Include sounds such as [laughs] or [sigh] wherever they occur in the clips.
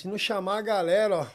Se não chamar a galera, ó.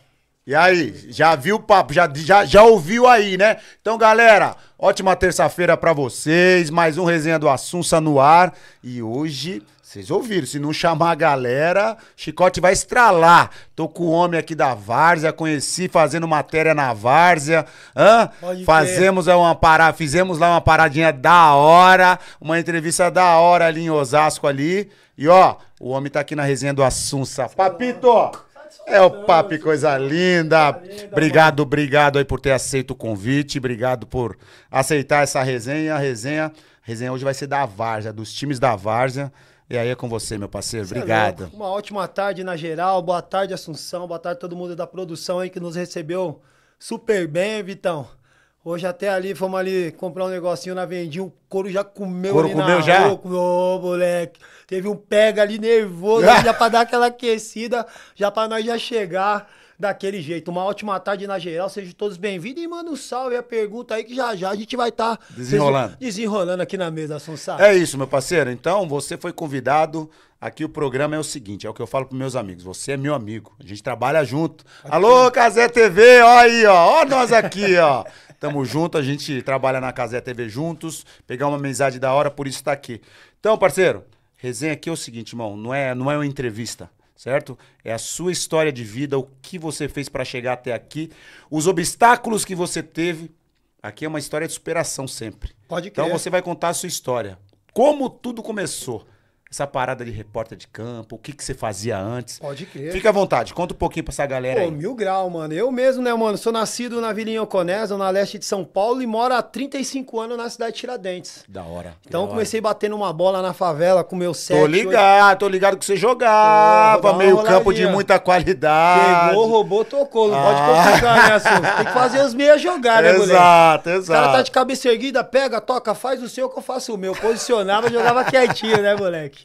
E aí, já viu o papo, já, já, já ouviu aí, né? Então, galera, ótima terça-feira para vocês. Mais um Resenha do Assunça no ar. E hoje, vocês ouviram, se não chamar a galera, chicote vai estralar. Tô com o homem aqui da Várzea, conheci fazendo matéria na Várzea. Hã? Fazemos uma parada, fizemos lá uma paradinha da hora, uma entrevista da hora ali em Osasco ali. E ó, o homem tá aqui na resenha do Assunça. Papito! É o papo, coisa linda. obrigado, obrigado aí por ter aceito o convite. Obrigado por aceitar essa resenha. A resenha, resenha hoje vai ser da Várzea, dos times da Várzea. E aí é com você, meu parceiro. Você é obrigado. É uma ótima tarde na geral. Boa tarde, Assunção. Boa tarde todo mundo da produção aí que nos recebeu super bem, Vitão. Hoje até ali fomos ali comprar um negocinho na vendinha, o couro já comeu couro ali comeu na já? Ô, oh, moleque. Teve um pega ali nervoso, [laughs] já pra dar aquela aquecida, já pra nós já chegar daquele jeito. Uma ótima tarde na geral, sejam todos bem-vindos e manda um salve a pergunta aí que já já a gente vai estar tá desenrolando. desenrolando aqui na mesa, Assunção. É isso, meu parceiro. Então, você foi convidado Aqui o programa é o seguinte, é o que eu falo pros meus amigos. Você é meu amigo, a gente trabalha junto. Aqui. Alô, Casé TV, ó aí, ó, ó nós aqui, ó. Tamo junto, a gente trabalha na Casé TV juntos, pegar uma amizade da hora, por isso tá aqui. Então, parceiro, resenha aqui é o seguinte, irmão, não é, não é uma entrevista certo? É a sua história de vida, o que você fez para chegar até aqui, os obstáculos que você teve. Aqui é uma história de superação sempre. Pode então, crer. Então você vai contar a sua história. Como tudo começou essa parada de repórter de campo, o que, que você fazia antes. Pode crer. Fica à vontade, conta um pouquinho pra essa galera Pô, aí. mil grau, mano. Eu mesmo, né, mano, sou nascido na Vila Inhoconés, na leste de São Paulo, e moro há 35 anos na cidade de Tiradentes. Da hora. Então da comecei hora. batendo uma bola na favela com meu sete. Tô ligado, oito... tô ligado que você jogava, meio campo de muita qualidade. Pegou, roubou, tocou. Não ah. pode complicar, né, assunto. Tem que fazer os meias jogar, né, moleque? Exato, exato. O cara tá de cabeça erguida, pega, toca, faz o seu que eu faço o meu. Posicionava, jogava quietinho, né, moleque?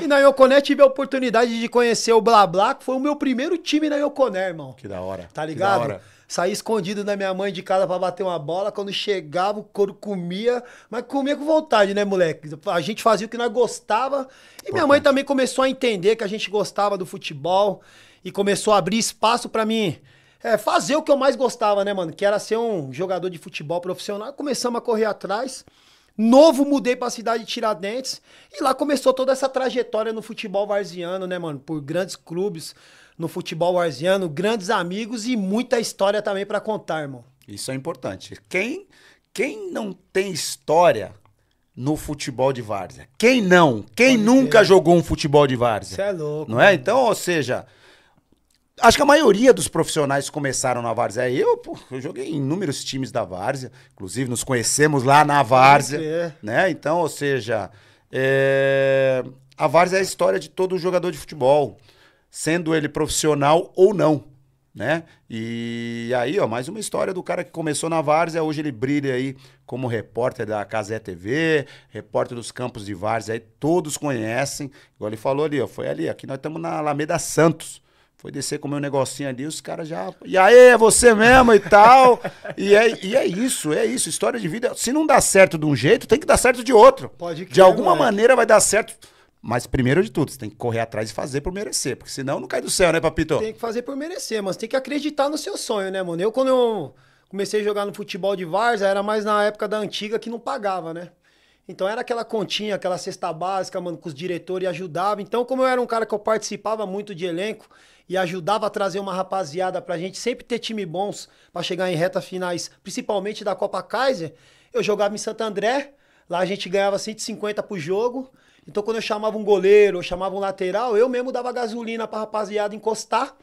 E na Yokonet tive a oportunidade de conhecer o Blá Blá, que foi o meu primeiro time na Yokonet, irmão. Que da hora. Tá ligado? Que da hora. Saí escondido da minha mãe de casa para bater uma bola. Quando chegava, o couro comia, mas comia com vontade, né, moleque? A gente fazia o que nós gostava. E minha mãe também começou a entender que a gente gostava do futebol e começou a abrir espaço para mim é, fazer o que eu mais gostava, né, mano? Que era ser um jogador de futebol profissional. Começamos a correr atrás. Novo mudei para a cidade de Tiradentes e lá começou toda essa trajetória no futebol varziano, né, mano? Por grandes clubes no futebol varziano, grandes amigos e muita história também para contar, irmão. Isso é importante. Quem quem não tem história no futebol de várzea? Quem não? Quem Pode nunca jogou um futebol de várzea? Você é louco. Não é? Então, ou seja, Acho que a maioria dos profissionais começaram na Várzea. É, eu, pô, eu joguei em inúmeros times da Várzea. Inclusive, nos conhecemos lá na Várzea. É. Né? Então, ou seja, é... a Várzea é a história de todo jogador de futebol. Sendo ele profissional ou não. Né? E aí, ó, mais uma história do cara que começou na Várzea, hoje ele brilha aí como repórter da Casé TV, repórter dos campos de Várzea, aí todos conhecem. Igual ele falou ali, ó, foi ali, aqui nós estamos na Alameda Santos. Foi descer com o meu negocinho ali, os caras já. E aí, é você mesmo e tal. e, é, e é isso, é isso. História de vida. Se não dá certo de um jeito, tem que dar certo de outro. Pode De alguma maneira vai dar certo. Mas primeiro de tudo, você tem que correr atrás e fazer por merecer. Porque senão não cai do céu, né, Papito? Tem que fazer por merecer, mas tem que acreditar no seu sonho, né, mano? Eu, quando eu comecei a jogar no futebol de Varsa, era mais na época da antiga que não pagava, né? Então era aquela continha, aquela cesta básica, mano, com os diretores e ajudava. Então, como eu era um cara que eu participava muito de elenco e ajudava a trazer uma rapaziada pra gente sempre ter time bons para chegar em reta finais, principalmente da Copa Kaiser, eu jogava em Santo André, lá a gente ganhava 150 pro jogo. Então, quando eu chamava um goleiro, eu chamava um lateral, eu mesmo dava gasolina pra rapaziada encostar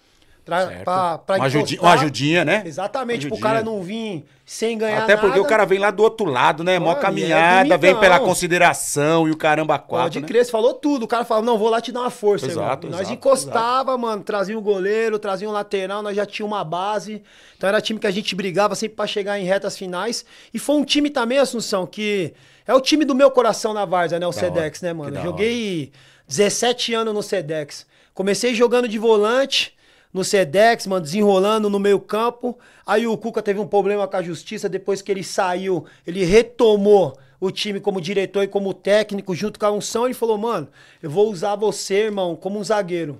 Pra, pra uma, ajudinha, uma, ajudinha, né? Exatamente, para o cara não vir sem ganhar Até porque nada. o cara vem lá do outro lado, né? Mó é caminhada, é vem pela consideração e o caramba quatro. Pode né? crer, falou tudo. O cara falou, não, vou lá te dar uma força. Exato, exato nós encostava, exato. mano, trazia um goleiro, trazia um lateral, nós já tinha uma base. Então era time que a gente brigava sempre para chegar em retas finais. E foi um time também, Assunção, que é o time do meu coração na Varsa, né? O Sedex, né, mano? Joguei 17 anos no Sedex. Comecei jogando de volante no Sedex, mano, desenrolando no meio campo. Aí o Cuca teve um problema com a justiça, depois que ele saiu, ele retomou o time como diretor e como técnico, junto com a unção, ele falou, mano, eu vou usar você, irmão, como um zagueiro.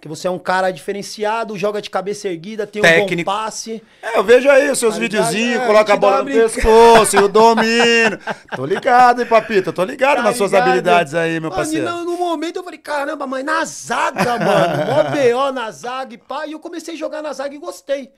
Que você é um cara diferenciado, joga de cabeça erguida, tem Técnico. um bom passe. É, eu vejo aí os seus videozinhos, é, coloca a bola no pescoço, o [laughs] domínio. Tô ligado, hein, papita? Tô ligado tá nas ligado. suas habilidades aí, meu mano, parceiro. No, no momento eu falei, caramba, mãe na zaga, mano. Mó B.O. na zaga e pá. E eu comecei a jogar na zaga e gostei.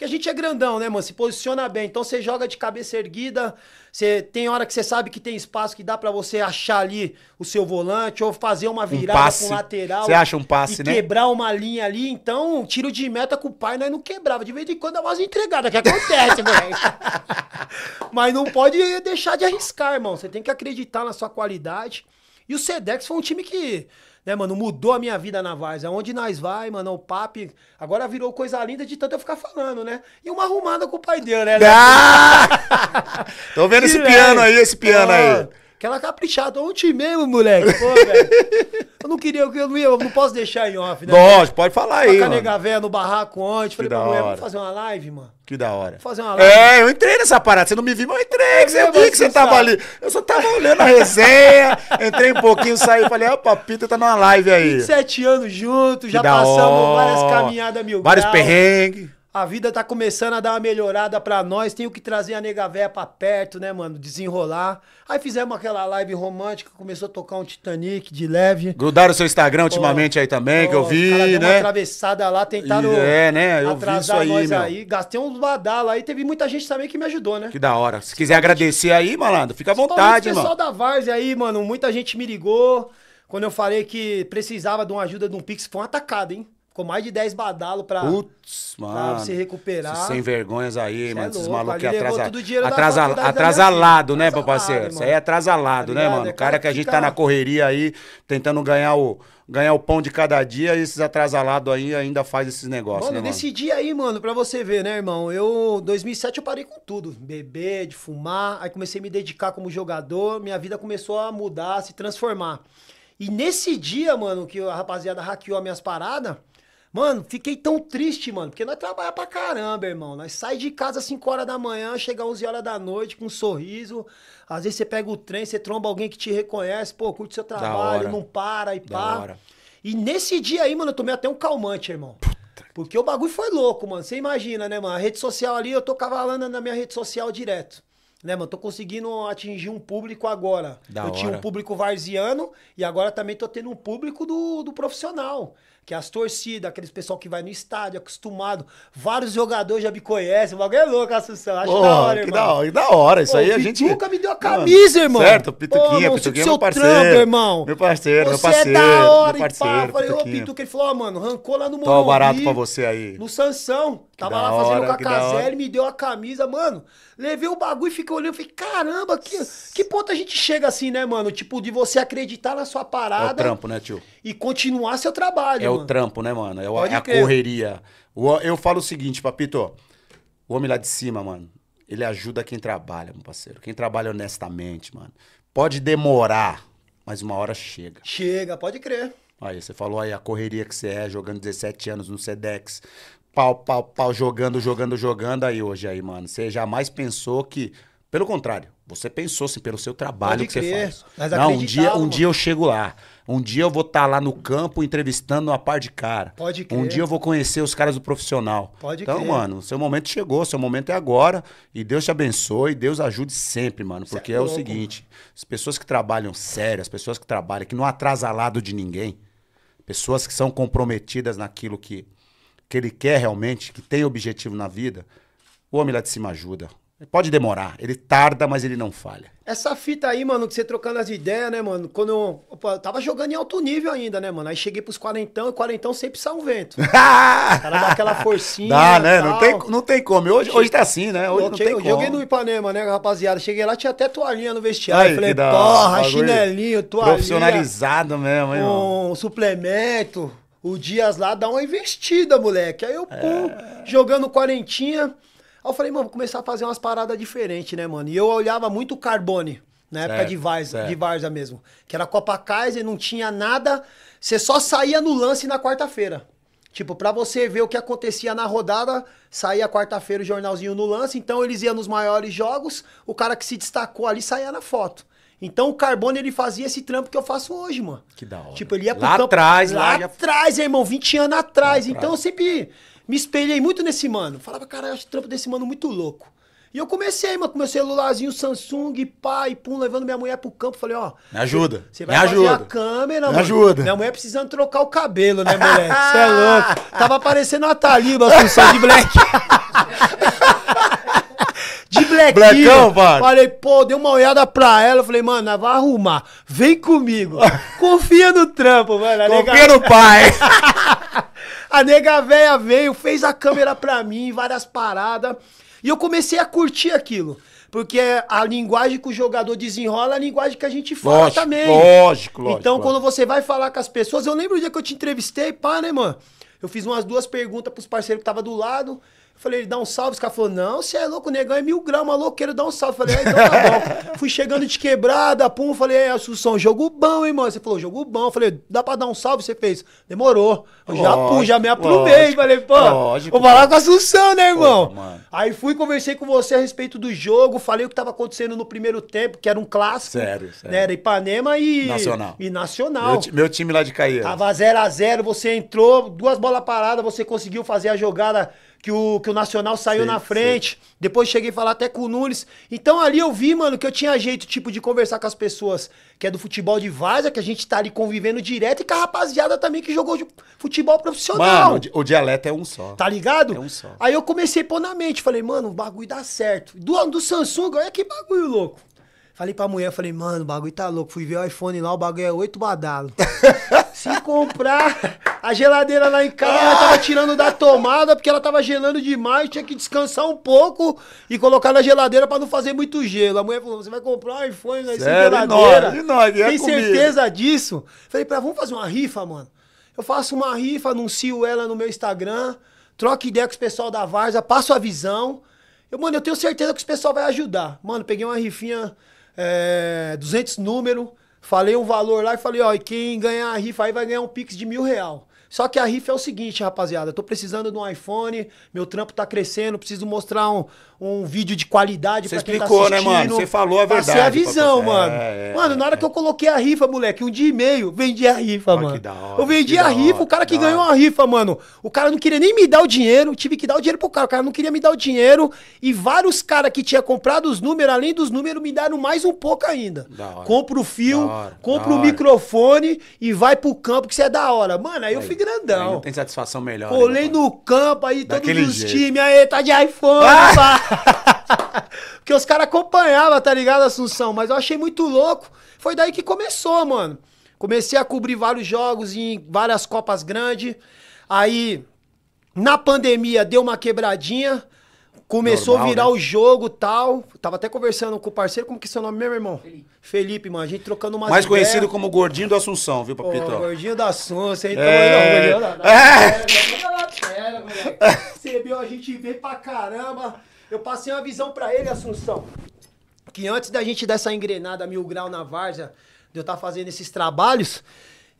Porque a gente é grandão, né, mano? Se posiciona bem. Então você joga de cabeça erguida, você tem hora que você sabe que tem espaço que dá para você achar ali o seu volante ou fazer uma virada um com lateral. Você acha um passe, né? Quebrar uma linha ali. Então, tiro de meta com o pai nós não quebrava. De vez em quando é umas O que acontece, velho. [laughs] Mas não pode deixar de arriscar, irmão. Você tem que acreditar na sua qualidade. E o Sedex foi um time que né, mano? Mudou a minha vida na Varsa. Onde nós vai, mano? O papo agora virou coisa linda de tanto eu ficar falando, né? E uma arrumada com o pai dele, né? Ah! [laughs] Tô vendo esse piano aí, esse piano ah, aí. Aquela caprichada, ontem mesmo, moleque. Pô, velho. Eu não queria, eu não, ia, eu não posso deixar em off, né? Lógico, pode falar aí. velha no barraco ontem. Falei pra mulher, vamos fazer uma live, mano. Que da hora. Fazer uma é, live. É, eu entrei nessa parada. Você não me viu, mas eu entrei. Eu, eu vi que você é, tava ali. Eu só tava olhando a resenha. [laughs] entrei um pouquinho, saí e falei, ó, papita tá numa live aí. 27 anos juntos, já passamos hora. várias caminhadas mil Vários perrengues. A vida tá começando a dar uma melhorada pra nós. Tenho que trazer a nega véia pra perto, né, mano? Desenrolar. Aí fizemos aquela live romântica, começou a tocar um Titanic de leve. Grudaram seu Instagram ultimamente oh, aí também, oh, que eu vi, cara, né? Deu uma né? atravessada lá, tentaram é, né? eu atrasar vi isso aí, nós meu. aí. Gastei uns badalos aí. Teve muita gente também que me ajudou, né? Que da hora. Se quiser agradecer aí, malandro, fica à vontade, mano. pessoal da Vars aí, mano. Muita gente me ligou. Quando eu falei que precisava de uma ajuda de um Pix, foi um atacado, hein? Ficou mais de 10 badalo pra, Putz, pra se recuperar. Sem vergonhas aí, Cê mano. É esses malucos atrasa, atrasa, atrasalado, né, meu parceiro? Isso aí é atrasalado, né, mano? O cara, cara que a gente tá na correria aí, tentando ganhar o, ganhar o pão de cada dia, e esses atrasalados aí ainda faz esses negócios. Mano, né, mano? nesse dia aí, mano, pra você ver, né, irmão? Eu, 2007, eu parei com tudo. Beber, de fumar, aí comecei a me dedicar como jogador, minha vida começou a mudar, a se transformar. E nesse dia, mano, que a rapaziada hackeou as minhas paradas, Mano, fiquei tão triste, mano, porque nós trabalhamos pra caramba, irmão. Nós sai de casa às 5 horas da manhã, chega às 11 horas da noite com um sorriso. Às vezes você pega o trem, você tromba alguém que te reconhece, pô, curte seu trabalho, não para e pá. E nesse dia aí, mano, eu tomei até um calmante, irmão. Porque o bagulho foi louco, mano. Você imagina, né, mano? A rede social ali, eu tô cavalando na minha rede social direto né, mano? Tô conseguindo atingir um público agora. Da eu hora. tinha um público varziano e agora também tô tendo um público do, do profissional que as torcidas, aqueles pessoal que vai no estádio, acostumado. Vários jogadores já me conhecem. O bagulho é louco, Assunção. Acho da hora, que irmão. Da hora, que da hora. Isso aí a gente. nunca me deu a camisa, Mano, irmão. Certo, Pituquinha, oh, Pituquinha é meu parceiro. irmão. Meu parceiro, você meu parceiro. Você é da hora, meu parceiro. E pá, falei, ô, Pituca, ele falou, ó, oh, mano, arrancou lá no tá Morumbi. Tô barato pra você aí. No Sansão. tava lá hora, fazendo cacazé, me deu a camisa, mano. Levei o bagulho e fiquei olhando, falei, caramba, que, que ponto a gente chega assim, né, mano? Tipo, de você acreditar na sua parada. É o trampo, né, tio? E continuar seu trabalho. É é o trampo, né, mano? É, o, é a correria. O, eu falo o seguinte, papito. O homem lá de cima, mano, ele ajuda quem trabalha, meu parceiro. Quem trabalha honestamente, mano. Pode demorar, mas uma hora chega. Chega, pode crer. Aí, você falou aí a correria que você é, jogando 17 anos no Sedex. Pau, pau, pau, jogando, jogando, jogando. Aí hoje aí, mano, você jamais pensou que pelo contrário, você pensou assim, pelo seu trabalho que crer, você faz. Não, um dia, um dia eu chego lá. Um dia eu vou estar tá lá no campo entrevistando uma par de cara. Pode crer. Um dia eu vou conhecer os caras do profissional. Pode então, crer. mano, seu momento chegou, seu momento é agora. E Deus te abençoe, Deus ajude sempre, mano. Porque é, é, o seguinte: as pessoas que trabalham sério, as pessoas que trabalham, que não atrasalado de ninguém, pessoas que são comprometidas naquilo que, que ele quer realmente, que tem objetivo na vida, o homem lá de cima ajuda. Pode demorar, ele tarda, mas ele não falha. Essa fita aí, mano, que você trocando as ideias, né, mano? Quando eu, opa, eu tava jogando em alto nível ainda, né, mano? Aí cheguei pros quarentão e quarentão sempre sai um vento. [laughs] o cara dá aquela forcinha. Dá, né? Tal. Não tem, não tem como. Hoje, hoje tá assim, né? Hoje eu, não cheguei, tem como. Joguei no Ipanema, né, rapaziada? Cheguei lá, tinha até toalhinha no vestiário. Aí, falei, porra, chinelinho, toalhinha. Profissionalizado mesmo, hein, Um suplemento. O Dias lá dá uma investida, moleque. Aí eu, pum, é... jogando quarentinha. Aí eu falei, mano, vou começar a fazer umas paradas diferentes, né, mano? E eu olhava muito o Carbone, na época de Varza, de Varza mesmo. Que era Copa Kaiser, não tinha nada. Você só saía no lance na quarta-feira. Tipo, para você ver o que acontecia na rodada, saía quarta-feira o jornalzinho no lance, então eles iam nos maiores jogos, o cara que se destacou ali saía na foto. Então o Carbone ele fazia esse trampo que eu faço hoje, mano. Que da hora. Tipo, ele ia pro lá campo, atrás, lá, lá atrás, irmão, 20 anos atrás. Lá então atrás. eu sempre me espelhei muito nesse mano. Falava, cara, eu acho o trampo desse mano muito louco. E eu comecei, mano, com meu celularzinho Samsung, pai, pum, levando minha mulher pro campo. Falei, ó. Me ajuda. Você vai me fazer ajuda. a câmera, me ajuda. Minha mulher precisando trocar o cabelo, né, moleque? Você é louco. [laughs] Tava parecendo a Taliba, Assunção de Black. [laughs] molequinho. Blackão, mano. Falei, pô, dei uma olhada pra ela. Falei, mano, vai arrumar. Vem comigo. [laughs] Confia no trampo, mano. Confia nega... no pai. [laughs] a nega velha veio, fez a câmera pra mim, várias paradas. E eu comecei a curtir aquilo. Porque a linguagem que o jogador desenrola é a linguagem que a gente fala lógico, também. Lógico, lógico. Então, quando você vai falar com as pessoas, eu lembro o dia que eu te entrevistei, pá, né, mano? Eu fiz umas duas perguntas pros parceiros que estavam do lado. Falei, ele dá um salve. Os caras falaram, não, você é louco, negão é mil grama maloqueiro, dá um salve. Falei, ah, então tá bom. [laughs] Fui chegando de quebrada, pum. Falei, Assunção, é, jogo bom, hein, mano? Você falou, jogo bom. Falei, dá pra dar um salve? Você fez. Demorou. Eu já, pum, já me aprumei. Falei, pô, lógico, vou falar com a Assunção, né, irmão? Pô, Aí fui, conversei com você a respeito do jogo, falei o que tava acontecendo no primeiro tempo, que era um clássico. Sério, né, sério. Né? Era Ipanema e... Nacional. E Nacional. Meu, meu time lá de Caíra. Tava 0x0, você entrou, duas bolas paradas, você conseguiu fazer a jogada que o, que o Nacional saiu na frente. Depois cheguei a falar até com o Nunes. Então ali eu vi, mano, que eu tinha jeito, tipo, de conversar com as pessoas que é do futebol de Vaza, que a gente tá ali convivendo direto, e com a rapaziada também que jogou de futebol profissional. Mano, o, o dialeto é um só. Tá ligado? É um só. Aí eu comecei a pôr na mente, falei, mano, o bagulho dá certo. Do, do Samsung, olha que bagulho louco. Falei pra mulher, falei, mano, o bagulho tá louco. Fui ver o iPhone lá, o bagulho é oito badalo. [laughs] Se comprar a geladeira lá em casa, ela tava tirando da tomada porque ela tava gelando demais, tinha que descansar um pouco e colocar na geladeira pra não fazer muito gelo. A mulher falou: você vai comprar um iPhone na geladeira. E nós, e é Tem certeza disso? Falei, pra vamos fazer uma rifa, mano. Eu faço uma rifa, anuncio ela no meu Instagram, troco ideia com o pessoal da Varza, passo a visão. Eu, mano, eu tenho certeza que os pessoal vai ajudar. Mano, peguei uma rifinha é, 200 número, falei um valor lá e falei, ó, e quem ganhar a rifa aí vai ganhar um pix de mil real. Só que a rifa é o seguinte, rapaziada. Eu tô precisando de um iPhone, meu trampo tá crescendo, preciso mostrar um, um vídeo de qualidade Você pra quem tá explicou, tá assistindo. né, mano? Você falou a verdade. Passei a visão, pra... mano. É, é, mano, na hora é. que eu coloquei a rifa, moleque, um dia e meio, vendi a rifa, Olha, mano. Que da hora, eu vendi a rifa, hora, o cara que ganhou a rifa, mano. O cara não queria nem me dar o dinheiro, tive que dar o dinheiro pro cara. O cara não queria me dar o dinheiro e vários caras que tinha comprado os números, além dos números, me deram mais um pouco ainda. Compra o fio, compra o microfone e vai pro campo que você é da hora. Mano, aí, aí eu fiquei grandão. não tem satisfação melhor. Olhei né, no campo aí, Daquele todos os times, aí tá de iPhone, ah! [laughs] Porque os caras acompanhavam, tá ligado, Assunção? Mas eu achei muito louco. Foi daí que começou, mano. Comecei a cobrir vários jogos em várias Copas grandes. Aí, na pandemia, deu uma quebradinha. Começou Normal, a virar né? o jogo tal. Tava até conversando com o parceiro, como que é seu nome mesmo, irmão? Felipe, Felipe mano, a gente trocando uma. Mais ideias. conhecido como Gordinho do Assunção, viu, Papito? Pô, Gordinho do Assunção, então. É... Não, Gordinho Recebeu a gente ver pra caramba. Eu passei uma visão pra ele, Assunção. Que antes da gente dar essa engrenada mil grau na várzea, de eu estar fazendo esses trabalhos,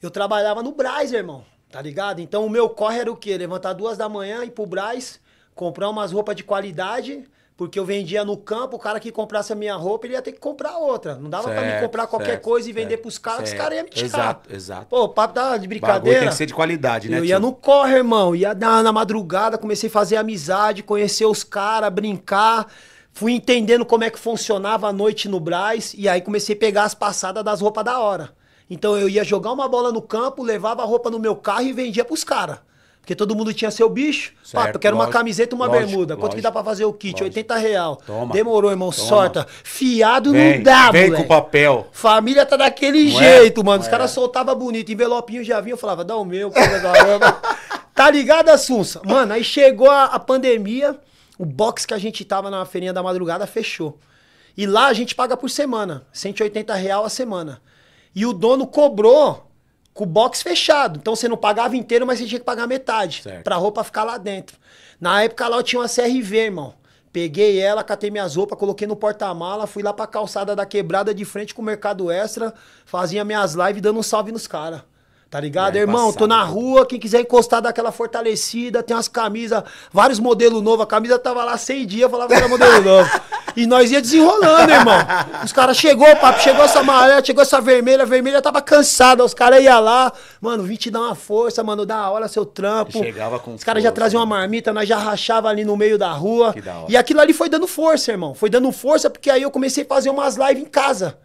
eu trabalhava no Braz, irmão. Tá ligado? Então o meu corre era o quê? Levantar duas da manhã, e ir pro Braz comprar umas roupas de qualidade, porque eu vendia no campo, o cara que comprasse a minha roupa, ele ia ter que comprar outra. Não dava para me comprar qualquer certo, coisa e vender para os caras, que os caras iam me tirar. Exato, exato. Pô, o papo tá de brincadeira. tem que ser de qualidade, né? Eu ia no corre, irmão. Ia na, na madrugada, comecei a fazer amizade, conhecer os caras, brincar. Fui entendendo como é que funcionava a noite no Braz. E aí comecei a pegar as passadas das roupas da hora. Então eu ia jogar uma bola no campo, levava a roupa no meu carro e vendia para os caras. Porque todo mundo tinha seu bicho. Certo, quero lógico, uma camiseta uma lógico, bermuda. Quanto lógico, que dá pra fazer o kit? Lógico. 80 real. Toma, Demorou, irmão. Toma. Sorta. Fiado vem, não dá, Vem com papel. Família tá daquele não é? jeito, é? mano. Os é. caras soltavam bonito. Envelopinho já vinha. Eu falava, dá o meu, [laughs] tá ligado, Assunça? Mano, aí chegou a, a pandemia. O box que a gente tava na feirinha da madrugada fechou. E lá a gente paga por semana. 180 real a semana. E o dono cobrou com o box fechado. Então você não pagava inteiro, mas você tinha que pagar metade certo. pra roupa ficar lá dentro. Na época lá eu tinha uma CRV, irmão. Peguei ela, catei minhas roupas, coloquei no porta-mala, fui lá pra calçada da quebrada de frente com o Mercado Extra, fazia minhas lives dando um salve nos caras. Tá ligado? É, Irmão, tô na rua, quem quiser encostar daquela fortalecida, tem umas camisas, vários modelos novos. A camisa tava lá sem dia falava que era modelo [laughs] novo. E nós ia desenrolando, irmão. Os caras chegou, papo, chegou essa amarela, chegou essa vermelha, a vermelha tava cansada. Os caras iam lá, mano, vim te dar uma força, mano, da hora seu trampo. Chegava com Os caras já traziam uma marmita, nós já rachava ali no meio da rua. Que da hora. E aquilo ali foi dando força, irmão. Foi dando força porque aí eu comecei a fazer umas lives em casa.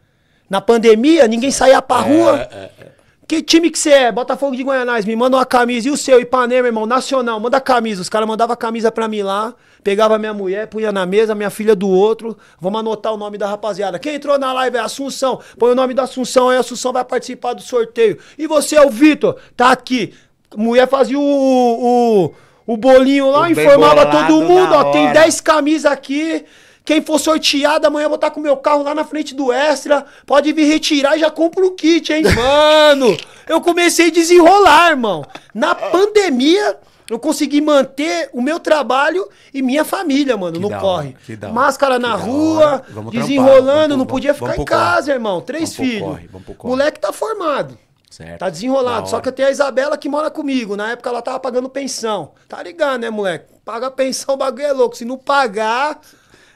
Na pandemia, ninguém saía pra é, rua. É, é, é. Que time que você é? Botafogo de Goianás, me manda uma camisa. E o seu, Ipanema, irmão? Nacional, manda camisa. Os caras mandavam camisa pra mim lá, pegava minha mulher, punha na mesa, minha filha do outro. Vamos anotar o nome da rapaziada. Quem entrou na live é Assunção. Põe o nome da Assunção aí, Assunção vai participar do sorteio. E você é o Vitor, tá aqui. Mulher fazia o, o, o bolinho lá, o informava todo mundo, ó. Tem 10 camisas aqui. Quem for sorteado, amanhã eu vou estar tá com meu carro lá na frente do Extra. Pode vir retirar e já compra o kit, hein? [laughs] Mano, eu comecei a desenrolar, irmão. Na ah. pandemia, eu consegui manter o meu trabalho e minha família, mano, que no corre. Hora, Máscara na rua, desenrolando, trampar, vamos, não podia vamos, ficar vamos em casa, irmão. Três filhos. Moleque tá formado. Certo. Tá desenrolado. Só que eu tenho a Isabela que mora comigo. Na época ela tava pagando pensão. Tá ligado, né, moleque? Paga pensão, o bagulho é louco. Se não pagar,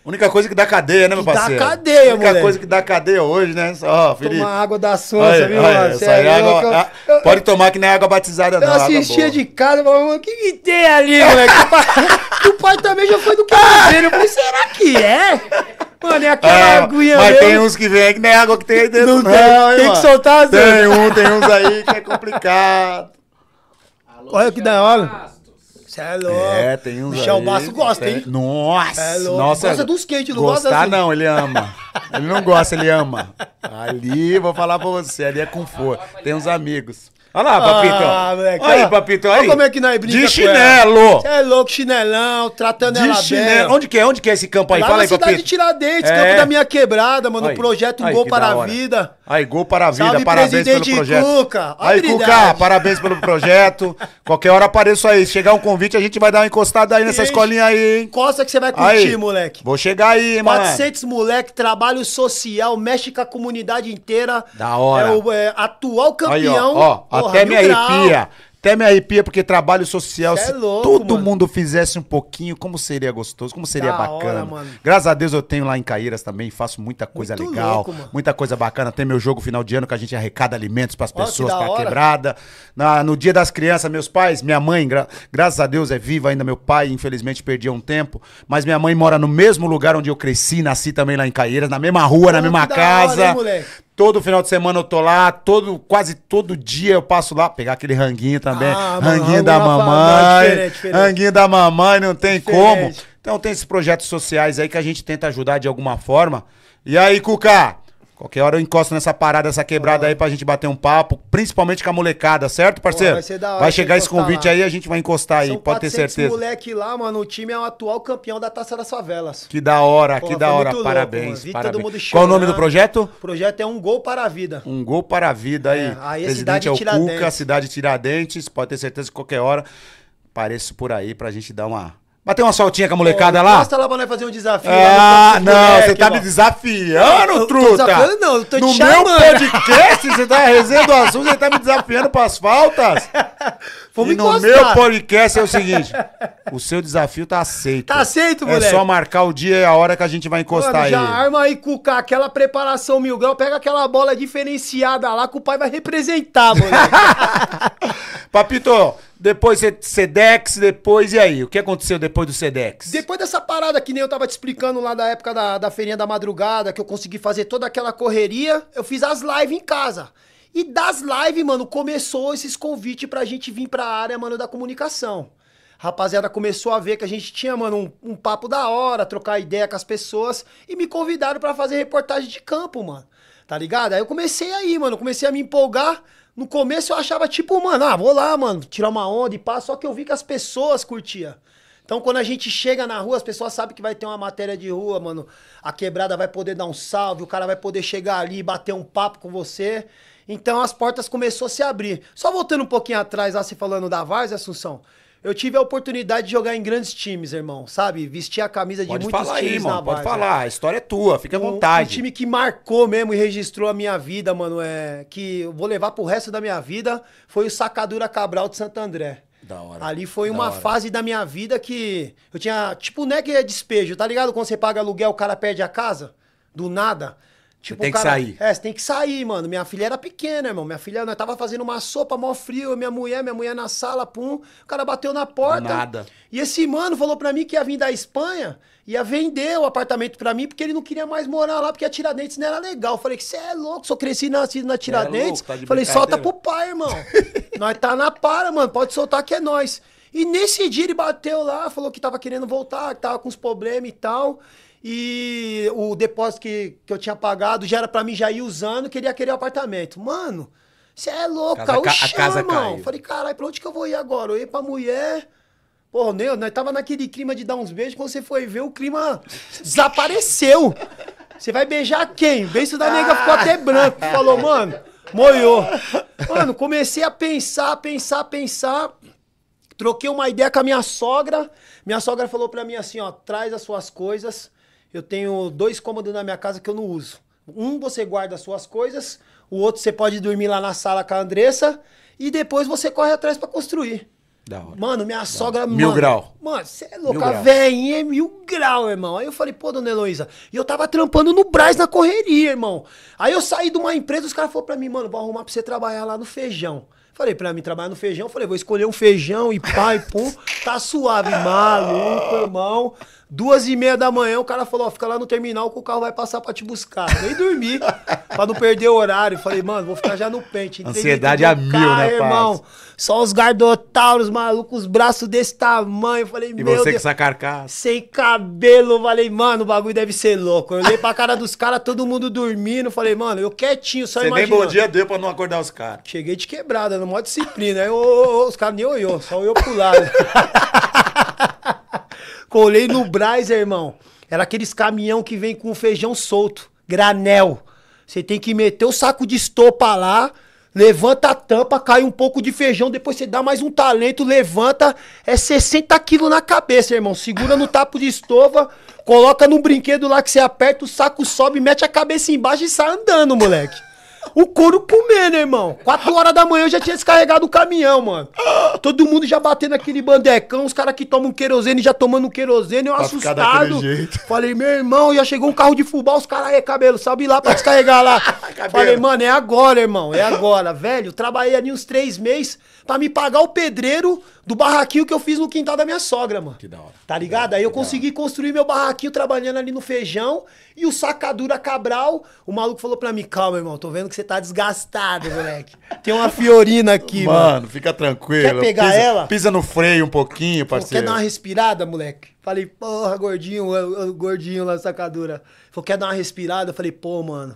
Única coisa que dá cadeia, né, meu que parceiro? Dá cadeia, mano. Única moleque. coisa que dá cadeia hoje, né? Ó, oh, Felipe. Tomar água da sonsa, viu? Olha, essa é água, eu, pode tomar que nem água batizada, não. Eu assistia de casa e falava, o que, que tem ali, moleque? o pai [laughs] também já foi do [laughs] cabelo. Eu falei, será que é? Mano, é aquela é, aguinha Mas mesmo. tem uns que vem que nem água que tem aí dentro. Não, não tem, não, tem que soltar as Tem um, tem uns aí que é complicado. Alô, Olha que da hora. Você é louco. É, tem uns Michel Basso gosta, hein? Nossa. É louco. Nossa, gosta dos quentes, não gosta assim. não, ele ama. ele não gosta, ele ama. Ali, vou falar pra você, ali é conforto. Tem uns amigos. Olha lá, Papito. Ah, moleque, olha aí, Papito. Olha aí. como é que nós brincamos. De chinelo. Você é louco, chinelão, tratando de ela chinelo. bem. Onde que é? Onde que é esse campo aí? Lá Fala aí, Papito. de Tiradentes, é. campo da minha quebrada, mano. Aí. Projeto aí, Gol para a Vida. Aí, Gol para a Vida. Salve, parabéns pelo projeto. Cuca. aí, Cuca, parabéns pelo projeto. Qualquer hora apareço aí. Se chegar um convite, a gente vai dar uma encostada aí nessa escolinha aí, hein? Encosta que você vai curtir, aí. moleque. Vou chegar aí, mano. 400 moleque, trabalho social, mexe com a comunidade inteira. Da hora. É o é, atual campeão. Aí, ó, ó Porra, até me arrepia. Até me arrepia porque trabalho social, é se louco, todo mano. mundo fizesse um pouquinho, como seria gostoso, como seria da bacana. Hora, Graças a Deus eu tenho lá em Caíras também, faço muita coisa Muito legal, louco, muita coisa bacana. Tem meu jogo final de ano que a gente arrecada alimentos para as pessoas, para quebrada. Na, no dia das crianças, meus pais, minha mãe, gra graças a Deus é viva ainda meu pai, infelizmente perdi há um tempo, mas minha mãe mora no mesmo lugar onde eu cresci, nasci também lá em Caíras, na mesma rua, na mesma casa. Hora, hein, Todo final de semana eu tô lá, todo, quase todo dia eu passo lá, pegar aquele ranguinho também. Ah, ranguinho mano, da mamãe. Ranguinho da mamãe, não tem diferente. como. Então tem esses projetos sociais aí que a gente tenta ajudar de alguma forma. E aí, Cuca, Qualquer hora eu encosto nessa parada, nessa quebrada ah. aí pra gente bater um papo, principalmente com a molecada, certo, parceiro? Pô, vai, hora, vai chegar esse convite lá. aí, a gente vai encostar São aí, pode ter certeza. Esse moleque lá, mano, o time é o atual campeão da Taça das Favelas. Que da hora, Pô, que da hora, parabéns, louco, Qual o nome do projeto? O projeto é Um Gol para a Vida. Um Gol para a Vida aí. É, aí é Presidente é o Tiradentes. Cuca, Cidade Tiradentes, pode ter certeza que qualquer hora apareço por aí pra gente dar uma Bater uma soltinha com a molecada lá? Posta lá pra nós fazer um desafio. Ah, não, você tá me desafiando, eu, truta. Eu desafiando, não, eu tô te no chamando. No meu podcast, você tá resenha azul, assunto, você tá me desafiando pras faltas. [laughs] Vamos e encostar. no meu podcast é o seguinte: o seu desafio tá aceito. Tá aceito, é moleque. É só marcar o dia e a hora que a gente vai encostar Mano, já arma aí, Cuca, aquela preparação mil grau, pega aquela bola diferenciada lá que o pai vai representar, moleque. [laughs] Papito, depois Sedex, depois e aí? O que aconteceu depois do Sedex? Depois dessa parada que nem eu tava te explicando lá da época da, da feirinha da madrugada, que eu consegui fazer toda aquela correria, eu fiz as lives em casa. E das lives, mano, começou esses convites pra gente vir pra área, mano, da comunicação. Rapaziada começou a ver que a gente tinha, mano, um, um papo da hora, trocar ideia com as pessoas. E me convidaram para fazer reportagem de campo, mano. Tá ligado? Aí eu comecei aí, mano. Comecei a me empolgar. No começo eu achava tipo, mano, ah, vou lá, mano, tirar uma onda e pá. Só que eu vi que as pessoas curtiam. Então, quando a gente chega na rua, as pessoas sabem que vai ter uma matéria de rua, mano. A quebrada vai poder dar um salve, o cara vai poder chegar ali e bater um papo com você. Então as portas começaram a se abrir. Só voltando um pouquinho atrás, lá se falando da Vars, Assunção. Eu tive a oportunidade de jogar em grandes times, irmão, sabe? Vestir a camisa de pode muitos falar times aí, mano, na Pode falar, a história é tua, fica à vontade. Um time que marcou mesmo e registrou a minha vida, mano, é que eu vou levar pro resto da minha vida, foi o Sacadura Cabral de Santo André. Da hora. Ali foi uma hora. fase da minha vida que eu tinha, tipo, né, que é despejo, tá ligado? Quando você paga aluguel, o cara perde a casa do nada. Tipo, tem cara, que sair. É, você tem que sair, mano. Minha filha era pequena, irmão. Minha filha, nós tava fazendo uma sopa, mó frio, minha mulher, minha mulher na sala, pum. O cara bateu na porta. Nada. E esse mano falou pra mim que ia vir da Espanha, ia vender o apartamento pra mim, porque ele não queria mais morar lá, porque a Tiradentes não era legal. Eu falei que você é louco, só cresci nascido na Tiradentes. É louco, tá falei, solta pro pai, irmão. [laughs] nós tá na para, mano. Pode soltar que é nós. E nesse dia ele bateu lá, falou que tava querendo voltar, que tava com uns problemas e tal. E o depósito que, que eu tinha pagado já era para mim já ir usando, queria aquele apartamento. Mano, você é louco, cara. Ca a casa mano. caiu. Falei, caralho, pra onde que eu vou ir agora? Eu ia pra mulher. Porra, né? nós tava naquele clima de dar uns beijos, quando você foi ver, o clima desapareceu. Você vai beijar quem? O beijo da nega ficou até branco. Falou, mano, moiou. Mano, comecei a pensar, pensar, pensar. Troquei uma ideia com a minha sogra. Minha sogra falou pra mim assim, ó, traz as suas coisas eu tenho dois cômodos na minha casa que eu não uso. Um você guarda as suas coisas, o outro você pode dormir lá na sala com a Andressa e depois você corre atrás para construir. Da hora. Mano, minha da sogra. Hora. Mil mano, grau. Mano, você é louca. A velhinha é mil grau, irmão. Aí eu falei, pô, dona Heloísa. E eu tava trampando no Brás na correria, irmão. Aí eu saí de uma empresa, os caras falaram pra mim, mano, vou arrumar pra você trabalhar lá no feijão. Falei, pra mim trabalhar no feijão, falei, vou escolher um feijão e pá e pum. Tá suave, maluco, irmão. Duas e meia da manhã, o cara falou, ó, fica lá no terminal que o carro vai passar pra te buscar. Nem dormi, [laughs] pra não perder o horário. Falei, mano, vou ficar já no pente. Ansiedade a mil, né, irmão? Só os gardotauros, malucos, os braços desse tamanho. Falei, e meu você Deus, com essa carcaça? Sem cabelo. Falei, mano, o bagulho deve ser louco. Eu olhei pra cara dos caras, todo mundo dormindo. Falei, mano, eu quietinho, só imagina. nem bom dia deu pra não acordar os caras. Cheguei de quebrada, no maior disciplina. Aí, ô, ô, ô, os caras nem olhou, só olhou pro lado. [laughs] Colei no Braz, irmão. Era aqueles caminhão que vem com feijão solto, granel. Você tem que meter o saco de estopa lá, levanta a tampa, cai um pouco de feijão, depois você dá mais um talento, levanta, é 60 quilos na cabeça, irmão. Segura no tapo de estova, coloca num brinquedo lá que você aperta, o saco sobe, mete a cabeça embaixo e sai andando, moleque. O couro comendo, irmão. Quatro horas da manhã eu já tinha descarregado o caminhão, mano. Todo mundo já batendo aquele bandecão, os caras que tomam querosene já tomando querosene, eu pra assustado. Falei, meu irmão, já chegou um carro de fubá, os caras, aí, cabelo, sobe lá pra descarregar lá. [laughs] Falei, mano, é agora, irmão, é agora. Velho, trabalhei ali uns três meses pra me pagar o pedreiro, do barraquinho que eu fiz no quintal da minha sogra, mano. Que da hora. Tá ligado? Aí eu consegui construir meu barraquinho trabalhando ali no feijão. E o Sacadura Cabral, o maluco falou pra mim: calma, irmão, tô vendo que você tá desgastado, moleque. Tem uma fiorina aqui, mano. Mano, fica tranquilo. Quer pegar pisa, ela? Pisa no freio um pouquinho, parceiro. Quer dar uma respirada, moleque? Falei, porra, gordinho, gordinho lá, sacadura. Falei, quer dar uma respirada? Falei, pô, mano,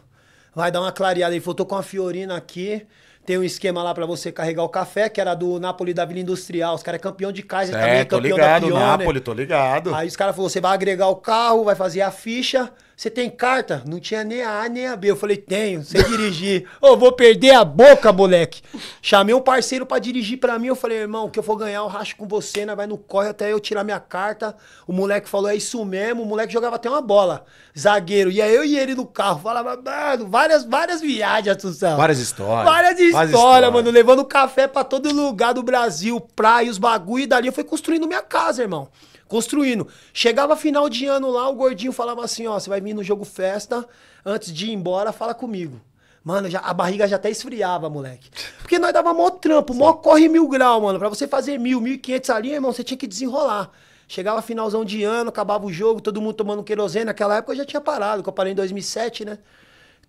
vai dar uma clareada. Ele falou, tô com uma fiorina aqui. Tem um esquema lá para você carregar o café, que era do Napoli da Vila Industrial. Os caras é campeão de Kaiser é, também, é campeão ligado, da Pioneer. Napoli, tô ligado. Aí os caras falaram, você vai agregar o carro, vai fazer a ficha você tem carta? Não tinha nem a A nem a B. Eu falei, tenho, sei dirigir. Ô, oh, vou perder a boca, moleque. Chamei um parceiro para dirigir para mim. Eu falei, irmão, que eu for ganhar, eu racho com você, né? Vai no corre até eu tirar minha carta. O moleque falou, é isso mesmo. O moleque jogava até uma bola. Zagueiro. E aí eu e ele no carro. Falava, mano, várias, várias viagens, Assunção. Várias histórias. Várias histórias, história. mano. Levando café para todo lugar do Brasil, praia, os bagulho. E dali eu fui construindo minha casa, irmão construindo. Chegava final de ano lá, o gordinho falava assim: ó, você vai vir no jogo festa, antes de ir embora, fala comigo. Mano, já, a barriga já até esfriava, moleque. Porque nós dava mó trampo, Sim. mó corre mil grau, mano. Pra você fazer mil, mil e quinhentos ali, irmão, você tinha que desenrolar. Chegava finalzão de ano, acabava o jogo, todo mundo tomando querosene. Naquela época eu já tinha parado, que eu parei em 2007, né?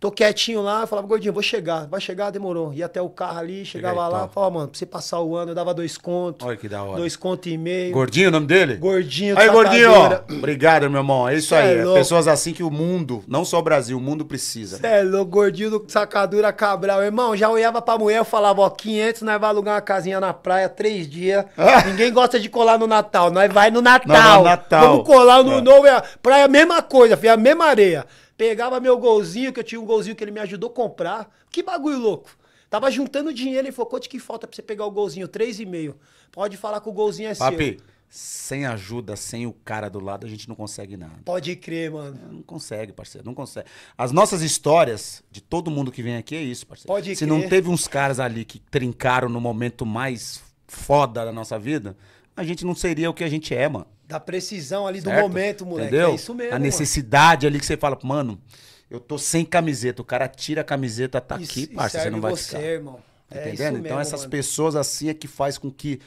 Tô quietinho lá, falava, gordinho, vou chegar. Vai chegar? Demorou. Ia até o carro ali, chegava lá, top. falava, mano, pra você passar o ano, eu dava dois contos. Olha que da hora. Dois contos e meio. Gordinho o nome dele? Gordinho. Aí, Gordinho, ó. Obrigado, meu irmão. É isso Cê é aí. É pessoas assim que o mundo, não só o Brasil, o mundo precisa. Cê é louco, Gordinho do Sacadura Cabral. Irmão, já olhava pra mulher, eu falava, ó, 500, nós vai alugar uma casinha na praia, três dias. Ah. [laughs] Ninguém gosta de colar no Natal. Nós vai no Natal. Não, no Natal. Vamos colar no é. Novo, é a praia, mesma coisa, filho, é a mesma areia. Pegava meu golzinho, que eu tinha um golzinho que ele me ajudou a comprar. Que bagulho louco. Tava juntando dinheiro e falou, quanto que falta pra você pegar o golzinho? Três e meio. Pode falar que o golzinho é Papi, seu. sem ajuda, sem o cara do lado, a gente não consegue nada. Pode crer, mano. É, não consegue, parceiro, não consegue. As nossas histórias, de todo mundo que vem aqui, é isso, parceiro. Pode Se crer. Se não teve uns caras ali que trincaram no momento mais foda da nossa vida, a gente não seria o que a gente é, mano. Da precisão ali certo? do momento, moleque. É Entendeu? É isso mesmo. A necessidade mano. ali que você fala, mano, eu tô sem camiseta. O cara tira a camiseta, tá isso, aqui, parça, você não vai você, ficar. Irmão. Tá é entendendo? Então, mesmo, então essas mano. pessoas assim é que faz com que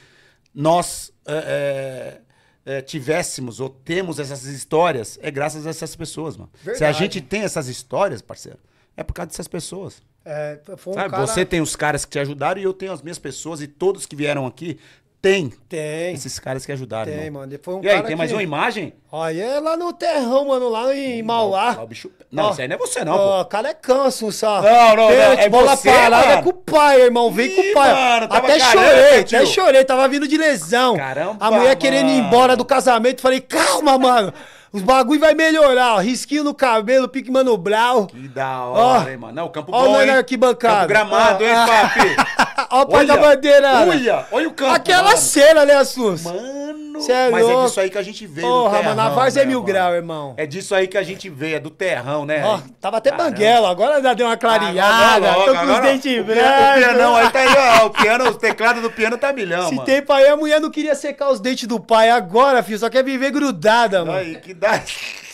nós é, é, é, tivéssemos ou temos essas histórias, é graças a essas pessoas, mano. Verdade. Se a gente tem essas histórias, parceiro, é por causa dessas pessoas. É, um Sabe, cara... Você tem os caras que te ajudaram e eu tenho as minhas pessoas e todos que vieram aqui tem. Tem. Esses caras que ajudaram. Tem, mano. mano. Foi um e aí, tem que... mais uma imagem? Olha, é lá no terrão, mano, lá em Mauá. Não, bicho... não isso aí não é você, não. Ó, oh, cara é canso, sabe? Não, não, não. É bola você, parada é mano. com o pai, irmão. Vem Ih, com o pai. Mano, até caramba, chorei, tio. até chorei. Tava vindo de lesão. Caramba. A mulher mano. querendo ir embora do casamento. Falei, calma, mano. Os bagulho vai melhorar, ó. Risquinho no cabelo, pique Mano Brau. Que da hora, ó, hein, mano. Não, Campo Ó, Bom, o hein? na arquibancada. Campo Gramado, hein, ah, papi? [laughs] ó o pai da bandeira. Olha, olha o campo. Aquela mano. cena, né, Assus? Mano mano. Cê é Mas louco. é disso aí que a gente veio. Porra, mano, a Vars é né, é mil graus, grau, irmão. É disso aí que a gente veio, é do terrão, né? Ó, tava até banguela, agora já deu uma clareada. Agora, logo, tô com os dentes brancos. O piano aí tá aí, ó. O piano, o teclado do piano tá milhão, Se mano. tempo aí, a mulher não queria secar os dentes do pai agora, filho. Só quer viver grudada, mano. Aí, que dá.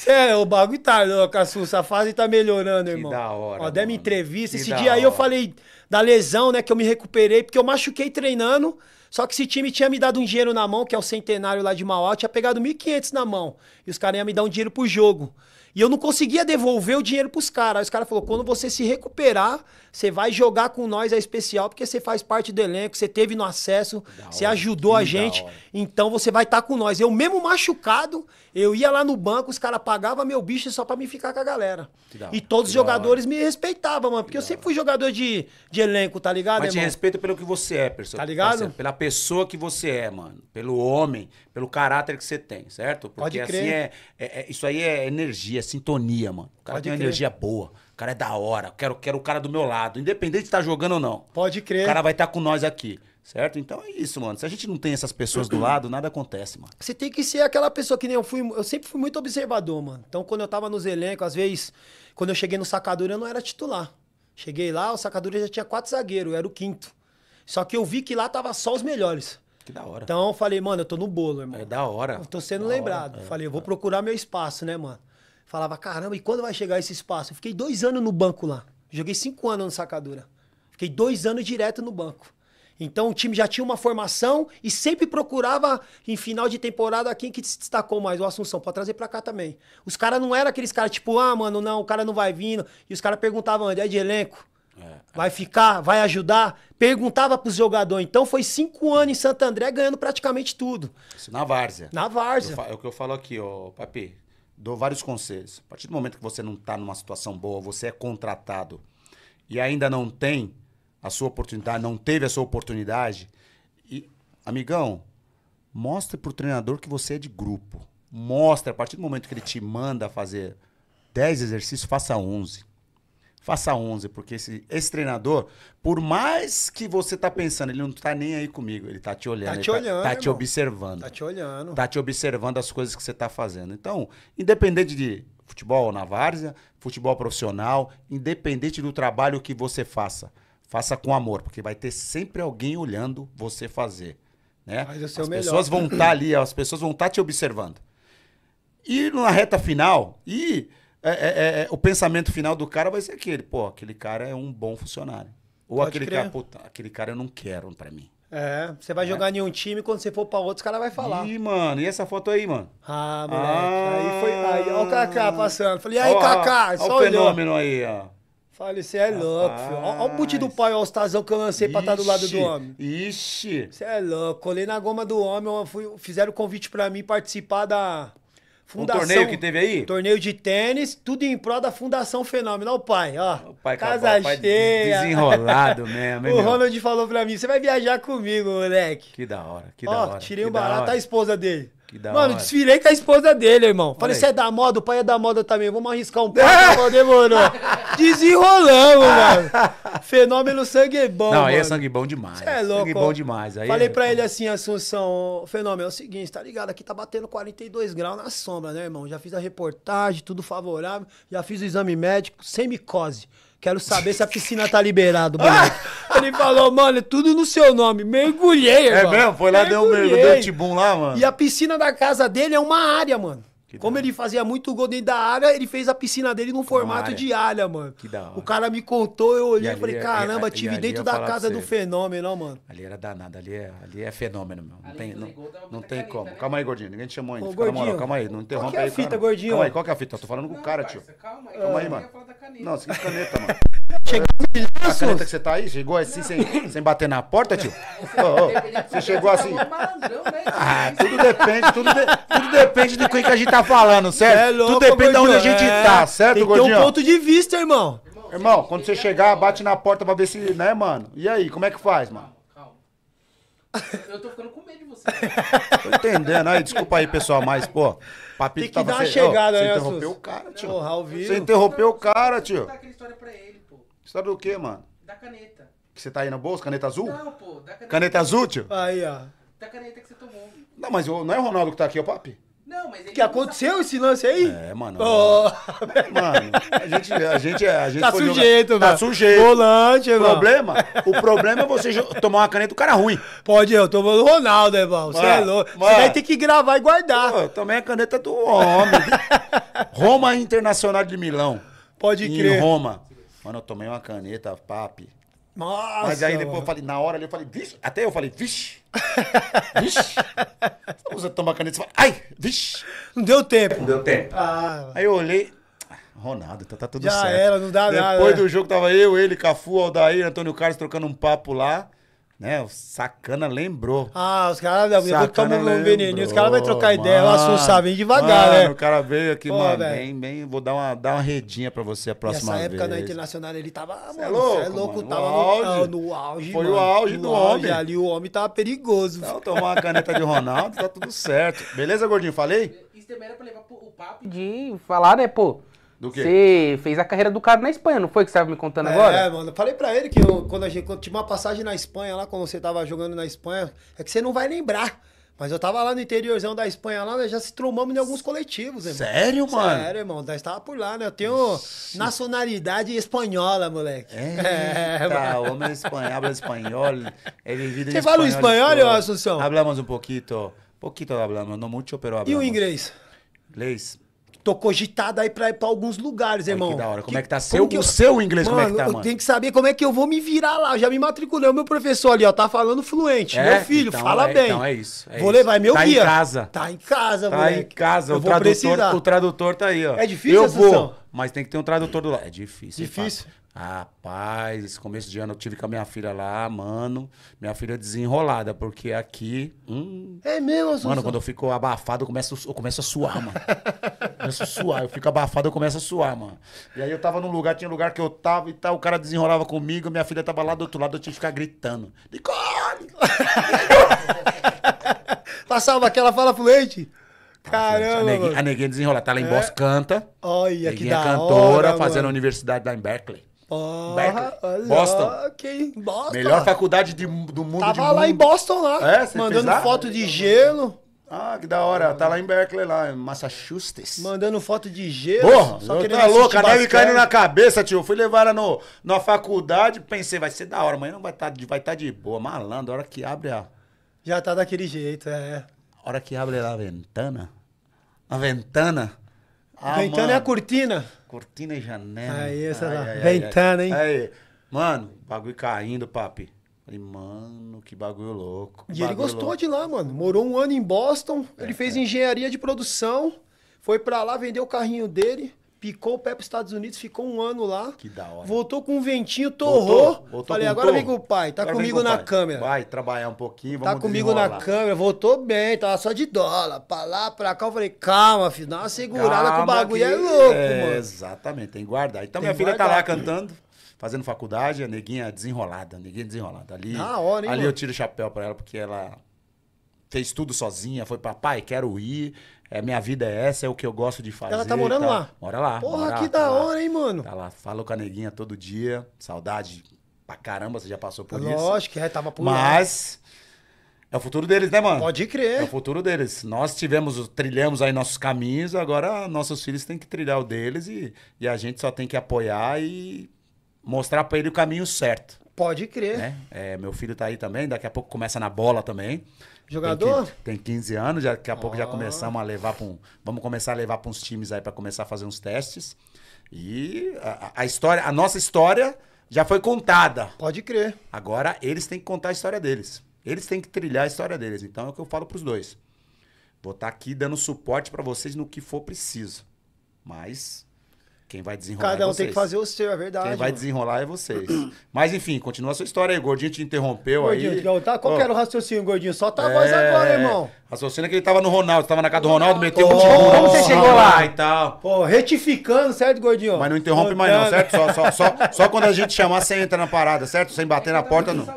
É, o bagulho tá louco, Assusta. A fase tá melhorando, irmão. Que da hora. Ó, uma entrevista. Que Esse dia hora. aí eu falei da lesão, né? Que eu me recuperei, porque eu machuquei treinando. Só que esse time tinha me dado um dinheiro na mão, que é o centenário lá de Mauá, tinha pegado 1.500 na mão. E os caras iam me dar um dinheiro pro jogo. E eu não conseguia devolver o dinheiro pros caras. Aí os caras falaram: quando você se recuperar, você vai jogar com nós, é especial, porque você faz parte do elenco, você teve no acesso, você ajudou a gente, então você vai estar tá com nós. Eu mesmo machucado, eu ia lá no banco, os caras pagavam meu bicho só pra me ficar com a galera. E todos os jogadores me respeitavam, mano. Porque eu sempre fui jogador de, de elenco, tá ligado? Mas irmão? te respeito pelo que você é, pessoal. Tá ligado? Tá pela pessoa que você é, mano. Pelo homem, pelo caráter que você tem, certo? Porque Pode assim crer. assim é, é, é, Isso aí é energia, é sintonia, mano. O cara Pode tem uma crer. energia boa. O cara é da hora. Quero, quero o cara do meu lado. Independente de estar tá jogando ou não. Pode crer. O cara vai estar tá com nós aqui. Certo? Então é isso, mano. Se a gente não tem essas pessoas do lado, nada acontece, mano. Você tem que ser aquela pessoa que nem eu fui. Eu sempre fui muito observador, mano. Então, quando eu tava nos elencos, às vezes, quando eu cheguei no Sacadura, eu não era titular. Cheguei lá, o Sacadura já tinha quatro zagueiros, eu era o quinto. Só que eu vi que lá tava só os melhores. Que da hora. Então eu falei, mano, eu tô no bolo, irmão. É da hora. Eu tô sendo da lembrado. Hora, é. falei, eu vou procurar meu espaço, né, mano? Falava, caramba, e quando vai chegar esse espaço? Eu fiquei dois anos no banco lá. Joguei cinco anos no Sacadura. Fiquei dois anos direto no banco. Então o time já tinha uma formação e sempre procurava em final de temporada quem que se destacou mais, o Assunção, pode trazer para cá também. Os caras não eram aqueles caras tipo, ah, mano, não, o cara não vai vindo. E os caras perguntavam, onde é de elenco? É, é, vai ficar? Vai ajudar? Perguntava pros jogadores. Então foi cinco anos em Santo André ganhando praticamente tudo. Isso na várzea. Na várzea. É o que eu falo aqui, ó, Papi. Dou vários conselhos. A partir do momento que você não tá numa situação boa, você é contratado e ainda não tem a sua oportunidade, não teve a sua oportunidade. E, amigão, mostre pro treinador que você é de grupo. Mostra, a partir do momento que ele te manda fazer 10 exercícios, faça 11. Faça 11, porque esse, esse treinador, por mais que você tá pensando, ele não tá nem aí comigo, ele tá te olhando. Tá te olhando. Tá, tá te observando. Tá te olhando. Tá te observando as coisas que você tá fazendo. Então, independente de futebol na várzea, futebol profissional, independente do trabalho que você faça, faça com amor, porque vai ter sempre alguém olhando você fazer. Né? Faz as pessoas melhor. vão estar tá ali, as pessoas vão estar tá te observando. E na reta final, e é, é, é, é, o pensamento final do cara vai ser aquele, pô, aquele cara é um bom funcionário. Ou Pode aquele crer. cara, puta, aquele cara eu não quero pra mim. É, você vai né? jogar em um time, quando você for pra outro, os caras vão falar. Ih, mano, e essa foto aí, mano? Ah, moleque. Ah, aí foi. Aí, ó o ah. Kaká passando. Falei, e aí, ó, Kaká? só o olhou. fenômeno aí, ó. Falei, você é louco, filho. Olha o boot do pai, olha o tazão que eu lancei pra estar tá do lado do homem. Ixi! Você é louco. Colei na goma do homem, fui, fizeram convite pra mim participar da fundação. Um torneio que teve aí? Torneio de tênis, tudo em prol da Fundação Fenômeno. Olha o pai, ó. O pai casa acabou, pai Desenrolado [laughs] mesmo. o Ronald falou pra mim: você vai viajar comigo, moleque. Que da hora, que ó, da hora. Tirei o barato da esposa dele. Mano, hora. desfilei com a esposa dele, irmão. Falei, você é da moda, o pai é da moda também. Vamos arriscar um [laughs] pouco, é. demorou. Desenrolamos, mano. [laughs] Fenômeno sangue bom. Não, aí é sangue bom demais. Cê é louco. Sangue bom demais. Aí Falei é... pra ele assim, Assunção, fenômeno, é o seguinte, tá ligado? Aqui tá batendo 42 graus na sombra, né, irmão? Já fiz a reportagem, tudo favorável. Já fiz o exame médico, sem micose. Quero saber se a piscina tá liberada, moleque. [laughs] Ele falou, mano, é tudo no seu nome. Mergulhei, é irmão. É mesmo? Foi lá, deu um mergulho, deu um tibum lá, mano. E a piscina da casa dele é uma área, mano. Que Como ele fazia muito gol dentro da área, ele fez a piscina dele num formato área. de área, mano. Que da hora. O cara me contou, eu olhei e, falei, é- caramba, é, tive dentro da casa do fenômeno, ó, mano. Ali era danado, ali é, ali é fenômeno, meu. Não ali tem, não, não tem carita, como. Né? Calma aí, gordinho, ninguém te chamou ainda. Ô, Fica gordinho, na moral, calma aí, não interrompa aí. Qual que é a fita, gordinho? Calma aí, qual que é a fita? Eu tô falando com não, o cara, tio. Calma aí, calma aí, é. mano caneta. Não, sem caneta, mano. Chegou a milhaços. caneta que você tá aí, chegou assim sem, sem bater na porta, tio? Você chegou assim. Tá né? Ah, tudo depende, tudo, de- tudo depende do que a gente tá falando, é certo? É louco, tudo depende de onde a gente é. tá, certo, Tem que ter um ponto de vista, irmão. Irmão, quando você chegar, bate na porta pra ver se, né, mano? E aí, como é que faz, mano? Calma. Eu tô ficando com medo de você. Tô entendendo. Aí, desculpa aí, pessoal, mas, pô, Papito Tem que dar uma chegada, né? Você interrompeu o cara, tio. Porra, ao vivo. Você interrompeu o cara, tio. Eu vou aquela história pra ele, pô. História do quê, mano? Da caneta. Que você tá aí na bolsa? Caneta azul? Não, pô. Da caneta, caneta azul, tio? Aí, ó. Da caneta que você tomou. Não, mas não é o Ronaldo que tá aqui, é o papi. Não, mas que aconteceu esse lance aí? É, mano. Oh. [laughs] Mano, a gente, a gente, a gente tá sujeito, jogar, Tá sujeito. Volante, irmão. Problema, o problema é você tomar uma caneta do cara é ruim. Pode, eu tomo falando Ronaldo, irmão. Você é louco. Você vai ter que gravar e guardar. Pô, eu tomei a caneta do homem. [laughs] Roma Internacional de Milão. Pode crer. Em Roma. Mano, eu tomei uma caneta, papi. Nossa, Mas aí depois mano. eu falei, na hora ali eu falei, vixe, até eu falei, vixe, [laughs] vixe, você toma caneta e fala, ai, vixe. Não deu tempo. Não deu tempo. Ah. Aí eu olhei, Ronaldo, tá, tá tudo Já certo. Já era, não dá depois nada. Depois né? do jogo tava eu, ele, Cafu, Aldair, Antônio Carlos trocando um papo lá né? O Sacana lembrou. Ah, os caras, eu vou tomar um veneninho, os caras vão trocar ideia, mano, o assunto sabe devagar, mano, né? O cara veio aqui, Pô, mano, bem, bem, vou dar uma, dar uma redinha pra você a próxima vez. Nessa época da Internacional ele tava, é mano, é louco, é louco mano, tava no ah, auge. No, auge Foi mano, o auge do homem. Ali o homem tava perigoso. Então, tomar uma caneta de Ronaldo, tá tudo certo. Beleza, gordinho? Falei? Isso também era pra levar o papo de falar, né, pô? Do quê? Você fez a carreira do cara na Espanha, não foi que você estava me contando é, agora? É, mano. Falei pra ele que eu, quando a gente quando tinha uma passagem na Espanha, lá quando você tava jogando na Espanha, é que você não vai lembrar. Mas eu tava lá no interiorzão da Espanha, lá, nós já se trombamos em alguns coletivos, irmão. Sério, mano? Sério, irmão. Nós tava por lá, né? Eu tenho nacionalidade espanhola, moleque. Eita, [laughs] é, mano. homem é espanhol, habla espanhol. É vivido Você fala espanhol, espanhol Assunção? Hablamos um pouquito. Poquito hablamos, não muito, pero hablamos. E o inglês? Inglês? Tô cogitado aí pra ir pra alguns lugares, irmão. Olha que da hora. Como que, é que tá seu, que eu... o seu inglês? Mano, como é que tá, mano? Eu tenho que saber como é que eu vou me virar lá. Eu já me matriculei. O meu professor ali, ó, tá falando fluente. É? Meu filho, então, fala é, bem. Então é isso. É vou é isso. levar meu tá guia. Tá em casa. Tá em casa, Tá moleque. em casa. Eu o tradutor, precisar. o tradutor tá aí, ó. É difícil, Eu vou, mas tem que ter um tradutor do lado. É difícil. É difícil. Rapaz, esse começo de ano eu tive com a minha filha lá, mano. Minha filha desenrolada, porque aqui. Hum, é mesmo, Assunção? Mano, quando eu fico abafado, eu começo, eu começo a suar, mano. começo a suar. Eu fico abafado, eu começo a suar, mano. E aí eu tava num lugar, tinha um lugar que eu tava e tal, o cara desenrolava comigo, minha filha tava lá do outro lado, eu tinha que ficar gritando. Nicole! [laughs] Passava aquela fala fluente. Caramba! A neguinha, a neguinha desenrola, tá lá em é. Boss, canta. Olha, neguinha que da cantora, hora, fazendo a universidade lá em Berkeley. Porra, olha, Boston. Okay. Boston. Melhor faculdade de, do mundo Tava lá mundo. em Boston lá. É, mandando foto de gelo. Ah, que da hora. Tá lá em Berkeley, lá, em Massachusetts. Mandando foto de gelo. Porra, só tá louca, a neve caindo na cabeça, tio. Fui levar ela no, na faculdade, pensei, vai ser da hora, amanhã não vai estar tá, vai tá de boa. Malandro, a hora que abre a. Já tá daquele jeito, é. A hora que abre a ventana. A ventana. Ah, Ventana mano. é a cortina. Cortina e janela. Aí, essa ai, lá. Ai, Ventana, ai, hein? Aí. Mano, bagulho caindo, papi. Falei, mano, que bagulho louco. e ele gostou louco. de lá, mano. Morou um ano em Boston. É, ele fez é. engenharia de produção. Foi pra lá, vender o carrinho dele. Picou o pé para os Estados Unidos, ficou um ano lá. Que da hora. Voltou com um ventinho, torrou. Voltou, voltou falei, agora vem com o pai, tá agora comigo com na pai. câmera. Vai trabalhar um pouquinho, tá vamos Tá comigo desenrolar. na câmera, voltou bem, tava só de dólar. Pra lá, pra cá, eu falei, calma, filho, dá uma segurada calma, o bagulho é que... é louco, é, mano. Exatamente, tem que guardar. Então tem minha filha tá lá cantando fazendo faculdade, a neguinha desenrolada, a neguinha desenrolada. Ali, Na hora, hein, ali eu tiro o chapéu para ela, porque ela fez tudo sozinha, foi papai, quero ir é, minha vida é essa, é o que eu gosto de fazer. Ela tá morando lá? Mora lá. Porra, mora, que tá da tá hora, lá. hein, mano? Tá lá, falo com a neguinha todo dia, saudade pra caramba, você já passou por Lógico, isso. Lógico, é, tava por Mas... É o futuro deles, né, mano? Pode crer. É o futuro deles. Nós tivemos, trilhamos aí nossos caminhos, agora nossos filhos têm que trilhar o deles e, e a gente só tem que apoiar e mostrar para ele o caminho certo. Pode crer. Né? É, meu filho tá aí também, daqui a pouco começa na bola também. Jogador? Tem, tem 15 anos, já, daqui a pouco oh. já começamos a levar para um, Vamos começar a levar para uns times aí para começar a fazer uns testes. E a, a, história, a nossa história já foi contada. Pode crer. Agora eles têm que contar a história deles. Eles têm que trilhar a história deles. Então é o que eu falo para os dois. Vou estar tá aqui dando suporte para vocês no que for preciso. Mas quem vai desenrolar Cada é um é tem que fazer o seu, é verdade. Quem vai desenrolar é vocês. [clears throat] Mas enfim, continua a sua história aí. Gordinho te interrompeu Gordinho, aí. Gordinho, tá? qual oh. era o raciocínio, Gordinho? tá a é... voz agora, irmão. Raciocínio é que ele tava no Ronaldo, tava na casa do Ronaldo, meteu oh, um tiro. Como você chegou lá? E tal. Pô, retificando, certo, Gordinho? Mas não interrompe mais não, certo? Só, só, só, só quando a gente chamar, você entra na parada, certo? Sem bater na porta, não.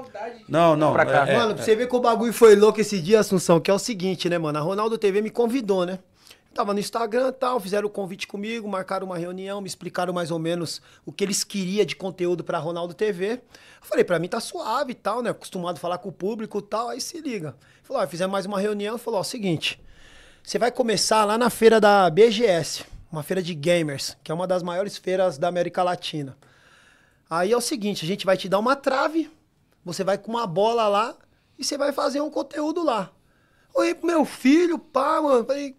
Não, não. Pra cá. É, é. Mano, pra você ver que o bagulho foi louco esse dia, Assunção, que é o seguinte, né, mano? A Ronaldo TV me convidou, né? Tava no Instagram tal, fizeram o convite comigo, marcaram uma reunião, me explicaram mais ou menos o que eles queriam de conteúdo para Ronaldo TV. Eu falei, para mim tá suave e tal, né? Acostumado a falar com o público e tal, aí se liga. Falou, ah, fizemos mais uma reunião, falou, ó, seguinte, você vai começar lá na feira da BGS, uma feira de gamers, que é uma das maiores feiras da América Latina. Aí é o seguinte, a gente vai te dar uma trave, você vai com uma bola lá e você vai fazer um conteúdo lá. Oi, meu filho, pá, mano. Falei,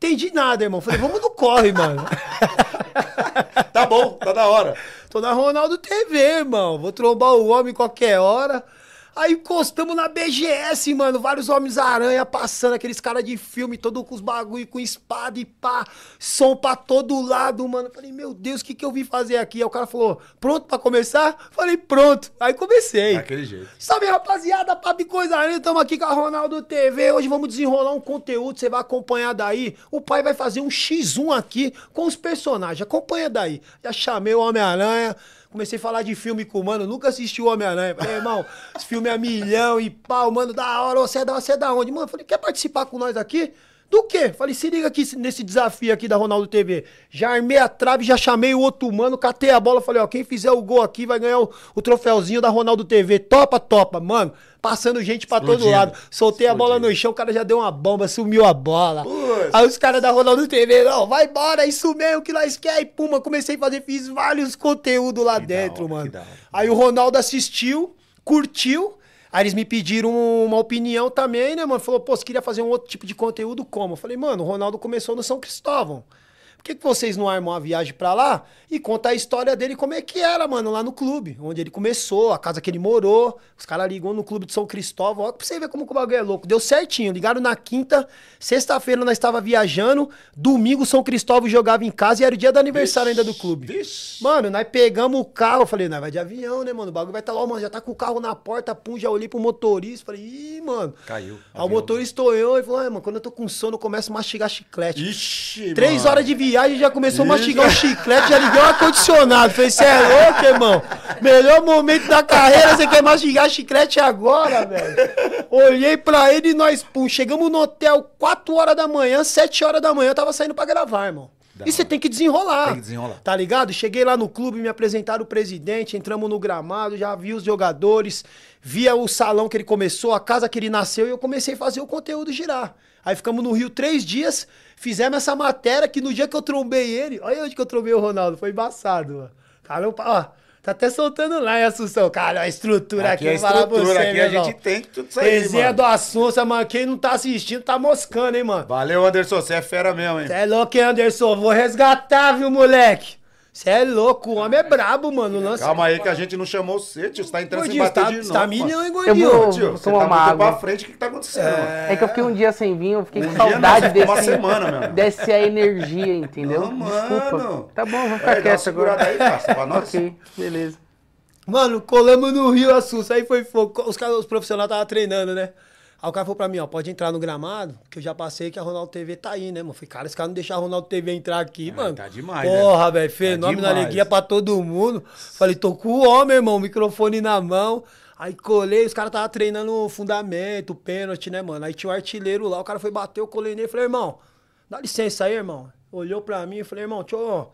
Entendi nada, irmão. Falei, vamos no corre, mano. tá bom, tá da hora. Tô na Ronaldo TV, irmão. Vou trombar o homem qualquer hora. Aí encostamos na BGS, mano. Vários Homens-Aranha passando, aqueles caras de filme, todo com os bagulho, com espada e pá. Som pra todo lado, mano. Falei, meu Deus, o que, que eu vim fazer aqui? Aí o cara falou, pronto pra começar? Falei, pronto. Aí comecei. Daquele jeito. Salve, rapaziada, papo e coisa aí. Estamos aqui com a Ronaldo TV. Hoje vamos desenrolar um conteúdo, você vai acompanhar daí. O pai vai fazer um X1 aqui com os personagens. Acompanha daí. Já chamei o Homem-Aranha. Comecei a falar de filme com o mano, nunca assistiu Homem-Aranha. Falei, irmão, esse filme é milhão e pau, mano, da hora, você é da, você é da onde? Mano, falei, quer participar com nós aqui? Do quê? Falei, se liga aqui nesse desafio aqui da Ronaldo TV. Já armei a trave, já chamei o outro mano, catei a bola, falei, ó, quem fizer o gol aqui vai ganhar o, o troféuzinho da Ronaldo TV. Topa, topa, mano. Passando gente para todo lado. Soltei Explodindo. a bola no chão, o cara já deu uma bomba, sumiu a bola. Aí os caras da Ronaldo TV, não, vai embora, é isso mesmo que nós quer. E puma, comecei a fazer, fiz vários conteúdos lá que dentro, hora, mano. Aí o Ronaldo assistiu, curtiu. Aí eles me pediram uma opinião também, né, mano? Falou, pô, você queria fazer um outro tipo de conteúdo como? Eu falei, mano, o Ronaldo começou no São Cristóvão que, que vocês não armam a viagem para lá e conta a história dele, como é que era, mano, lá no clube, onde ele começou, a casa que ele morou. Os caras ligam no clube de São Cristóvão, ó, pra você ver como o bagulho é louco. Deu certinho, ligaram na quinta, sexta-feira nós estava viajando, domingo São Cristóvão jogava em casa e era o dia do aniversário ainda do clube. Mano, nós pegamos o carro, eu falei, nós vai de avião, né, mano? O bagulho vai estar tá lá, mano, já tá com o carro na porta, pum, já olhei pro motorista, falei, ih, mano. Caiu. Aí o motorista né? olhou e falou, ah, mano, quando eu tô com sono, eu começo a mastigar chiclete. Ixi, Três mano. horas de viagem viagem, já começou a mastigar o chiclete, já ligou o ar-condicionado. Falei, você é louco, irmão? Melhor momento da carreira, você quer mastigar chiclete agora, velho? Olhei pra ele e nós, pum, chegamos no hotel 4 horas da manhã, 7 horas da manhã, eu tava saindo pra gravar, irmão. Da e você tem que desenrolar. Tem que desenrolar. Tá ligado? Cheguei lá no clube, me apresentaram o presidente, entramos no gramado, já vi os jogadores, via o salão que ele começou, a casa que ele nasceu, e eu comecei a fazer o conteúdo girar. Aí ficamos no Rio três dias, Fizemos essa matéria que no dia que eu trombei ele, olha onde que eu trombei o Ronaldo, foi embaçado, mano. Cara, ó, tá até soltando lá, hein, Assunção? Cara, a estrutura aqui, aqui é eu vou você, aqui a gente tem que tudo isso aí, Resenha mano. do Assunção, mano, quem não tá assistindo tá moscando, hein, mano. Valeu, Anderson, você é fera mesmo, hein. Você é louco, hein, Anderson, vou resgatar, viu, moleque? Você é louco, o homem é brabo, mano. Calma aí que a gente não chamou você, tio. Você tá entrando gordinho, sem bater tá, de tá novo. Você tá milhão, hein, gordinho? Eu vou, tio, você tá muito pra frente, o que, que tá acontecendo? É... é... que eu fiquei um dia sem vir, eu fiquei um com saudade desse... Uma semana, mano. Desse a energia, entendeu? Não, Desculpa. Mano. Tá bom, Vamos ficar é, quieto agora. Aí, parça, pra nós. [laughs] ok, beleza. Mano, colamos no Rio Assunção, aí foi fogo. Os, caras, os profissionais estavam treinando, né? Aí o cara falou pra mim, ó, pode entrar no gramado, que eu já passei que a Ronaldo TV tá aí, né, mano? falei, cara, esse cara não deixar a Ronaldo TV entrar aqui, é, mano. Tá demais, né? Porra, né? velho, fenômeno, tá alegria pra todo mundo. Falei, tô com o homem, irmão, microfone na mão. Aí colei, os caras tava treinando fundamento, pênalti, né, mano? Aí tinha um artilheiro lá, o cara foi bater, eu colei nele, falei, irmão, dá licença aí, irmão. Olhou pra mim e falei, irmão, eu...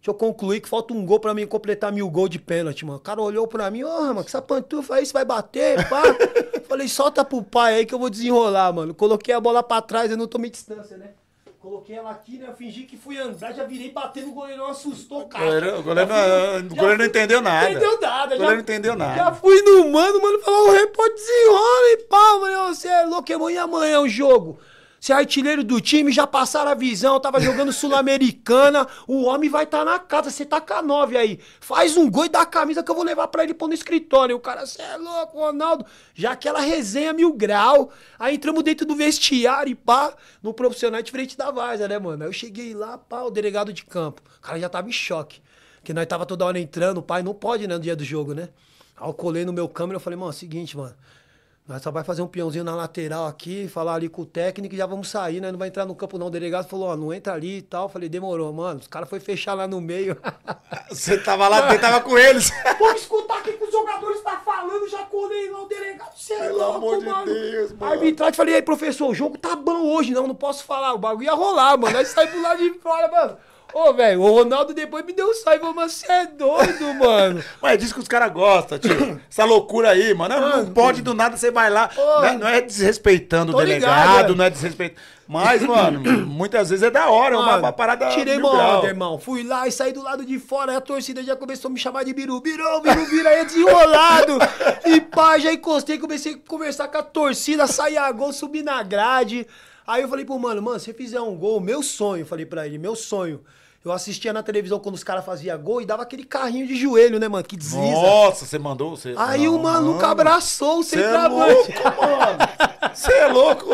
Deixa eu concluir que falta um gol pra mim completar mil gols de pênalti, mano. O cara olhou pra mim, ô, oh, mano, que essa pantufa aí, você vai bater, pá. [laughs] Falei, solta pro pai aí que eu vou desenrolar, mano. Coloquei a bola pra trás, eu não tomei distância, né? Coloquei ela aqui, né? Eu fingi que fui andar, já virei batendo, o goleiro assustou, cara. Goleiro, o goleiro, não, o goleiro não entendeu nada. Entendeu nada, O goleiro já, não entendeu nada. Já fui no mano, mano falou, o rei desenrola e pá, mano. Você é louco, e amanhã é o jogo. Você é artilheiro do time, já passaram a visão, tava jogando Sul-Americana, o homem vai estar tá na casa, você tá com a nove aí. Faz um gol e dá a camisa que eu vou levar pra ele pôr no escritório. E o cara, você é louco, Ronaldo. Já aquela resenha mil grau. Aí entramos dentro do vestiário e pá, no profissional de frente da Varsa, né, mano? Aí eu cheguei lá, pá, o delegado de campo. O cara já tava em choque. Que nós tava toda hora entrando, o pai não pode, né, no dia do jogo, né? Aí eu colei no meu câmera e falei, mano, é o seguinte, mano. Nós só vai fazer um peãozinho na lateral aqui, falar ali com o técnico e já vamos sair, né? Não vai entrar no campo não. O delegado falou, ó, não entra ali e tal. Falei, demorou, mano. Os caras foi fechar lá no meio. [laughs] Você tava lá, você tava com eles. [laughs] Vou escutar o que os jogadores tá falando, já acordei lá o delegado. Você é louco, amor mano. de Deus, mano. Arbitragem, falei, aí, professor, o jogo tá bom hoje, não, não posso falar. O bagulho ia rolar, mano. Aí sai pro lado de fora, mano. Ô, velho, o Ronaldo depois me deu um saiba, mas você é doido, [laughs] mano. mas é diz que os caras gostam, tio. [clears throat] Essa loucura aí, mano. Não, ah, pode do nada você vai lá. Ô, não, é, desrespeitando o delegado, ligado, não é desrespeitando. É mas, mano, [clears throat] muitas vezes é da hora, mano, uma, uma parada. Tirei uma irmão. Fui lá e saí do lado de fora, a torcida já começou a me chamar de biru. biru, biru, biru. aí, desenrolado. [laughs] e pá, já encostei, comecei a conversar com a torcida, saí a gol, subi na grade. Aí eu falei pro mano, mano, se fizer um gol, meu sonho, falei pra ele, meu sonho. Eu assistia na televisão quando os caras faziam gol e dava aquele carrinho de joelho, né, mano? Que desliza. Nossa, você mandou. Você... Aí não, o maluco mano. abraçou o é centroavante. Você é louco, mano. Você é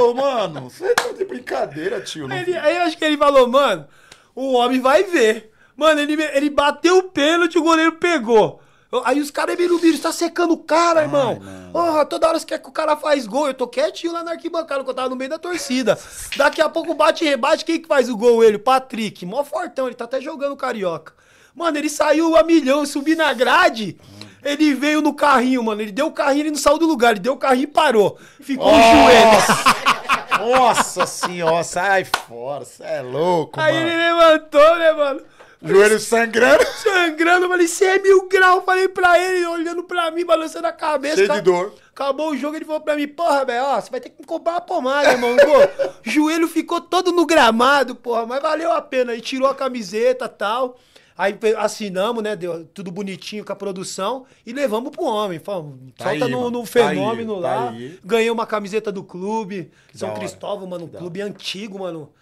louco, mano. Você tá de brincadeira, tio. Ele, aí eu acho que ele falou, mano, o homem vai ver. Mano, ele, ele bateu o pênalti, o goleiro pegou. Aí os caras, Emílio tá secando o cara, Ai, irmão. Porra, toda hora você quer que o cara faz gol. Eu tô quietinho lá na arquibancada, que eu tava no meio da torcida. Daqui a pouco bate e rebate, quem que faz o gol? Ele, o Patrick. Mó fortão, ele tá até jogando carioca. Mano, ele saiu a milhão, subi na grade. Ele veio no carrinho, mano. Ele deu o carrinho, ele não saiu do lugar. Ele deu o carrinho e parou. Ficou oh! joelho. Nossa senhora, sai fora, você é louco, Aí mano. ele levantou, né, mano? Joelho sangrando. [laughs] Sangrando, eu falei, 100 é mil graus, Falei pra ele, olhando pra mim, balançando a cabeça. Cheio de dor. Acabou o jogo, ele falou pra mim, porra, velho, ó, você vai ter que me comprar uma pomada, irmão. Pô, [laughs] joelho ficou todo no gramado, porra, mas valeu a pena. Aí tirou a camiseta e tal. Aí assinamos, né? Deu tudo bonitinho com a produção e levamos pro homem. Falta tá solta no, no, tá fenômeno tá aí, lá. Tá Ganhei uma camiseta do clube. São Cristóvão, mano. Um clube antigo, mano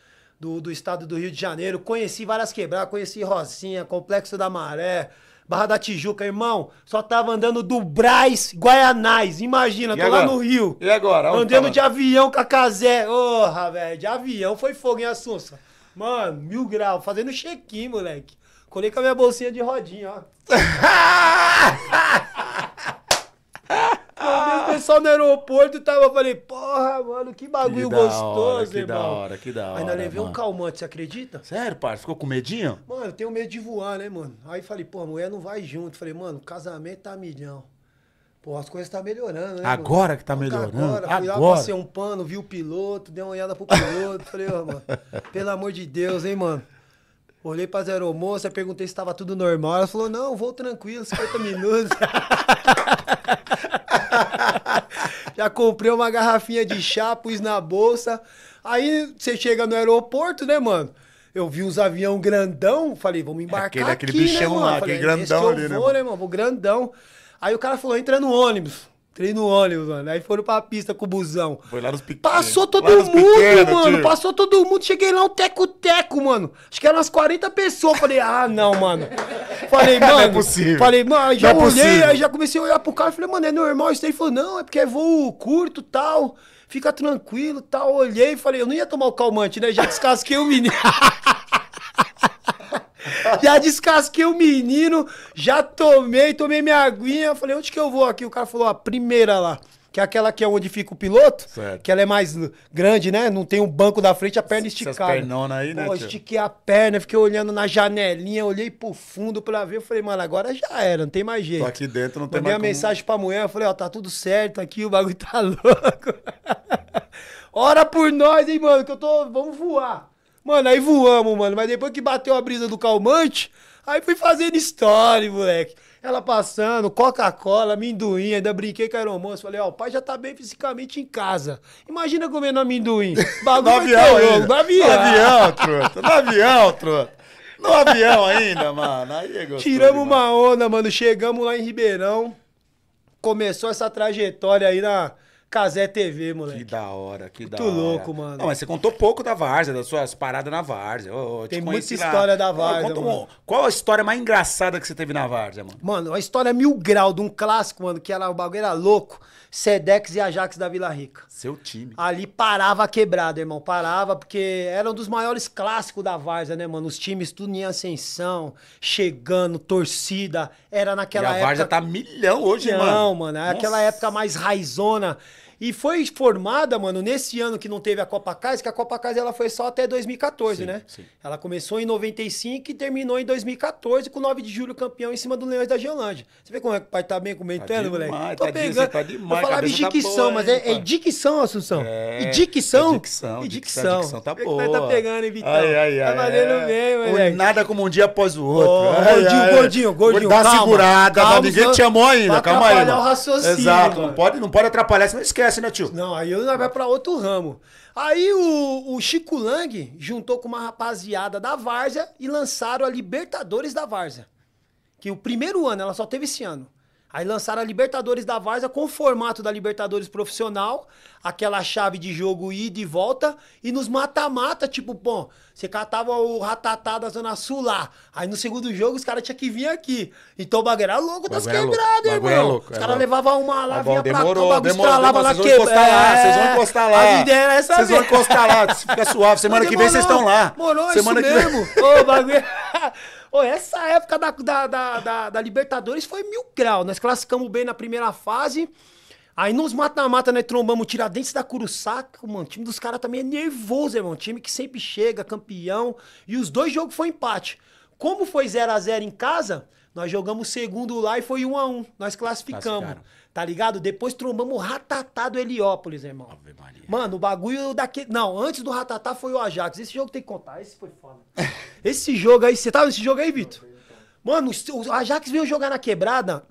do, do estado do Rio de Janeiro. Conheci várias quebradas, conheci Rocinha, Complexo da Maré, Barra da Tijuca, irmão. Só tava andando do Braz, Guaianais. Imagina, e tô agora? lá no Rio. E agora? Onde andando de avião com a Casé. Porra, velho, de avião foi fogo em Assunção. Mano, mil graus, fazendo check-in, moleque. Colei com a minha bolsinha de rodinha, ó. [laughs] Ah. O pessoal no aeroporto e tava, eu falei, porra, mano, que bagulho que gostoso, hora, irmão. Que da hora, que da hora. Ainda levei mano. um calmante, você acredita? Sério, parça? Ficou com medinho? Mano, eu tenho medo de voar, né, mano? Aí falei, pô, a mulher não vai junto. Falei, mano, casamento tá milhão. Pô, as coisas tá melhorando, né? Agora mano? que tá melhorando. Agora, agora. lá, passei um pano, vi o piloto, dei uma olhada pro piloto. falei, ó, oh, mano, pelo amor de Deus, hein, mano? Olhei pra zero moça, perguntei se tava tudo normal. Ela falou, não, vou tranquilo, 50 [laughs] minutos. [laughs] Já comprei uma garrafinha de chá, pus na bolsa. Aí você chega no aeroporto, né, mano? Eu vi uns avião grandão, falei, vamos embarcar aquele, aquele aqui, né, bichão né, lá, aquele grandão eu ali, né, vou, né, mano? né, mano? Vou grandão. Aí o cara falou, entra no ônibus treino no ônibus, mano. Aí foram pra pista com o busão. Foi lá nos pequenos. Passou todo mundo, pequenos, mano. Tio. Passou todo mundo. Cheguei lá, um teco-teco, mano. Acho que eram umas 40 pessoas. Falei, ah, não, mano. Falei, mano. [laughs] Não é possível. Falei, mano, já é olhei, aí já comecei a olhar pro cara. Falei, mano, é normal isso aí. Ele falou, não, é porque é voo curto tal. Fica tranquilo tal. Olhei, e falei, eu não ia tomar o calmante, né? Já descasquei o menino. [laughs] [laughs] já descasquei o menino, já tomei, tomei minha aguinha. Falei, onde que eu vou aqui? O cara falou, a primeira lá que é aquela que é onde fica o piloto, certo. que ela é mais grande, né? Não tem um banco da frente, a perna esticada. Essas pernona aí, né, Pô, estiquei a perna, fiquei olhando na janelinha, olhei pro fundo pra ver, eu falei, mano, agora já era, não tem mais jeito. Tô aqui dentro, não Mandei tem mais Mandei a como... mensagem pra mulher, eu falei, ó, tá tudo certo aqui, o bagulho tá [laughs] louco. [laughs] Ora por nós, hein, mano, que eu tô... Vamos voar. Mano, aí voamos, mano. Mas depois que bateu a brisa do calmante, aí fui fazendo story, moleque. Ela passando, Coca-Cola, amendoim, ainda brinquei com a aeromoça. Falei, ó, oh, o pai já tá bem fisicamente em casa. Imagina comendo amendoim. [laughs] Bagulho no avião, é jogo, no avião. No avião, truta. No avião, truta. No avião ainda, mano. Aí é gostoso, Tiramos uma onda, mano. Chegamos lá em Ribeirão. Começou essa trajetória aí na Casé TV, moleque. Que da hora, que muito da hora. Muito louco, mano. Não, mas você contou pouco da Várzea, das suas paradas na Várzea. Tem muita história da Várzea, mano. Qual a história mais engraçada que você teve na Várzea, mano? Mano, a história mil grau de um clássico, mano, que era, o bagulho era louco. Sedex e Ajax da Vila Rica. Seu time. Ali parava quebrada, irmão. Parava, porque era um dos maiores clássicos da Várzea, né, mano? Os times tudo em ascensão, chegando, torcida. Era naquela época... a Várzea tá milhão hoje, Não, mano. Não, mano. É aquela época mais raizona e foi formada, mano, nesse ano que não teve a Copa Casa, que a Copa Casa ela foi só até 2014, sim, né? Sim. Ela começou em 95 e terminou em 2014 com 9 de julho campeão em cima do Leões da Geolândia. Você vê como é que o pai tá bem comentando, tá demais, moleque? Tá Tô tá pegando. Tá demais, eu falava em dicção, tá mas é, é, dicção, Assunção. É, e dicção? É dicção. E dicção. dicção tá, tá boa. Tá pegando, hein, Vitão? Ai, ai, tá ai, tá valendo é. bem, moleque. Nada como um dia após o outro. Oh, ai, gordinho, ai, gordinho, gordinho. Dá calma, segurada, calma, ninguém te amou ainda. Calma aí. Não atrapalhar o raciocínio. Exato, não pode atrapalhar, não esquece né, tio? Não, aí eu vai para outro ramo. Aí o, o Chico Lang juntou com uma rapaziada da Várzea e lançaram a Libertadores da Várzea. Que o primeiro ano, ela só teve esse ano. Aí lançaram a Libertadores da Varsa com o formato da Libertadores profissional, aquela chave de jogo ida e volta, e nos mata-mata, tipo, bom, você catava o ratatá da Zona Sul lá, aí no segundo jogo os caras tinham que vir aqui. Então o bagulho era louco das é quebradas, irmão. É louco, os caras é levavam uma lá, ah, vinha demorou, pra o demorou, estralava lá, vocês vão encostar lá, vocês vão encostar lá. A ideia era essa Vocês vão encostar lá, fica suave, semana que vem vocês estão lá. Morou, semana isso que mesmo. Ô, bagulho... [laughs] Ô, essa época da, da, da, da, da Libertadores foi mil graus Nós classificamos bem na primeira fase. Aí nos mata-mata, né? Trombamos Tiradentes da Curuçaca, mano. O time dos caras também é nervoso, irmão. Time que sempre chega, campeão. E os dois jogos foi empate. Como foi 0 a 0 em casa, nós jogamos segundo lá e foi 1 a 1 Nós classificamos. Tá ligado? Depois trombamos o Ratatá do Heliópolis, irmão. Ave Maria. Mano, o bagulho daquele. Não, antes do Ratatá foi o Ajax. Esse jogo tem que contar. Esse foi foda. [laughs] Esse jogo aí. Você tava tá nesse jogo aí, Vitor? Mano, o Ajax veio jogar na quebrada.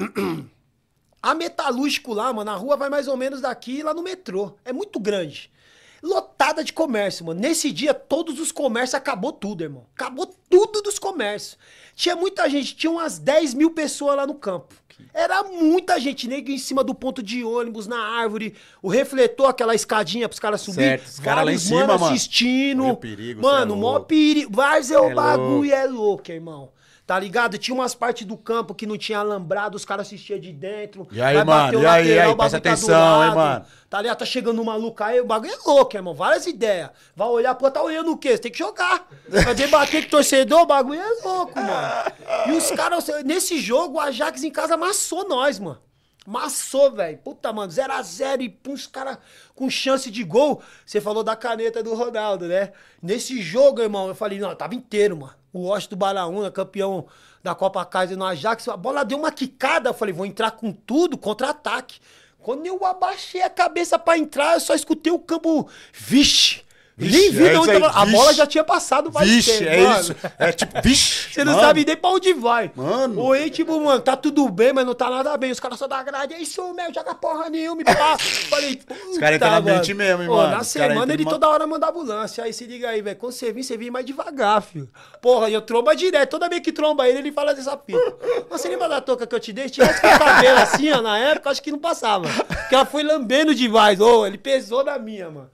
[clears throat] A metalúrgico lá, mano, a rua vai mais ou menos daqui lá no metrô. É muito grande lotada de comércio, mano. Nesse dia, todos os comércios acabou tudo, irmão. Acabou tudo dos comércios. Tinha muita gente, tinha umas 10 mil pessoas lá no campo. Era muita gente, nego em cima do ponto de ônibus, na árvore, o refletor, aquela escadinha pros caras subir. Certo, os caras lá em cima, mano. assistindo. Perigo, é mano, é maior perigo. Várzea é o bagulho, louco. é louco, irmão. Tá ligado? Tinha umas partes do campo que não tinha alambrado, os caras assistiam de dentro. E aí, aí mano? E lateral, aí, aí presta tá atenção, lado, hein, mano? Tá ligado? Tá chegando um maluco aí, o bagulho é louco, irmão. Várias ideias. Vai olhar, pô, tá olhando o quê? Você tem que jogar. Vai debater com torcedor, o bagulho é louco, mano. E os caras, nesse jogo, o Ajax em casa amassou nós, mano. Massou, velho. Puta, mano, 0 a 0 e pum, os caras com chance de gol. Você falou da caneta do Ronaldo, né? Nesse jogo, irmão, eu falei, não, eu tava inteiro, mano. O Washington Balaúna, campeão da Copa Casa no Ajax, a bola deu uma quicada. Eu falei, vou entrar com tudo, contra-ataque. Quando eu abaixei a cabeça para entrar, eu só escutei o campo, vixe, Vixe, nem vi é onde então, tava... A bola já tinha passado mais vixe, tempo, é mano. isso. É tipo, vixe. [laughs] Você não mano. sabe nem pra onde vai. Mano. O aí, tipo, mano, tá tudo bem, mas não tá nada bem. Os caras só da grade. É isso, meu, joga porra nenhuma, me passa. [laughs] Falei, Os caras entram na mente mesmo, hein, Pô, mano. Na semana ele toda hora manda ambulância. Aí se liga aí, velho. Quando você vir, você vem mais devagar, filho. Porra, e eu tromba direto. Toda vez que tromba ele, ele fala dessa Mas [laughs] Você lembra da touca que eu te dei? Tivesse com o cabelo assim, ó, na época, acho que não passava. Porque ela foi lambendo demais. Ô, oh, ele pesou na minha, mano.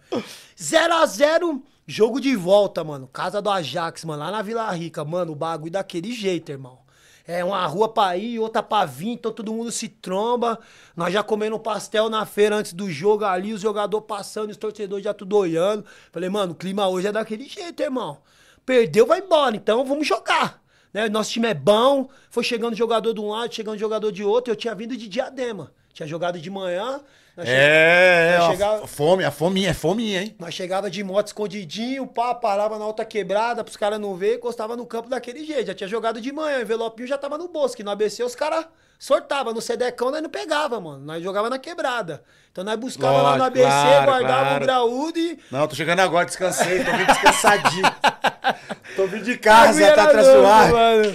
0 a 0 jogo de volta, mano. Casa do Ajax, mano, lá na Vila Rica, mano, o bagulho daquele jeito, irmão. É uma rua pra ir, outra pra vir, então todo mundo se tromba. Nós já comendo pastel na feira antes do jogo ali, os jogadores passando, os torcedores já tudo olhando. Falei, mano, o clima hoje é daquele jeito, irmão. Perdeu, vai embora, então vamos jogar. Né? Nosso time é bom, foi chegando jogador de um lado, chegando jogador de outro. Eu tinha vindo de diadema. Tinha jogado de manhã, é, chegava, é a fome, a fominha, é fominha, hein? Nós chegava de moto escondidinho, pá, parava na alta quebrada pros caras não ver, encostava no campo daquele jeito. Já tinha jogado de manhã, o envelopinho já tava no bolso, que no ABC os caras sortava no Sedecão, nós não pegava, mano. Nós jogava na quebrada. Então nós buscava Lógico, lá no ABC, claro, guardava claro. o graúdo e. Não, tô chegando agora, descansei, tô bem descansadinho. [laughs] tô vindo de casa, tá atrás Mano.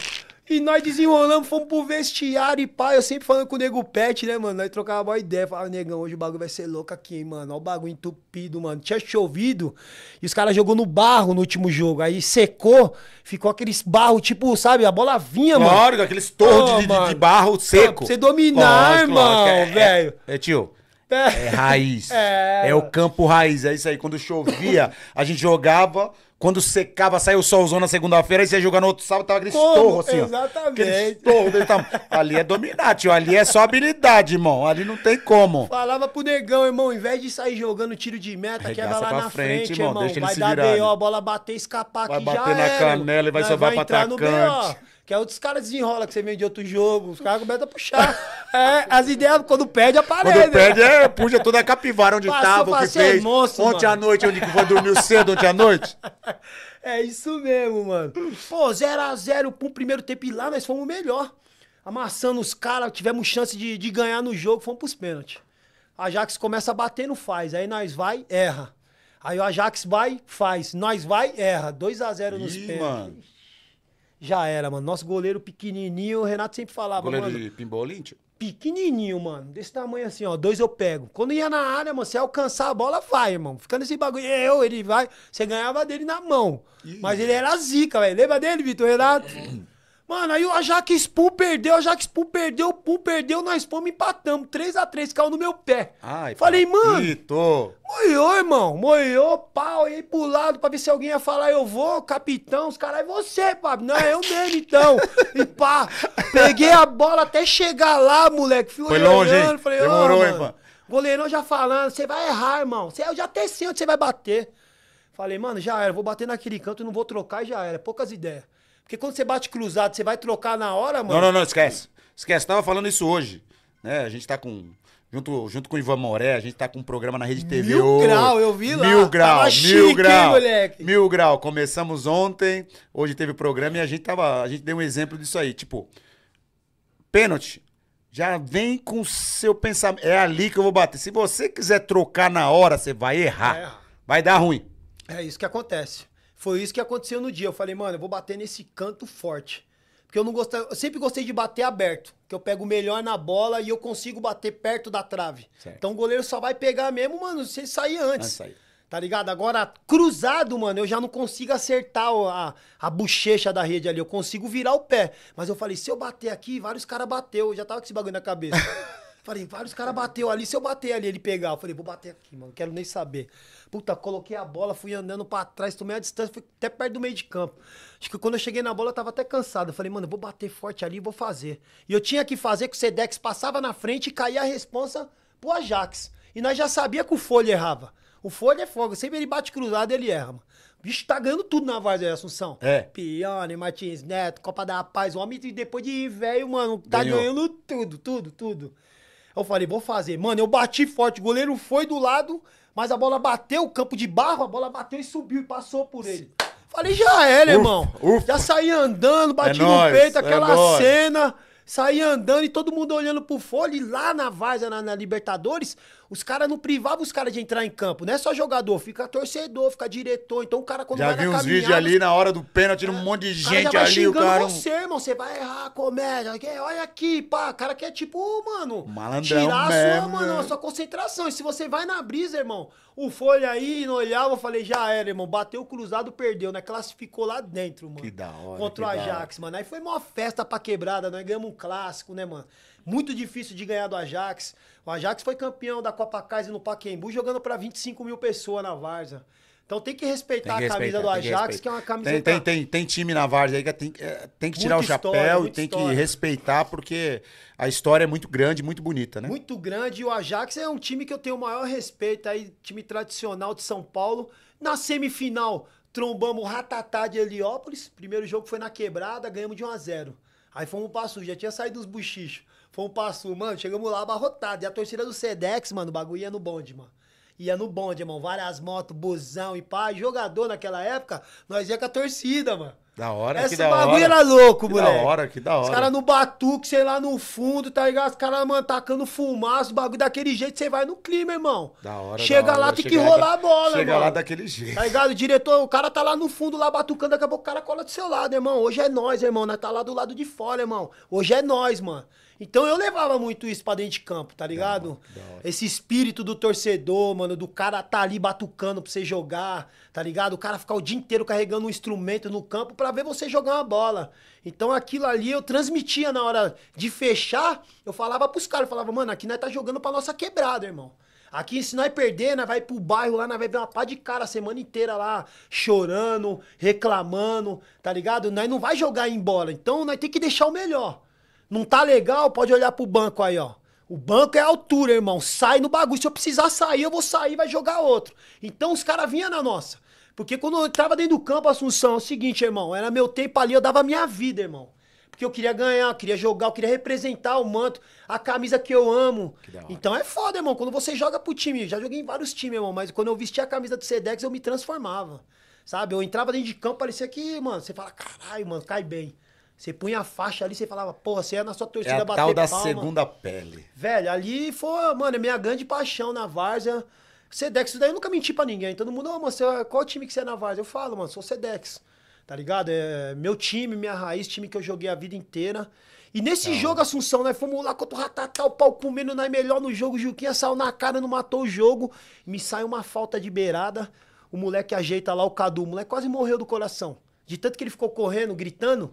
E nós desenrolamos, fomos pro vestiário e pai. eu sempre falando com o nego pet, né, mano? Nós trocava uma ideia, falava, negão, hoje o bagulho vai ser louco aqui, hein, mano? Ó, o bagulho entupido, mano. Tinha chovido e os caras jogou no barro no último jogo. Aí secou, ficou aqueles barro, tipo, sabe, a bola vinha, claro, mano. Claro, aqueles torres oh, de, de, barro seco. pra você dominar, claro, irmão, claro, é, é, velho. É, é, tio. É raiz. É... é o campo raiz, é isso aí. Quando chovia, a gente jogava. Quando secava, saiu o solzão na segunda-feira, aí você ia jogar no outro sábado, tava aquele estorro assim. Exatamente. Ó, estorro dele Ali é dominante, ali é só habilidade, irmão. Ali não tem como. Falava pro negão, irmão, em vez de sair jogando tiro de meta, quebra lá na frente, frente, irmão. Deixa ele vai se Vai dar B.O., a bola bater, escapar vai aqui já Vai bater na canela e vai sobrar pra atacante. Que aí é outros caras desenrolam, que você vende de outro jogo, os caras começam a puxar. É, as ideias, quando perde, aparecem Quando perde, né? é, puxa toda a capivara onde passou, tava, o que fez. ontem mano. à noite, onde foi dormir cedo ontem à noite. [laughs] É isso mesmo, mano. Pô, 0x0 zero, zero pro primeiro tempo e lá, nós fomos o melhor. Amassando os caras, tivemos chance de, de ganhar no jogo, fomos pros pênaltis. A Ajax começa batendo, faz. Aí nós vai, erra. Aí o Ajax vai, faz. Nós vai, erra. 2x0 nos pênaltis já era, mano. Nosso goleiro pequenininho, o Renato sempre falava, goleiro mano. Goleiro de pinball, tio? Pequenininho, mano. Desse tamanho assim, ó. Dois eu pego. Quando ia na área, mano, se alcançar a bola, vai, irmão. Ficando esse bagulho. Eu, ele vai. Você ganhava dele na mão. Ih. Mas ele era zica, velho. Lembra dele, Vitor Renato? [clears throat] Mano, aí o Ajax Pool perdeu, o Ajax Pool perdeu, o Pool perdeu, nós fomos empatamos. 3x3, caiu no meu pé. Ai, Falei, papito. mano. Moiou, irmão. Moiou, pau, aí pro lado pra ver se alguém ia falar, eu vou, capitão. Os caras, é você, Pablo. Não, é eu mesmo, então. [laughs] E pá, peguei a bola até chegar lá, moleque. Fui Foi longe, hein? Falei, Demorou, oh, irmão. Goleirão já falando, você vai errar, irmão. Cê, eu já até sei onde você vai bater. Falei, mano, já era, vou bater naquele canto, e não vou trocar e já era. Poucas ideias. Porque quando você bate cruzado, você vai trocar na hora, mano? Não, não, não, esquece. Esquece, tava falando isso hoje. Né? A gente tá com junto, junto com o Ivan Moré, a gente tá com um programa na Rede TV. Mil grau, eu vi lá. Mil grau, tava mil chique, grau. Hein, moleque? Mil grau. Começamos ontem, hoje teve o programa e a gente tava. A gente deu um exemplo disso aí. Tipo, pênalti. Já vem com o seu pensamento. É ali que eu vou bater. Se você quiser trocar na hora, você vai errar. É. Vai dar ruim. É isso que acontece. Foi isso que aconteceu no dia. Eu falei, mano, eu vou bater nesse canto forte. Porque eu não gostei, eu sempre gostei de bater aberto, que eu pego melhor na bola e eu consigo bater perto da trave. Certo. Então o goleiro só vai pegar mesmo, mano, se sair antes. antes sair. Tá ligado? Agora, cruzado, mano, eu já não consigo acertar a, a bochecha da rede ali. Eu consigo virar o pé. Mas eu falei, se eu bater aqui, vários caras bateu. Eu já tava com esse bagulho na cabeça. [laughs] falei, vários caras bateu ali. Se eu bater ali, ele pegar. Eu falei, vou bater aqui, mano. Quero nem saber. Puta, coloquei a bola, fui andando para trás, tomei a distância, fui até perto do meio de campo. Acho que quando eu cheguei na bola, eu tava até cansado. Eu falei, mano, eu vou bater forte ali e vou fazer. E eu tinha que fazer que o Sedex passava na frente e caía a responsa pro Ajax. E nós já sabia que o Folha errava. O Folha é fogo. Sempre ele bate cruzado, ele erra, mano. bicho tá ganhando tudo na aí, Assunção. É. Pione, Martins Neto, Copa da Paz, o homem depois de velho, mano, tá Ganhou. ganhando tudo, tudo, tudo. Eu falei, vou fazer. Mano, eu bati forte, o goleiro foi do lado, mas a bola bateu, o campo de barro, a bola bateu e subiu e passou por ele. Falei, já era, irmão. Ufa. Já saí andando, bati é no nóis, peito, aquela é cena. Saí andando e todo mundo olhando pro fole. E lá na Vaza, na, na Libertadores, os caras não privavam os caras de entrar em campo. Não é só jogador, fica torcedor, fica diretor. Então o cara quando já vai vi uns vídeos ali na hora do pênalti, é, um monte de gente ali, o cara. Você, irmão, você vai errar, comédia. É, olha aqui, pá. O cara que é tipo, mano, Malandrão tirar mesmo, a sua, mano, né? a sua concentração. E se você vai na brisa, irmão, o folha aí não olhava, eu falei, já era, irmão. Bateu o cruzado, perdeu, né? Classificou lá dentro, mano. Que da hora. Contra o Ajax, mano. Aí foi uma festa pra quebrada, nós ganhamos um clássico, né, mano? muito difícil de ganhar do Ajax. O Ajax foi campeão da Copa Kaiser no Paquembu jogando para 25 mil pessoas na Varza. Então tem que respeitar tem que a camisa do Ajax, que, que, é uma camisa. Tem, tem, tem, tem time na Varsa aí que é, tem, é, tem que tirar muita o chapéu história, e tem história. que respeitar, porque a história é muito grande, muito bonita, né? Muito grande. E o Ajax é um time que eu tenho o maior respeito aí, time tradicional de São Paulo. Na semifinal, trombamos o Ratatá de Heliópolis. Primeiro jogo foi na quebrada, ganhamos de 1 a 0 Aí fomos pra sul, já tinha saído dos bochichos. Foi um passo, mano, chegamos lá abarrotado. E a torcida do Sedex, mano, o bagulho ia no bonde, mano. Ia no bonde, irmão. Várias motos, busão e pá. Jogador naquela época, nós ia com a torcida, mano. Da hora, Essa que da bagulho hora. era louco, que moleque. Da hora, que da hora. Os caras no batuque, sei lá, no fundo, tá ligado? Os caras, mano, tacando fumaça, bagulho daquele jeito, você vai no clima, irmão. Da hora, Chega da lá, tem que rolar a bola, Chega irmão. lá daquele jeito. Tá ligado? O diretor, o cara tá lá no fundo, lá batucando, daqui a pouco o cara cola do seu lado, irmão. Hoje é nós, irmão. Nós tá lá do lado de fora, irmão. Hoje é nós, mano. Então eu levava muito isso pra dentro de campo, tá ligado? Esse espírito do torcedor, mano, do cara tá ali batucando pra você jogar, tá ligado? O cara ficar o dia inteiro carregando um instrumento no campo pra ver você jogar uma bola. Então aquilo ali eu transmitia na hora de fechar, eu falava pros caras, eu falava, mano, aqui nós tá jogando pra nossa quebrada, irmão. Aqui, se nós perder, nós vai pro bairro lá, nós vai ver uma pá de cara a semana inteira lá, chorando, reclamando, tá ligado? Nós não vai jogar em bola. Então, nós tem que deixar o melhor. Não tá legal? Pode olhar pro banco aí, ó. O banco é a altura, irmão. Sai no bagulho. Se eu precisar sair, eu vou sair, vai jogar outro. Então os caras vinham na nossa. Porque quando eu entrava dentro do campo, Assunção, é o seguinte, irmão, era meu tempo ali, eu dava a minha vida, irmão. Porque eu queria ganhar, eu queria jogar, eu queria representar o manto, a camisa que eu amo. Que então é foda, irmão. Quando você joga pro time, já joguei em vários times, irmão, mas quando eu vestia a camisa do Sedex, eu me transformava. Sabe? Eu entrava dentro de campo, parecia que, mano, você fala, caralho, mano, cai bem. Você punha a faixa ali, você falava, porra, você ia é na sua torcida é a bater tal da palma. segunda pele. Velho, ali foi, mano, é minha grande paixão na Várzea. Sedex, isso daí eu nunca menti pra ninguém. Todo mundo, oh, mano, você, é, qual time que você é na Várzea? Eu falo, mano, sou Sedex. Tá ligado? É meu time, minha raiz, time que eu joguei a vida inteira. E nesse jogo, Assunção, né? Fomos lá contra o Ratatá, o pau comendo, não é melhor no jogo. O Juquinha saiu na cara, não matou o jogo. Me sai uma falta de beirada. O moleque ajeita lá o Cadu. O moleque quase morreu do coração. De tanto que ele ficou correndo, gritando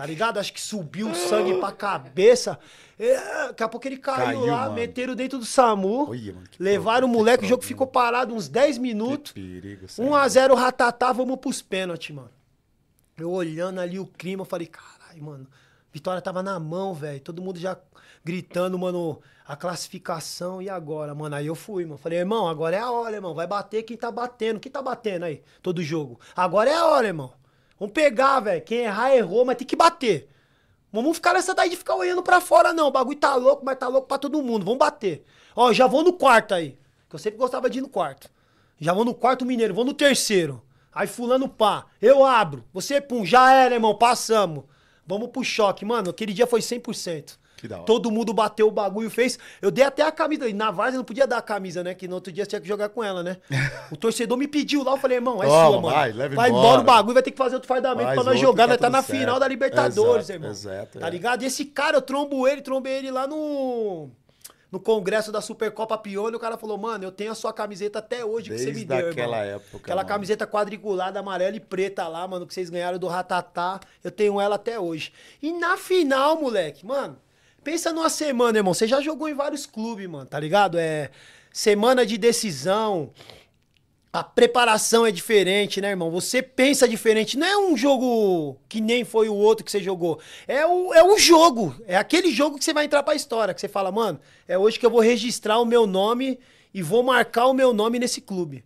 tá ligado? Acho que subiu o sangue pra cabeça. E, é, daqui a pouco ele caiu, caiu lá, mano. meteram dentro do SAMU. mano, levaram o moleque, o jogo ficou parado uns 10 minutos. Perigo, 1x0 Ratatá, vamos pros pênaltis, mano. Eu olhando ali o clima, falei, caralho, mano. Vitória tava na mão, velho. Todo mundo já gritando, mano, a classificação e agora, mano. Aí eu fui, mano. Falei, irmão, agora é a hora, irmão. Vai bater quem tá batendo. Quem tá batendo aí? Todo jogo. Agora é a hora, irmão. Vamos pegar, velho. Quem errar, errou, mas tem que bater. Vamos ficar nessa daí de ficar olhando para fora, não. O bagulho tá louco, mas tá louco pra todo mundo. Vamos bater. Ó, já vou no quarto aí. Que eu sempre gostava de ir no quarto. Já vou no quarto mineiro, vou no terceiro. Aí fulano pá, eu abro. Você pum, já era, irmão, passamos. Vamos pro choque, mano. Aquele dia foi 100%. Que da hora. Todo mundo bateu o bagulho, fez. Eu dei até a camisa. E na Varsa não podia dar a camisa, né? Que no outro dia você tinha que jogar com ela, né? [laughs] O torcedor me pediu lá, eu falei, irmão, é Toma, sua, mano. Vai, leve vai embora. embora o bagulho, vai ter que fazer outro fardamento Faz pra nós jogar. vai tá, né? tá na certo. final da Libertadores, exato, irmão. Exato, tá é. ligado? E esse cara, eu trombo ele, trombei ele lá no no congresso da Supercopa Pione, o cara falou, mano, eu tenho a sua camiseta até hoje Desde que você me deu, aquela irmão. época. Aquela mano. camiseta quadriculada, amarela e preta lá, mano, que vocês ganharam do Ratatá. Eu tenho ela até hoje. E na final, moleque, mano, Pensa numa semana, irmão. Você já jogou em vários clubes, mano, tá ligado? É semana de decisão. A preparação é diferente, né, irmão? Você pensa diferente. Não é um jogo que nem foi o outro que você jogou. É o, é o jogo. É aquele jogo que você vai entrar pra história. Que você fala, mano, é hoje que eu vou registrar o meu nome e vou marcar o meu nome nesse clube.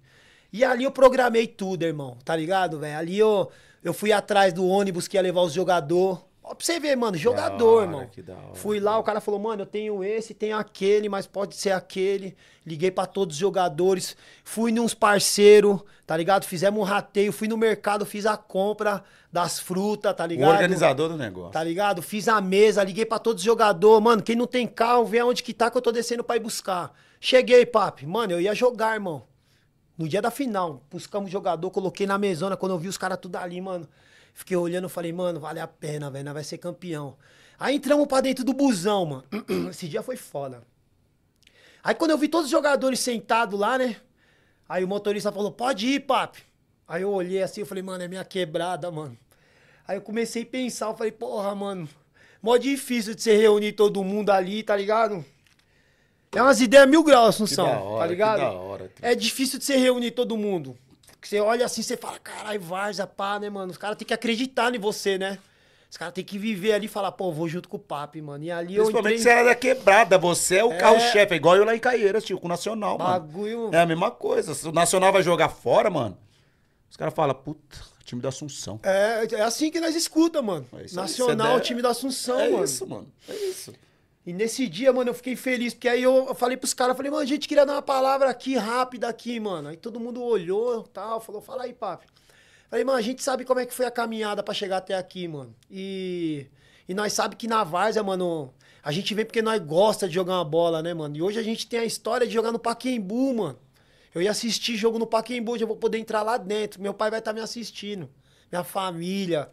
E ali eu programei tudo, irmão. Tá ligado, velho? Ali eu, eu fui atrás do ônibus que ia levar os jogadores pra você ver, mano, jogador, hora, mano. Fui lá, o cara falou, mano, eu tenho esse, tenho aquele, mas pode ser aquele. Liguei para todos os jogadores. Fui nos parceiros, tá ligado? Fizemos um rateio, fui no mercado, fiz a compra das frutas, tá ligado? O organizador do negócio. Tá ligado? Fiz a mesa, liguei para todos os jogadores. Mano, quem não tem carro, vê aonde que tá que eu tô descendo pra ir buscar. Cheguei, papi. Mano, eu ia jogar, irmão. No dia da final, buscamos jogador, coloquei na mesona. Quando eu vi os caras tudo ali, mano. Fiquei olhando, falei, mano, vale a pena, velho, vai ser campeão. Aí entramos pra dentro do busão, mano. [clears throat] Esse dia foi foda. Aí quando eu vi todos os jogadores sentados lá, né? Aí o motorista falou, pode ir, papi. Aí eu olhei assim, eu falei, mano, é minha quebrada, mano. Aí eu comecei a pensar, eu falei, porra, mano, mó difícil de se reunir todo mundo ali, tá ligado? É umas ideias mil graus, Assunção, tá hora, tá ligado? Hora, é difícil de se reunir todo mundo. Que você olha assim, você fala, caralho, Varza, pá, né, mano? Os caras têm que acreditar em você, né? Os caras têm que viver ali e falar, pô, vou junto com o papi, mano. E ali Principalmente eu entrei... você era da quebrada, você é o é... carro-chefe. É igual eu lá em Caieiras, tio, com o Nacional, Bagulho... mano. É a mesma coisa. Se o Nacional vai jogar fora, mano, os caras falam, puta, time da Assunção. É, é assim que nós escuta, mano. É, é Nacional, der... time da Assunção, é mano. É isso, mano. É isso. E nesse dia, mano, eu fiquei feliz, porque aí eu falei pros caras, falei, mano, a gente queria dar uma palavra aqui, rápida aqui, mano. Aí todo mundo olhou tal, falou, fala aí, papi. Falei, mano, a gente sabe como é que foi a caminhada para chegar até aqui, mano. E, e nós sabe que na Várzea, mano, a gente vem porque nós gosta de jogar uma bola, né, mano? E hoje a gente tem a história de jogar no Paquembu, mano. Eu ia assistir jogo no Paquembu, hoje eu vou poder entrar lá dentro. Meu pai vai estar tá me assistindo. Minha família.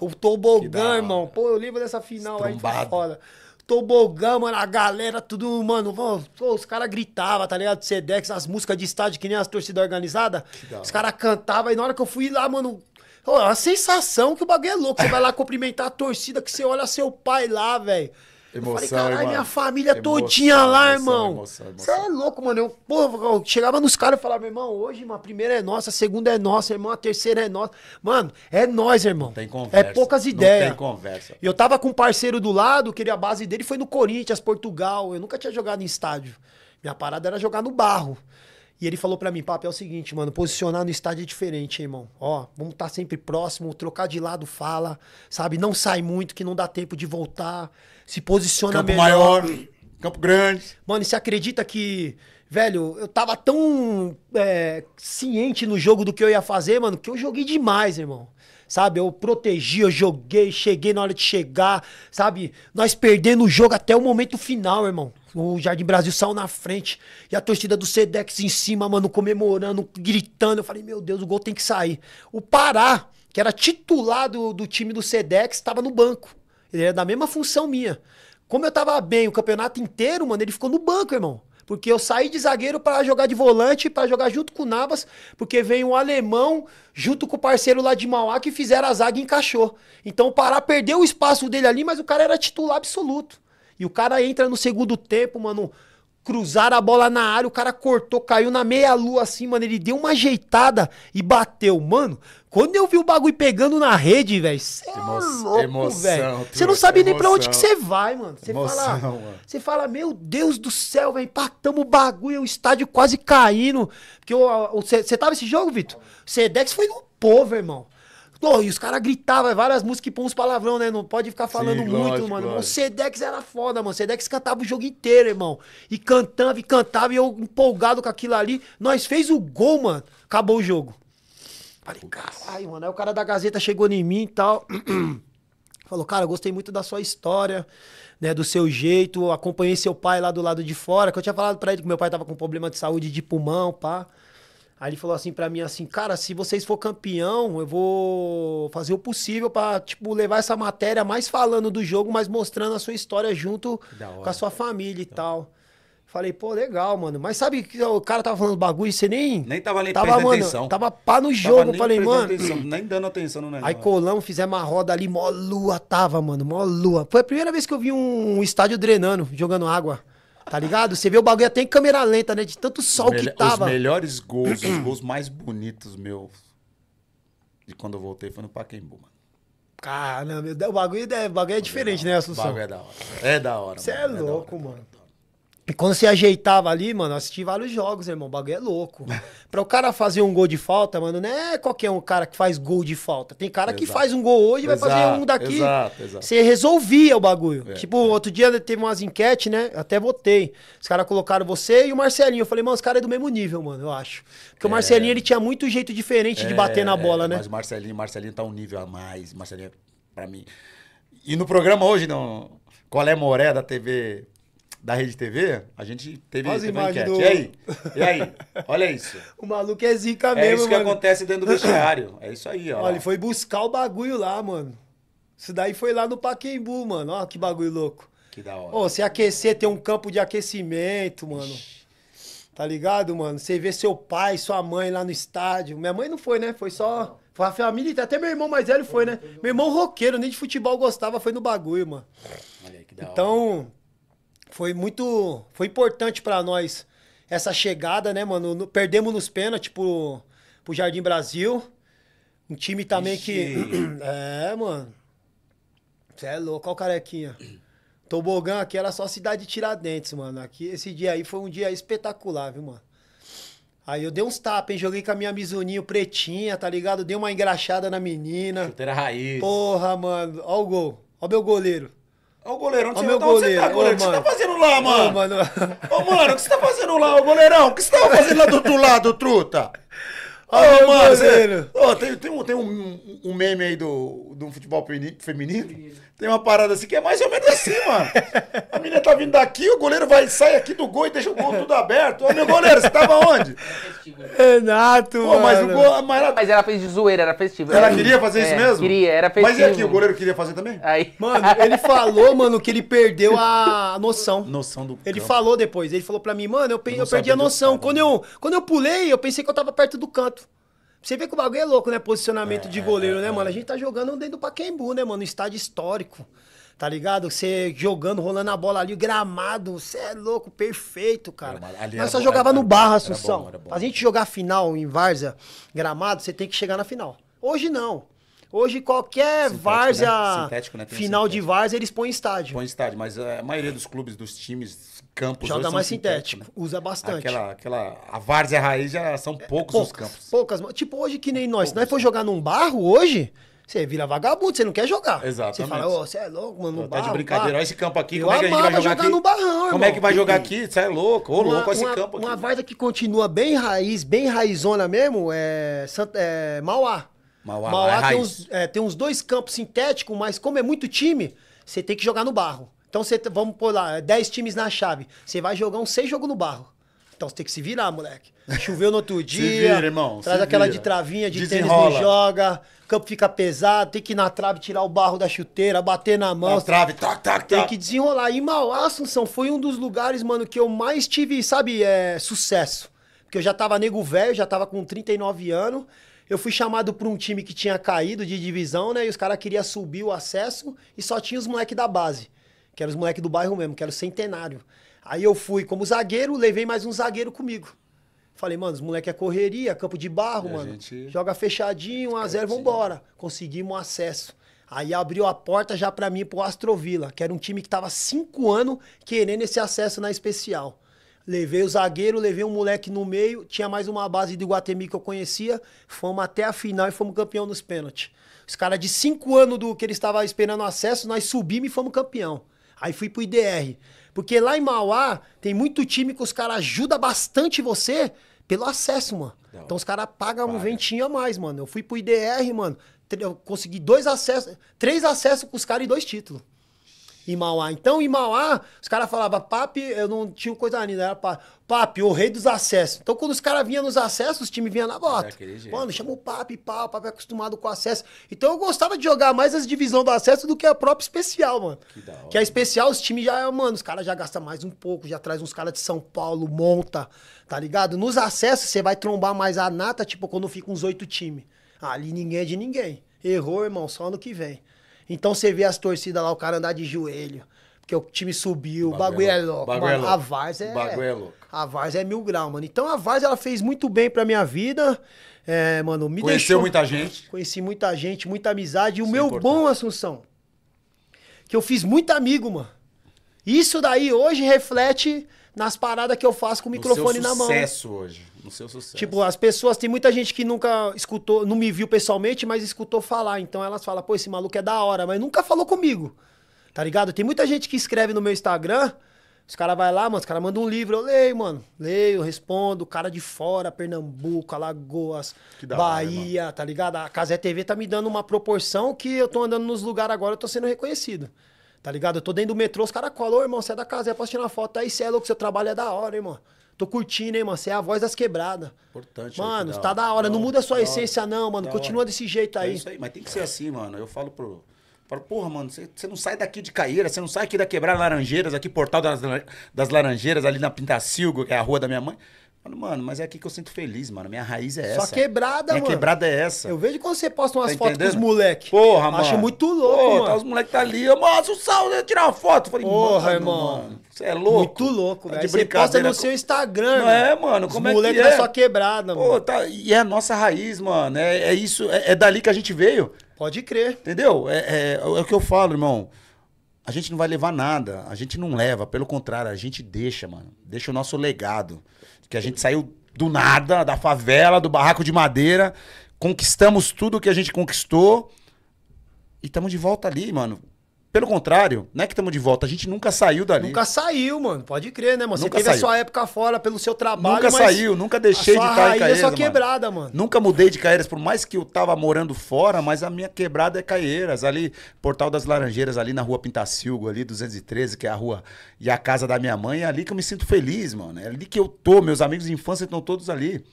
O tobogã, irmão. Pô, eu lembro dessa final Estrombado. aí, tá foda tobogã, mano, a galera, tudo, mano, os caras gritavam, tá ligado? Sedex, as músicas de estádio, que nem as torcidas organizadas. Os caras cantavam, e na hora que eu fui lá, mano, ó, é a sensação que o bagulho é louco. Você vai lá cumprimentar a torcida, que você olha seu pai lá, velho. Emoção, eu falei, caralho, minha família emoção, todinha lá, emoção, irmão. Você é louco, mano. Eu, porra, eu chegava nos caras e falava, meu irmão, hoje, mano, a primeira é nossa, a segunda é nossa, irmão, a terceira é nossa. Mano, é nós, irmão. Não tem é conversa. É poucas ideias. Não tem conversa. E eu tava com um parceiro do lado, que ele, a base dele foi no Corinthians, Portugal. Eu nunca tinha jogado em estádio. Minha parada era jogar no barro. E ele falou para mim, papo, é o seguinte, mano, posicionar no estádio é diferente, hein, irmão. Ó, vamos estar tá sempre próximo, trocar de lado fala, sabe? Não sai muito, que não dá tempo de voltar se posiciona Campo melhor. Maior, Campo Grande. Mano, e você acredita que, velho, eu tava tão é, ciente no jogo do que eu ia fazer, mano, que eu joguei demais, irmão sabe? Eu protegi, eu joguei, cheguei na hora de chegar, sabe? Nós perdendo o jogo até o momento final, irmão. O Jardim Brasil saiu na frente e a torcida do Sedex em cima, mano, comemorando, gritando. Eu falei, meu Deus, o gol tem que sair. O Pará, que era titular do, do time do Sedex, estava no banco. Ele era da mesma função minha. Como eu tava bem o campeonato inteiro, mano, ele ficou no banco, irmão. Porque eu saí de zagueiro para jogar de volante, para jogar junto com o Navas, porque veio um alemão junto com o parceiro lá de Mauá que fizeram a zaga e encaixou. Então o Pará perdeu o espaço dele ali, mas o cara era titular absoluto. E o cara entra no segundo tempo, mano, cruzaram a bola na área, o cara cortou, caiu na meia-lua assim, mano. Ele deu uma ajeitada e bateu. Mano, quando eu vi o bagulho pegando na rede, velho, você é louco, velho. Você não sabe emoção. nem pra onde que você vai, mano. Você fala, você fala, meu Deus do céu, velho, empatamos o bagulho, o estádio quase caindo. Porque você tava esse jogo, Vitor? Sedex foi no povo, irmão. Pô, e os caras gritavam várias músicas e põem uns palavrão, né? Não pode ficar falando Sim, muito, lógico, mano. Lógico. O Sedex era foda, mano. O Sedex cantava o jogo inteiro, irmão. E cantava, e cantava, e eu empolgado com aquilo ali. Nós fez o gol, mano. Acabou o jogo. Falei, caralho, mano. Aí o cara da Gazeta chegou em mim e tal. [clears throat] Falou, cara, gostei muito da sua história, né? Do seu jeito. Acompanhei seu pai lá do lado de fora. Que eu tinha falado pra ele que meu pai tava com problema de saúde de pulmão, pá. Aí ele falou assim para mim assim, cara, se vocês for campeão, eu vou fazer o possível para tipo levar essa matéria mais falando do jogo, mas mostrando a sua história junto com a sua família e então. tal. Falei, pô, legal, mano. Mas sabe que o cara tava falando bagulho e você nem. Nem tava nem tava, mano, atenção. Tava pá no jogo. Falei, mano. Atenção, nem dando atenção no negócio. Aí colamos, fizemos uma roda ali, mó lua tava, mano. Mó lua. Foi a primeira vez que eu vi um estádio drenando, jogando água. Tá ligado? Você vê o bagulho até em câmera lenta, né? De tanto sol que tava. Os melhores gols, os gols mais bonitos meus de quando eu voltei foi no Pacaembu, mano. Caramba, é, o bagulho é, o bagulho é diferente, é né, Assunção? O bagulho é da hora. É da hora. Você é, é louco, hora, mano. E quando você ajeitava ali, mano, eu assisti vários jogos, irmão. O bagulho é louco. [laughs] pra o cara fazer um gol de falta, mano, não é qualquer um cara que faz gol de falta. Tem cara exato. que faz um gol hoje e vai fazer um daqui. Exato, exato. Você resolvia o bagulho. É, tipo, é. outro dia teve umas enquetes, né? Eu até votei. Os caras colocaram você e o Marcelinho. Eu falei, mano, os caras é do mesmo nível, mano, eu acho. Porque é. o Marcelinho, ele tinha muito jeito diferente de é, bater na é, bola, né? Mas o Marcelinho, Marcelinho tá um nível a mais. Marcelinho, é pra mim. E no programa hoje, não. qual é Moré da TV da Rede TV, a gente teve As enquete. do... E aí? E aí? Olha isso. [laughs] o maluco é zica é mesmo, É isso mano. que acontece dentro do vestiário. [laughs] É isso aí, ó. Olha, ele foi buscar o bagulho lá, mano. Isso daí foi lá no Paquembu, mano. Ó, que bagulho louco. Que da hora. Ô, se aquecer, tem um campo de aquecimento, mano. Tá ligado, mano? Você vê seu pai, sua mãe lá no estádio. Minha mãe não foi, né? Foi só... Foi a família, até meu irmão mais velho foi, né? Meu irmão roqueiro, nem de futebol gostava, foi no bagulho, mano. Olha aí, que da então, hora. Então, foi muito. Foi importante para nós essa chegada, né, mano? No, perdemos nos pênaltis pro, pro Jardim Brasil. Um time também Ixi. que. [clears throat] é, mano. Você é louco, olha o carequinha. [clears throat] Tobogã aqui era só cidade de Tiradentes, mano. Aqui, esse dia aí foi um dia espetacular, viu, mano? Aí eu dei uns tapas, hein? Joguei com a minha Mizuninho pretinha, tá ligado? Dei uma engraxada na menina. Chuteira raiz. Porra, mano. Ó o gol. Ó meu goleiro. Ó o goleirão, não meu goleiro, tá você tá, goleiro. o que você tá fazendo lá, mano? Ô, mano. ô, mano, o que você tá fazendo lá, ô goleirão? O que você tava fazendo lá do outro lado, truta? Ô, mano, oh, tem, tem, um, tem um, um meme aí do, do futebol feminino. Tem uma parada assim que é mais ou menos assim, mano. A menina tá vindo daqui, o goleiro vai sai aqui do gol e deixa o gol tudo aberto. Ô, meu goleiro, você tava onde? Né? Renato, Pô, mas o gol. Mas ela... mas ela... fez de zoeira, era festivo. Ela queria fazer é, isso mesmo? Queria, era festivo. Mas e aqui, o goleiro queria fazer também? Aí. Mano, ele falou, mano, que ele perdeu a noção. Noção do. Ele falou depois, ele falou pra mim, mano, eu, eu, eu perdi a noção. Quando eu, quando eu pulei, eu pensei que eu tava perto do canto. Você vê que o bagulho é louco, né? Posicionamento é, de é, goleiro, é, né, é. mano? A gente tá jogando dentro do Paquembu, né, mano? estádio histórico. Tá ligado? Você jogando, rolando a bola ali, gramado, você é louco, perfeito, cara. É, só bom, jogava era, no Barra, Assunção. A gente jogar final em Várzea, gramado, você tem que chegar na final. Hoje não. Hoje qualquer sintético, né? várzea, né? Sintético, né? final sintético. de várzea, eles põem estádio. Põem estádio, mas a maioria dos clubes, dos times, campos. Joga tá mais sintético, né? usa bastante. Aquela, aquela, a várzea raiz já são é, é poucos os campos. Poucas, tipo hoje que nem nós. Se nós for jogar num barro hoje, você vira vagabundo, você não quer jogar. Exatamente. Você fala, ô, oh, você é louco, mano, no barro. Tá de brincadeira, barro. esse campo aqui, eu como é que a gente vai jogar, jogar aqui? no barrão, Como irmão. é que vai jogar aqui? Você é louco, ô, uma, louco esse campo aqui. Uma várzea que continua bem raiz, bem raizona mesmo, é, Santa, é Mauá. Mauá, Mauá é tem, uns, é, tem uns dois campos sintéticos, mas como é muito time, você tem que jogar no barro. Então você, vamos pôr lá, 10 é, times na chave. Você vai jogar um seis jogo no barro. Então você tem que se virar, moleque. Choveu no outro [laughs] dia. se vira, irmão. Traz aquela vira. de travinha, de Desenrola. tênis, não joga. O campo fica pesado, tem que ir na trave, tirar o barro da chuteira, bater na mão. Na trave, tac, tac, Tem que desenrolar. E mal, Assunção, foi um dos lugares, mano, que eu mais tive, sabe, é, sucesso. Porque eu já tava nego velho, já tava com 39 anos. Eu fui chamado pra um time que tinha caído de divisão, né? E os caras queriam subir o acesso e só tinha os moleques da base que eram os moleques do bairro mesmo, que era o centenário. Aí eu fui como zagueiro, levei mais um zagueiro comigo. Falei, mano, os moleque é correria, campo de barro, e mano. Gente... Joga fechadinho, 1 a 0 vambora. Conseguimos um acesso. Aí abriu a porta já para mim pro Astrovila, que era um time que tava cinco anos querendo esse acesso na especial. Levei o zagueiro, levei um moleque no meio, tinha mais uma base do Guatemi que eu conhecia, fomos até a final e fomos campeão nos pênaltis. Os caras de cinco anos do que eles estavam esperando acesso, nós subimos e fomos campeão. Aí fui pro IDR. Porque lá em Mauá tem muito time que os caras ajudam bastante você pelo acesso, mano. Não, então os caras pagam paga. um ventinho a mais, mano. Eu fui pro IDR, mano. Eu consegui dois acessos, três acessos com os caras e dois títulos em Mauá. Então, em Mauá, os caras falavam, papi, eu não tinha coisa ainda, era papi. Papi, o rei dos acessos. Então, quando os caras vinham nos acessos, os times vinham na bota. É mano, chama o papi, pá, o papi é acostumado com acesso. Então, eu gostava de jogar mais as divisões do acesso do que a própria especial, mano. Que, da hora. que a especial, os times já, mano, os caras já gastam mais um pouco, já traz uns caras de São Paulo, monta, tá ligado? Nos acessos, você vai trombar mais a nata, tipo, quando fica uns oito times. Ah, ali ninguém é de ninguém. Errou, irmão, só ano que vem. Então você vê as torcidas lá, o cara andar de joelho. Porque o time subiu, o bagulho é, é louco. Bagulho é mano, é louco. A Vars é. Bagulho é louco. A Vars é mil grau, mano. Então a Vars ela fez muito bem pra minha vida. É, mano, me Conheceu deixou, muita gente. Conheci muita gente, muita amizade. E o é meu bom, Assunção, que eu fiz muito amigo, mano. Isso daí hoje reflete nas paradas que eu faço com o microfone na mão. No seu sucesso hoje, no seu sucesso. Tipo, as pessoas, tem muita gente que nunca escutou, não me viu pessoalmente, mas escutou falar. Então elas falam, pô, esse maluco é da hora, mas nunca falou comigo. Tá ligado? Tem muita gente que escreve no meu Instagram, os caras vai lá, mano, os caras mandam um livro, eu leio, mano. Leio, respondo, cara de fora, Pernambuco, Alagoas, Bahia, hora, tá ligado? A Casé TV tá me dando uma proporção que eu tô andando nos lugares agora, eu tô sendo reconhecido. Tá ligado? Eu tô dentro do metrô, os caras colam, irmão, você é da casa, eu posso tirar uma foto aí, você é louco, seu trabalho é da hora, irmão. Tô curtindo, hein, mano? Você é a voz das quebradas. Importante. Né, mano, tá da hora. Não, não muda a sua essência, hora. não, mano. Da Continua hora. desse jeito é aí. É isso aí, mas tem que ser assim, mano. Eu falo pro, falo porra, mano, você não sai daqui de Caíra, você não sai aqui da Quebrada Laranjeiras, aqui Portal das, das Laranjeiras, ali na Pintacilgo, que é a rua da minha mãe. Mano, mano, mas é aqui que eu sinto feliz, mano. Minha raiz é essa. Só quebrada, Minha mano. quebrada é essa. Eu vejo quando você posta umas tá fotos dos com os moleque. Porra, mano. Acho muito louco, mano. Tá, os moleques tá ali. Eu, mostro o sal, eu tirar uma foto. Eu falei, Porra, irmão. Você é louco. Muito louco, tá velho. você posta no seu Instagram, Não é, mano. Como os é moleques tá é só que é? da sua quebrada, Pô, mano. Tá... E é a nossa raiz, mano. É, é isso. É, é, dali que a gente veio. Pode crer. Entendeu? É, é, é o que eu falo, irmão a gente não vai levar nada, a gente não leva, pelo contrário, a gente deixa, mano. Deixa o nosso legado que a gente saiu do nada, da favela, do barraco de madeira, conquistamos tudo que a gente conquistou e estamos de volta ali, mano, pelo contrário, não é que estamos de volta, a gente nunca saiu dali. Nunca saiu, mano. Pode crer, né, mano? Você teve saiu. a sua época fora pelo seu trabalho. Nunca saiu, nunca deixei de estar em só quebrada, mano. mano. Nunca mudei de Caieiras, por mais que eu tava morando fora, mas a minha quebrada é Caieiras. Ali, Portal das Laranjeiras, ali na rua Pintacilgo, ali 213, que é a rua e a casa da minha mãe, é ali que eu me sinto feliz, mano. É ali que eu tô, meus amigos de infância estão todos ali.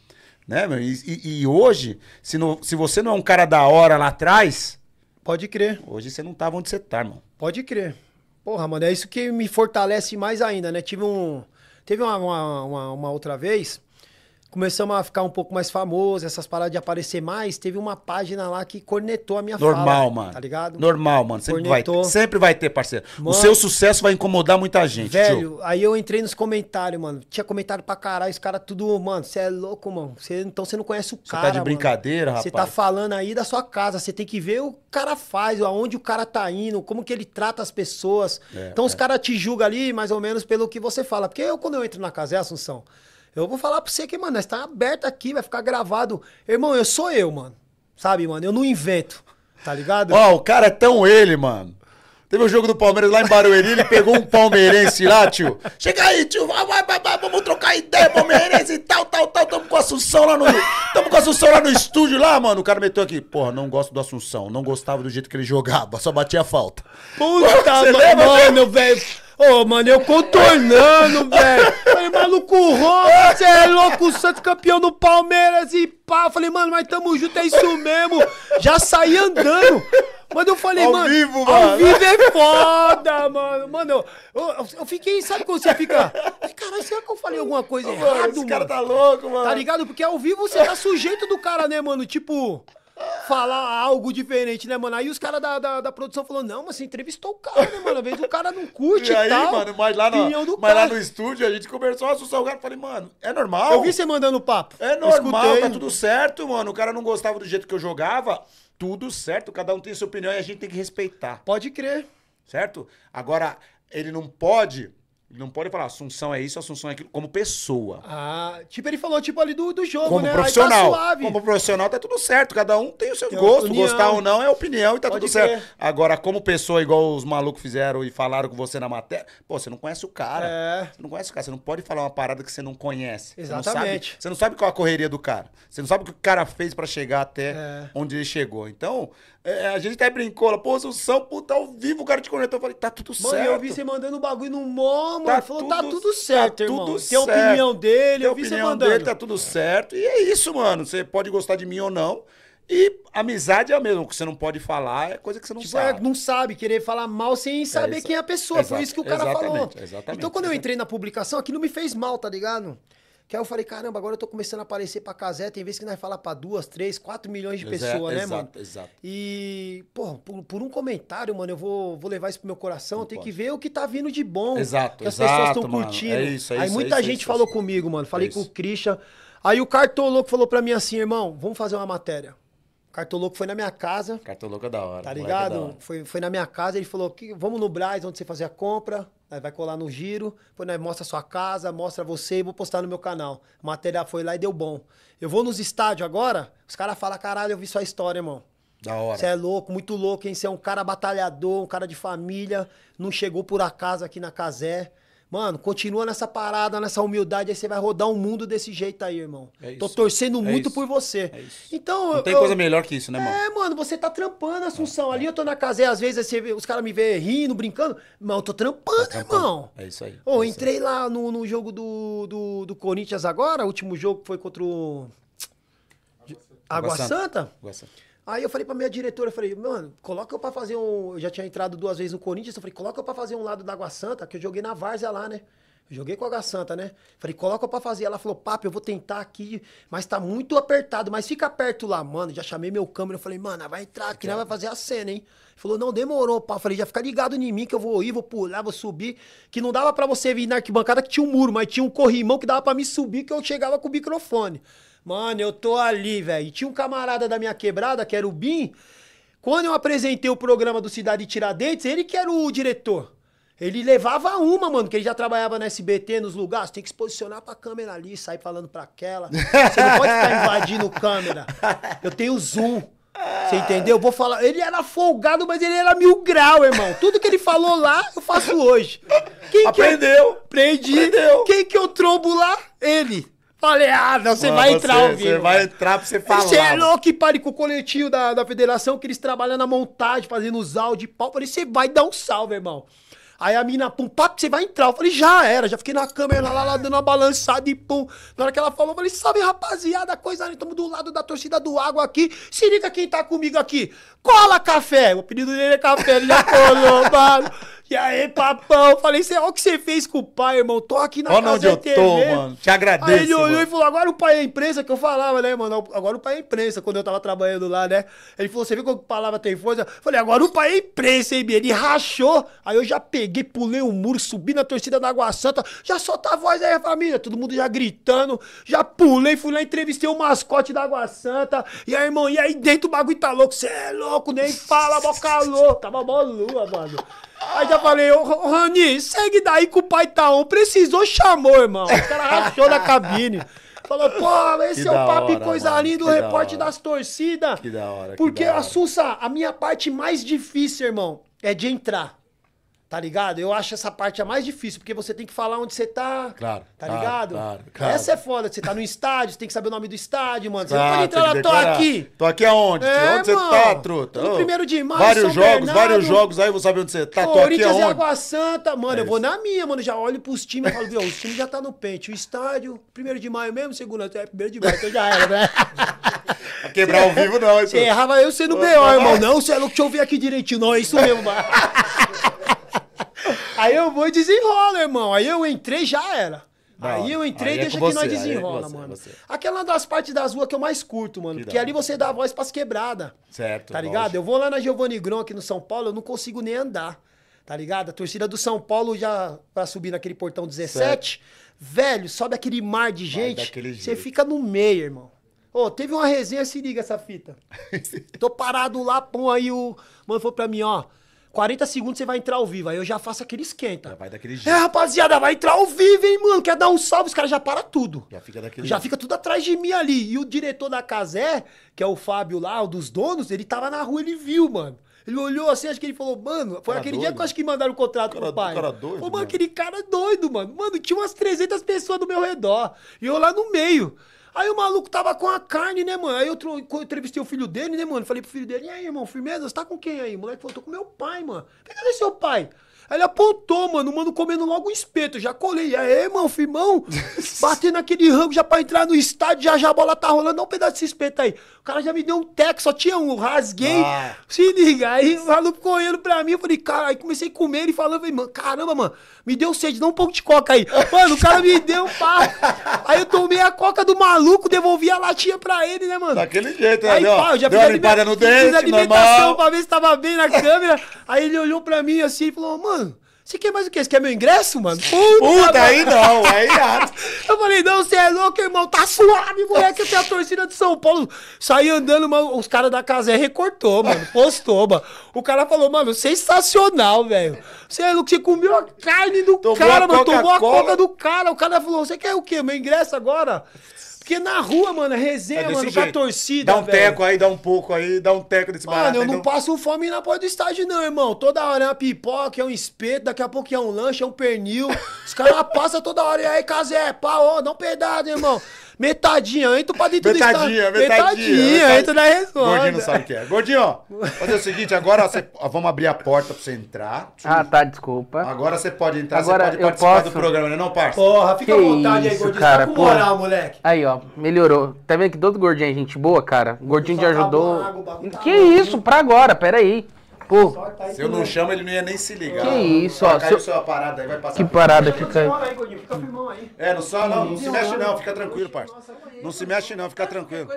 Né, meu? E, e, e hoje, se, se você não é um cara da hora lá atrás. Pode crer. Hoje você não tava onde você tá, irmão. Pode crer. Porra, mano, é isso que me fortalece mais ainda, né? Tive um. Teve uma, uma, uma, uma outra vez começamos a ficar um pouco mais famosos essas paradas de aparecer mais, teve uma página lá que cornetou a minha Normal, fala. Normal, mano. Tá ligado? Normal, mano. Sempre, vai, sempre vai ter, parceiro. Mano, o seu sucesso vai incomodar muita gente, Velho, tio. aí eu entrei nos comentários, mano. Tinha comentário pra caralho, os caras tudo, mano, você é louco, mano. Cê, então você não conhece o cê tá cara, Você tá de brincadeira, mano. rapaz. Você tá falando aí da sua casa, você tem que ver o cara faz, aonde o cara tá indo, como que ele trata as pessoas. É, então é. os caras te julgam ali, mais ou menos, pelo que você fala. Porque eu, quando eu entro na casa, é Assunção... Eu vou falar pra você que, mano, nós tá aberto aqui, vai ficar gravado. Irmão, eu sou eu, mano. Sabe, mano? Eu não invento. Tá ligado? Ó, oh, o cara é tão ele, mano. Teve o um jogo do Palmeiras lá em Barueri, ele pegou um palmeirense lá, tio. Chega aí, tio, vai, vai, vai, vamos trocar ideia, palmeirense e tal, tal, tal. Tamo com Assunção lá no. Tamo com Assunção lá no estúdio lá, mano. O cara meteu aqui. Porra, não gosto do Assunção. Não gostava do jeito que ele jogava, só batia falta. Puta, Você mano, velho. Ô, oh, mano, eu contornando, [laughs] velho. Falei, maluco, rouba, você é louco, o Santos campeão do Palmeiras e pá. Falei, mano, mas tamo junto, é isso mesmo. Já saí andando. Mano, eu falei, ao mano. Ao vivo, mano. Ao vivo é foda, mano. Mano, eu, eu, eu fiquei, sabe quando você fica. Caralho, será que eu falei alguma coisa mano, errada, esse mano? Esse cara tá louco, mano. Tá ligado? Porque ao vivo você tá sujeito do cara, né, mano? Tipo falar algo diferente, né, mano? Aí os caras da, da, da, produção falaram, não, mas você entrevistou o cara, né, mano? Às vezes o cara não curte [laughs] e, aí, tal. mano, mas, lá, na, mas lá no estúdio a gente conversou, assustou o cara, falei, mano, é normal? Eu vi você mandando papo. É normal, tá tudo certo, mano. O cara não gostava do jeito que eu jogava, tudo certo, cada um tem sua opinião e a gente tem que respeitar. Pode crer. Certo? Agora, ele não pode não pode falar, Assunção é isso, Assunção é aquilo, como pessoa. Ah, tipo, ele falou, tipo, ali do, do jogo, como né? Tá profissional. Tá como profissional tá tudo certo, cada um tem o seu tem gosto, opinião. gostar ou não é opinião e tá pode tudo certo. Agora, como pessoa, igual os malucos fizeram e falaram com você na matéria, pô, você não conhece o cara. É. Você não conhece o cara, você não pode falar uma parada que você não conhece. Exatamente. Você não sabe, você não sabe qual a correria do cara. Você não sabe o que o cara fez para chegar até é. onde ele chegou. Então, é, a gente até brincou, pô, o São puta ao vivo, o cara te conectou. Eu falei, tá tudo mano, certo. Mano, eu vi você mandando bagulho no Momo. mano. Tá falou, tá tudo, tá tudo certo, tá irmão. Tudo Tem a opinião dele, Tem eu vi você mandando. Dele, tá tudo certo. E é isso, mano. Você pode gostar de mim ou não. E amizade é a mesma, o que você não pode falar é coisa que você não tipo, sabe. É, não sabe, querer falar mal sem é saber é, quem é a pessoa. Foi isso que o cara falou. Então, quando eu entrei na publicação, aquilo me fez mal, tá ligado? Que aí eu falei, caramba, agora eu tô começando a aparecer pra casé, tem vezes que nós falar pra duas, três, quatro milhões de pessoas, né, exato, mano? Exato. E, porra, por, por, um comentário, mano, eu vou, vou levar isso pro meu coração, tem que ver o que tá vindo de bom. Exato, que as exato, pessoas estão curtindo. É isso, é aí isso, muita é, é gente isso, falou comigo, mano. Falei é com o Christian. Aí o louco falou pra mim assim, irmão, vamos fazer uma matéria. Cartoloco foi na minha casa. Cartoloco é da hora. Tá é ligado? É hora. Foi, foi na minha casa, ele falou que vamos no Braz, onde você fazer a compra, vai colar no giro, depois né, mostra sua casa, mostra você e vou postar no meu canal. A matéria foi lá e deu bom. Eu vou nos estádios agora, os caras falam, caralho, eu vi sua história, irmão. Da hora. Você é louco, muito louco, hein? Você é um cara batalhador, um cara de família, não chegou por acaso aqui na Casé. Mano, continua nessa parada, nessa humildade, aí você vai rodar o um mundo desse jeito aí, irmão. É isso. Tô torcendo é muito isso. por você. É isso. Então, Não tem eu, coisa melhor que isso, né, mano? É, mano, você tá trampando, Assunção. É, é, ali eu tô na e às vezes os caras me vêem rindo, brincando. Mas eu tô trampando, tá trampando. irmão. É isso aí. Ô, é entrei aí. lá no, no jogo do, do, do, Corinthians agora, o último jogo que foi contra o. Água Santa. Água Santa. Água Santa. Aí eu falei pra minha diretora, eu falei, mano, coloca eu pra fazer um. Eu já tinha entrado duas vezes no Corinthians, eu falei, coloca eu pra fazer um lado da Água Santa, que eu joguei na Várzea lá, né? Eu joguei com a Água Santa, né? Falei, coloca eu pra fazer. Ela falou, papo, eu vou tentar aqui, mas tá muito apertado, mas fica perto lá, mano. Já chamei meu câmera, eu falei, mano, vai entrar aqui, né? vai fazer a cena, hein? Falou, não, demorou, pá. Falei, já fica ligado em mim que eu vou ir, vou pular, vou subir. Que não dava para você vir na arquibancada que tinha um muro, mas tinha um corrimão que dava para me subir, que eu chegava com o microfone. Mano, eu tô ali, velho. E tinha um camarada da minha quebrada, que era o Bim. Quando eu apresentei o programa do Cidade Tiradentes, ele que era o diretor. Ele levava uma, mano, que ele já trabalhava na SBT, nos lugares. Tem que se posicionar pra câmera ali, sair falando pra aquela. Você não pode ficar invadindo câmera. Eu tenho zoom. Você entendeu? Vou falar. Ele era folgado, mas ele era mil grau, irmão. Tudo que ele falou lá, eu faço hoje. Quem Aprendeu. Que eu... Aprendi. Aprendeu. Quem que eu trombo lá? Ele. Falei, ah, não, você Mano, vai entrar ao vivo. Você vai entrar pra você falar. Você é louco e pare com o coletivo da, da federação, que eles trabalham na montagem, fazendo os áudios de pau. Falei, você vai dar um salve, irmão. Aí a mina, pum, papo, você vai entrar. Eu falei, já era, já fiquei na câmera lá, lá, lá dando uma balançada e pum. Na hora que ela falou, eu falei, salve rapaziada, coisa, estamos do lado da torcida do Água aqui. Se liga quem tá comigo aqui. Cola café, o apelido dele é café, ele já colou, [laughs] mano. E aí, papão? Falei, você, olha o que você fez com o pai, irmão. Tô aqui na olha casa onde eu tô, mano. Te agradeço. Aí ele olhou mano. e falou, agora o pai é imprensa, que eu falava, né, mano? Agora o pai é imprensa, quando eu tava trabalhando lá, né? Ele falou, você viu que palavra tem força? Falei, agora o pai é imprensa, hein, Ele rachou. Aí eu já peguei, pulei o um muro, subi na torcida da Água Santa, já solta a voz aí, a família. Todo mundo já gritando. Já pulei, fui lá, entrevistei o mascote da Água Santa. E aí, irmão, e aí dentro o bagulho tá louco. Você é louco, nem fala, mó calor. Tava mó lua, mano. Aí já falei, ô oh, Rani, segue daí que o pai tá on. Precisou, chamou, irmão. O cara rachou da cabine. Falou, pô, esse que é o papo hora, coisa mano, linda, o repórter das torcidas. Que da hora. Porque, da hora. Assunça, a minha parte mais difícil, irmão, é de entrar. Tá ligado? Eu acho essa parte a mais difícil, porque você tem que falar onde você tá. Claro. Tá claro, ligado? Claro, claro. Essa é foda. Você tá no estádio, você tem que saber o nome do estádio, mano. Você claro, não ah, pode entrar lá, tô aqui. Tô aqui aonde? É, onde você tá, truta? No primeiro de maio, Vários São jogos, Bernardo, vários jogos, aí eu vou saber onde você tá. Tô aqui aonde? Água Santa, mano. É eu vou na minha, mano. Já olho pros times e falo, viu, os times já tá no pente. O estádio, primeiro de maio mesmo, segunda, é primeiro de maio, então já era, né? [laughs] quebrar ao vivo não, hein, Você errava eu sendo B.O., irmão. Não, você é louco, deixa eu ver aqui direitinho. Não, é isso mesmo, mano. [laughs] Aí eu vou e desenrola, irmão. Aí eu entrei, já era. Não, aí eu entrei e é deixa é que você, nós desenrola, é você, mano. Você. Aquela é uma das partes das ruas que eu mais curto, mano. Que porque dá, ali você dá a voz pras quebradas. Certo. Tá ligado? Lógico. Eu vou lá na Giovanni Gron aqui no São Paulo, eu não consigo nem andar. Tá ligado? A torcida do São Paulo já pra subir naquele portão 17. Certo. Velho, sobe aquele mar de gente. Você fica no meio, irmão. Ô, oh, teve uma resenha, se liga essa fita. [laughs] Tô parado lá, pô, aí o mano falou pra mim, ó. 40 segundos você vai entrar ao vivo. Aí eu já faço aquele esquenta. Já vai daquele é, jeito. É, rapaziada, vai entrar ao vivo, hein, mano? Quer dar um salve? Os caras já param tudo. Já fica daquele Já jeito. fica tudo atrás de mim ali. E o diretor da Casé, que é o Fábio lá, um dos donos, ele tava na rua, ele viu, mano. Ele olhou assim, acho que ele falou, mano, foi cara aquele doido. dia que eu acho que mandaram o contrato cara, pro pai. Cara doido, Ô, mano, mano, aquele cara doido, mano. Mano, tinha umas 300 pessoas do meu redor. E eu lá no meio. Aí o maluco tava com a carne, né, mano? Aí eu entrevistei o filho dele, né, mano? Falei pro filho dele, e aí, irmão, firmeza? Você tá com quem aí? O moleque falou, tô com meu pai, mano. Cadê é seu pai? Aí ele apontou, mano, o mano comendo logo um espeto. Eu já colei. E aí, mano firmão, [laughs] batendo aquele rango já pra entrar no estádio, já já a bola tá rolando, dá um pedaço desse espeto aí. O cara já me deu um tec, só tinha um, rasguei. Ah. Se liga. Aí o maluco correndo pra mim, eu falei, cara, aí comecei a comer e falando, falei, mano, caramba, mano, me deu sede, dá um pouco de coca aí. [laughs] Mano, o cara me deu um Aí eu tomei a coca do maluco, devolvi a latinha pra ele, né, mano? Daquele jeito, né? Aí, pá, eu já deu fiz uma limpada no dente, fiz alimentação normal. pra ver se tava bem na câmera. Aí ele olhou pra mim assim e falou, mano, você quer mais o quê? Você quer meu ingresso, mano? Puta, Puta aí não, aí [laughs] Eu falei, não, você é louco, irmão, tá suave, moleque, até a torcida de São Paulo. Saí andando, mano, os caras da Casé recortou, mano, postou, mano. O cara falou, mano, sensacional, velho. Você é louco, você comeu a carne do tomou cara, mano, tomou a coca do cara. O cara falou, você quer o quê? Meu ingresso agora? Porque na rua, mano, é resenha, é mano, jeito. com a torcida. Dá um velho. teco aí, dá um pouco aí, dá um teco desse mano, barato. Mano, eu não, não passo fome na porta do estádio, não, irmão. Toda hora é uma pipoca, é um espeto, daqui a pouco é um lanche, é um pernil. Os caras [laughs] passam toda hora. E aí, Casé, pá, ó, dá um pedado, irmão. Metadinha, entro pra dentro metadinha, do estádio. Metadinha, metadinha. Metadinha, é, entro na resposta. Gordinho não sabe o que é. Gordinho, ó. Fazer o seguinte, agora você, ó, vamos abrir a porta pra você entrar. Ah, tá, desculpa. Agora você pode entrar, agora, você pode participar posso... do programa, né não, parça? Porra, fica que à vontade isso, aí, Gordinho. Cara, tá com porra. moral, moleque. Aí, ó, melhorou. Tá vendo que todo gordinho é gente boa, cara? O gordinho te ajudou. Água, que tá isso, pra agora, peraí. aí. Pô, tá se eu não chamo, ele não ia nem se ligar. Que isso, ó. Caiu seu... parada aí, vai passar. Que parada que fica Fica firmão aí. É, não só não, não se mexe não, fica tranquilo, parça. Não se mexe não, fica tranquilo.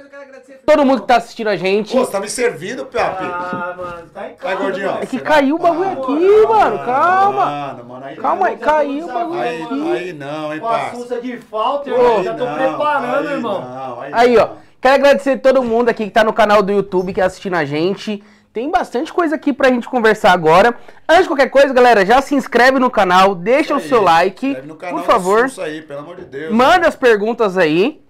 Todo mundo que tá assistindo a gente. Pô, você tá me servindo, Papi. Ah, mano, tá em casa. gordinho. É que caiu o bagulho aqui, mano, calma. Calma aí, caiu o bagulho aqui. Aí não, hein, parça. Com de falta, irmão, já tô preparando, irmão. Aí, ó. Quero agradecer todo mundo aqui que tá no canal do YouTube, que é assistindo a gente. Tem bastante coisa aqui pra gente conversar agora. Antes de qualquer coisa, galera, já se inscreve no canal, deixa aí, o seu like, canal, por favor. Aí, pelo amor de Deus. Né? Manda as perguntas aí.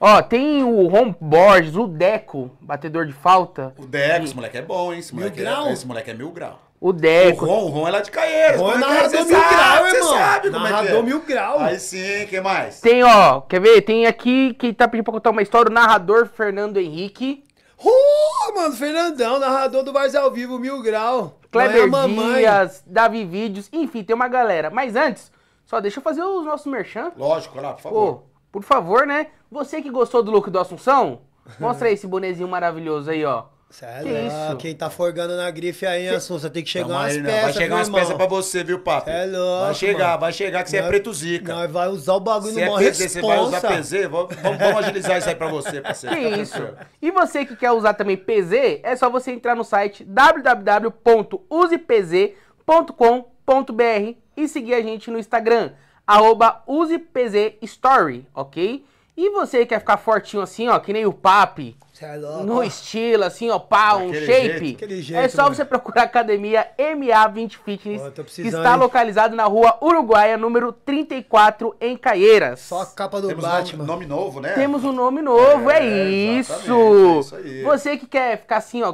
Ó, tem o Ron Borges, o Deco, batedor de falta. O Deco, e... esse moleque é bom, hein? Esse moleque, mil é, esse moleque é mil grau. O Deco. O Ron, o Ron é lá de Caieiras. Ron é narrador mil sabe, grau, irmão. sabe como é narrador é é. mil grau. Aí sim, quem mais? Tem, ó, quer ver? Tem aqui que tá pedindo pra contar uma história, o narrador Fernando Henrique. Uh, mano, Fernandão, narrador do Vaz ao Vivo, Mil Grau. É Kleber é Dias, Davi Vídeos, enfim, tem uma galera. Mas antes, só deixa eu fazer os nossos merchan. Lógico, lá, por favor. Oh, por favor, né? Você que gostou do look do Assunção, [laughs] mostra aí esse bonezinho maravilhoso aí, ó. Sério? quem tá forgando na grife aí, você tem que chegar né? umas peças, Vai chegar umas peças pra você, viu, papo? É louco, Vai chegar, mano. vai chegar que você é nós, é preto zica. vai usar o bagulho no é PZ, Você vai usar PZ, vamos, vamos agilizar isso aí pra você, parceiro. Que isso. E você que quer usar também PZ, é só você entrar no site www.usepz.com.br e seguir a gente no Instagram, arroba usepzstory, ok? E você que quer ficar fortinho assim, ó, que nem o papi é no estilo, assim, ó, pau, um shape. Jeito, é jeito, é só mano. você procurar a academia MA20 Fitness, Pô, que está hein? localizado na rua Uruguaia, número 34, em Caieiras. Só a capa do Temos Batman. Um nome, novo, né? Temos um nome novo, é, é isso. É isso aí. Você que quer ficar assim, ó,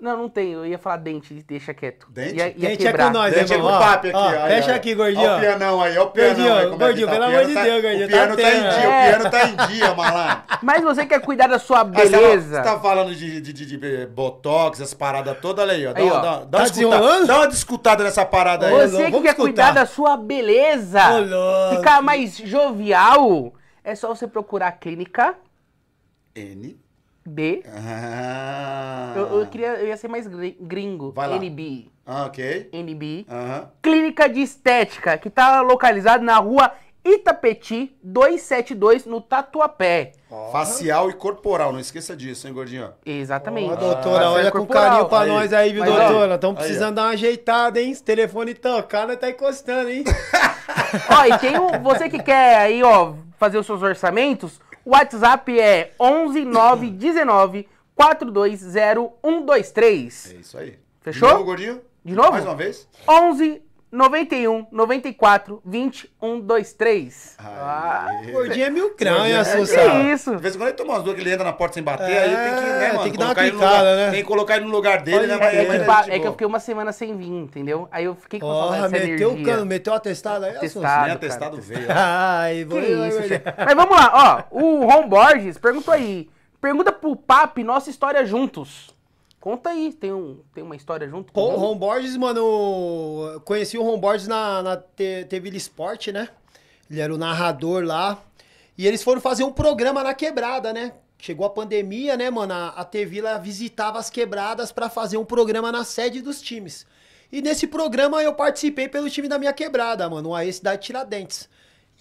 não, não tem. Eu ia falar dente, deixa quieto. Dente? Ia, ia dente quebrar. é com nós, né, dente é com o papo aqui. Ó, ó, fecha ó, aqui, gordinho. Olha o pianão aí, ó o pianão. Gordinho, aí, é gordinho é tá? pelo amor de tá Deus, gordinho. O tá piano tá, tá em dia, é. o piano tá em dia, [laughs] malandro. Mas você quer cuidar da sua tá- beleza. Você tá falando de, de, de, de eh, botox, as paradas todas, olha aí, ó. Dá, aí, ó. Dá, dá, tá uma dá uma discutada nessa parada aí. Você que quer cuidar da sua beleza, Olô. ficar mais jovial, é só você procurar a clínica... N... B. Ah. Eu, eu, queria, eu ia ser mais gringo. Vai lá. NB. Ah, ok. NB. Aham. Clínica de Estética, que está localizada na rua Itapeti 272, no Tatuapé. Facial e corporal, não esqueça disso, hein, gordinho? Exatamente. Ó, doutora, Ah, olha com carinho pra Aí. nós aí, viu, doutora? Estamos precisando dar uma ajeitada, hein? Esse telefone tancado tá encostando, hein? ó, e tem um, você que quer aí, ó, fazer os seus orçamentos, o WhatsApp é 11919 420 123. É isso aí. Fechou? De novo, gordinho? De novo? Mais uma vez. 11 91 94 20 123. Ah, gordinho é mil grão, hein, Assusta? Que isso? De vez em quando ele toma umas duas que ele entra na porta sem bater, é, aí tem que, né, é, mano, tem que dar uma clicada, né? Tem que colocar ele no lugar dele, Olha, né? É, é, que, é, que eu fiquei uma semana sem vir, entendeu? Aí eu fiquei com oh, saudade dessa meteu o Cano, meteu atestado aí, Assusta? Nem atestado cara. veio. [laughs] Ai, isso, Mas vamos lá, ó. O Ron Borges perguntou aí. Pergunta pro Papi nossa história juntos. Conta aí, tem, um, tem uma história junto com o Ron Borges, mano, conheci o Ron Borges na, na TV Sport, né? Ele era o narrador lá. E eles foram fazer um programa na quebrada, né? Chegou a pandemia, né, mano? A, a TV lá visitava as quebradas para fazer um programa na sede dos times. E nesse programa eu participei pelo time da minha quebrada, mano, o AE Cidade Tiradentes.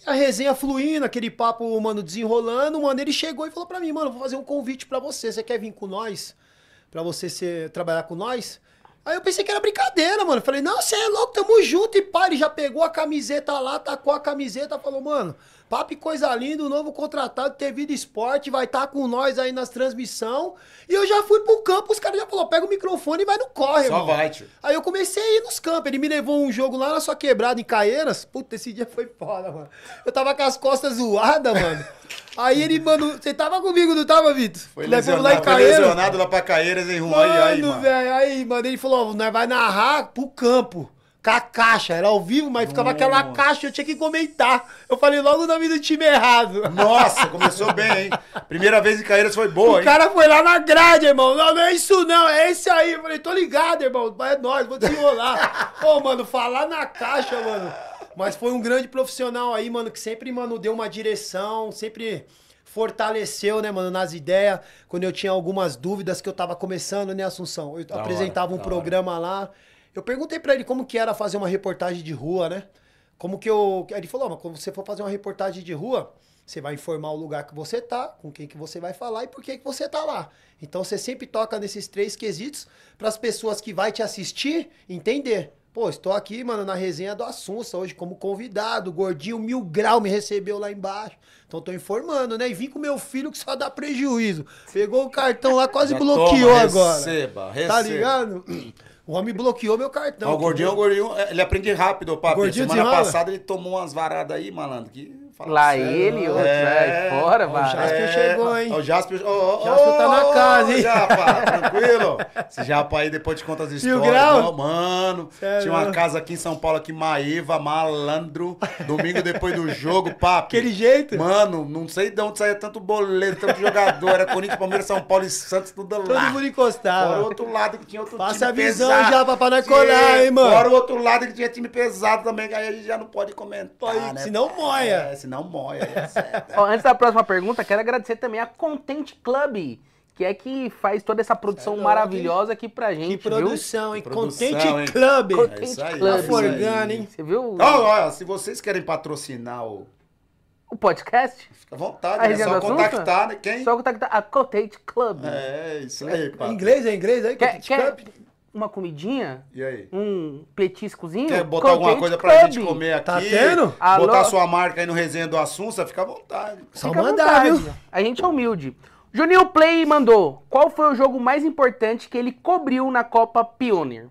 E a resenha fluindo, aquele papo, mano, desenrolando, mano, ele chegou e falou para mim, mano, vou fazer um convite para você, você quer vir com nós? para você ser, trabalhar com nós. Aí eu pensei que era brincadeira, mano. Falei, não, você é louco, tamo junto. E pá, ele já pegou a camiseta lá, tacou a camiseta, falou, mano, papo e coisa linda, o novo contratado TV do esporte, vai estar tá com nós aí nas transmissão. E eu já fui pro campo, os caras já falaram, pega o microfone e vai no corre, Só mano. vai, tio. Aí eu comecei a ir nos campos. Ele me levou um jogo lá na sua quebrada em Caeiras. Puta, esse dia foi foda, mano. Eu tava com as costas zoadas, mano. [laughs] Aí ele mano, Você tava comigo, não tava, Vitor? Foi lesionado, lá em Caeiras. Foi lesionado lá pra Caeiras, em Juan. Mano, aí, mano. velho, aí, mano, ele falou: ó, nós vai narrar pro campo. Com a caixa, era ao vivo, mas ficava Nossa. aquela caixa, eu tinha que comentar. Eu falei logo o nome do time errado. Nossa, começou bem, hein? Primeira vez em Caeiras foi boa, o hein? O cara foi lá na grade, irmão. Não, não é isso não, é esse aí. Eu falei, tô ligado, irmão. É nóis, vou desenrolar. Ô, mano, falar na caixa, mano. Mas foi um grande profissional aí, mano, que sempre, mano, deu uma direção, sempre fortaleceu, né, mano, nas ideias. Quando eu tinha algumas dúvidas que eu tava começando, né, Assunção? Eu da apresentava hora, um programa hora. lá. Eu perguntei para ele como que era fazer uma reportagem de rua, né? Como que eu. Ele falou, oh, mas quando você for fazer uma reportagem de rua, você vai informar o lugar que você tá, com quem que você vai falar e por que, que você tá lá. Então você sempre toca nesses três quesitos para as pessoas que vai te assistir entender. Pô, estou aqui, mano, na resenha do Assunça hoje como convidado. Gordinho Mil Grau me recebeu lá embaixo. Então tô informando, né? E vim com meu filho que só dá prejuízo. Pegou o cartão lá, quase Já bloqueou toma, agora. Receba, tá receba. Tá ligado? O homem bloqueou meu cartão. o gordinho, o é, gordinho, ele aprende rápido, papo. Semana passada ele tomou umas varadas aí, malandro, que Fala Lá sério, ele e né? outros, é, Fora, vai. O Jasper é, chegou, hein? O Jasper, Jasper tá na casa, hein? Japa, tranquilo? [laughs] Esse Japa aí depois de conta as histórias. E o grau? Não, mano, sério? tinha uma casa aqui em São Paulo, aqui, maiva malandro. Domingo depois do jogo, [laughs] papo. Aquele jeito? Mano, não sei de onde saía tanto boleto, tanto jogador. Era Corinthians, Palmeiras, São Paulo e Santos, tudo lá. Todo mundo encostava. Fora o outro lado que tinha outro Passa time Passa a visão, Japa, pra nós colar, hein, mano? Fora o outro lado que tinha time pesado também, que aí a gente já não pode comentar, se né? Senão moia. É, senão senão moia. [laughs] Ó, antes da próxima pergunta, quero agradecer também a Content Club que é que faz toda essa produção maravilhosa aqui pra gente. Que produção, viu? Que produção Content hein? Club. Content é isso aí, Club. Tá hein? Você viu? olha, se vocês querem patrocinar o. O podcast? Fica à vontade, né? é só contactar né? quem? Só contactar a Content Club. É, isso aí, é, pá. Inglês, é inglês aí? É? Content Club? uma comidinha? E aí? Um petiscozinho? Quer botar alguma coisa pra club. gente comer tá aqui? Tá tendo? Alô? Botar sua marca aí no resenha do assunto fica à vontade. Só fica mandar, vontade. viu? A gente é humilde. Juninho Play mandou. Qual foi o jogo mais importante que ele cobriu na Copa Pioneer?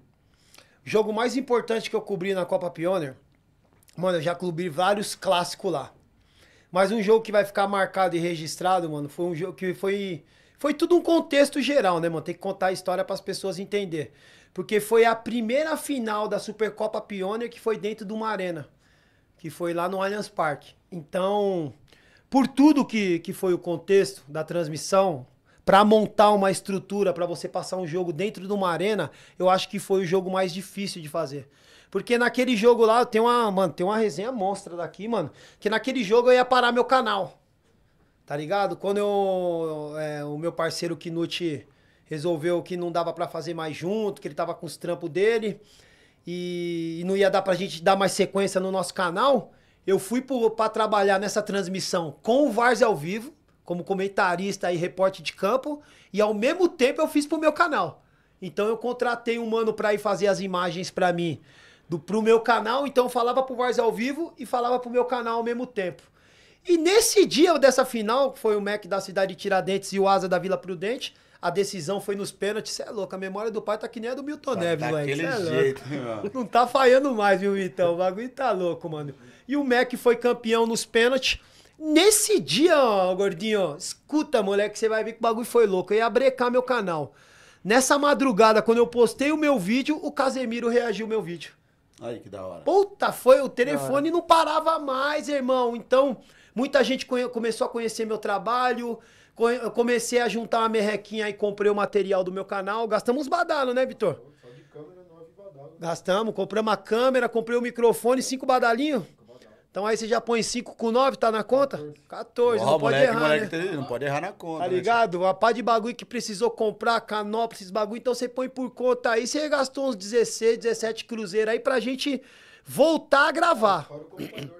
jogo mais importante que eu cobri na Copa Pioneer? Mano, eu já cobri vários clássicos lá. Mas um jogo que vai ficar marcado e registrado, mano, foi um jogo que foi foi tudo um contexto geral, né, mano? Tem que contar a história para as pessoas entender. Porque foi a primeira final da Supercopa Pioneer que foi dentro de uma arena, que foi lá no Allianz Parque. Então, por tudo que, que foi o contexto da transmissão, para montar uma estrutura para você passar um jogo dentro de uma arena, eu acho que foi o jogo mais difícil de fazer. Porque naquele jogo lá, tem uma, mano, tem uma resenha monstra daqui, mano, que naquele jogo eu ia parar meu canal. Tá ligado? Quando eu, é, o meu parceiro Knut resolveu que não dava para fazer mais junto, que ele tava com os trampos dele e, e não ia dar pra gente dar mais sequência no nosso canal, eu fui para trabalhar nessa transmissão com o Vars ao vivo, como comentarista e repórter de campo, e ao mesmo tempo eu fiz pro meu canal. Então eu contratei um mano pra ir fazer as imagens pra mim do, pro meu canal, então eu falava pro Vars ao vivo e falava pro meu canal ao mesmo tempo. E nesse dia dessa final, foi o MEC da cidade de Tiradentes e o Asa da Vila Prudente, a decisão foi nos pênaltis. Você é louco, a memória do pai tá que nem a do Milton tá Neves, velho. daquele é jeito, mano. Não tá falhando mais, viu, Milton? O bagulho tá louco, mano. E o MEC foi campeão nos pênaltis. Nesse dia, ó, gordinho, escuta, moleque, você vai ver que o bagulho foi louco. Eu ia brecar meu canal. Nessa madrugada, quando eu postei o meu vídeo, o Casemiro reagiu ao meu vídeo. Aí, que da hora. Puta, foi, o telefone não parava mais, irmão. Então, Muita gente começou a conhecer meu trabalho, comecei a juntar uma merrequinha e comprei o material do meu canal. Gastamos uns badalo, né, Vitor? Só de câmera, nove badalos. Gastamos, compramos a câmera, comprei o microfone, cinco badalinhos. Então aí você já põe cinco com nove, tá na conta? 14, Uau, não pode moleque, errar. Moleque, né? Não pode errar na conta. Tá né, ligado? Né? A pá de bagulho que precisou comprar, canopla, esses bagulho, então você põe por conta aí, você gastou uns 16, 17 cruzeiros aí pra gente voltar a gravar. Fora o computador, né?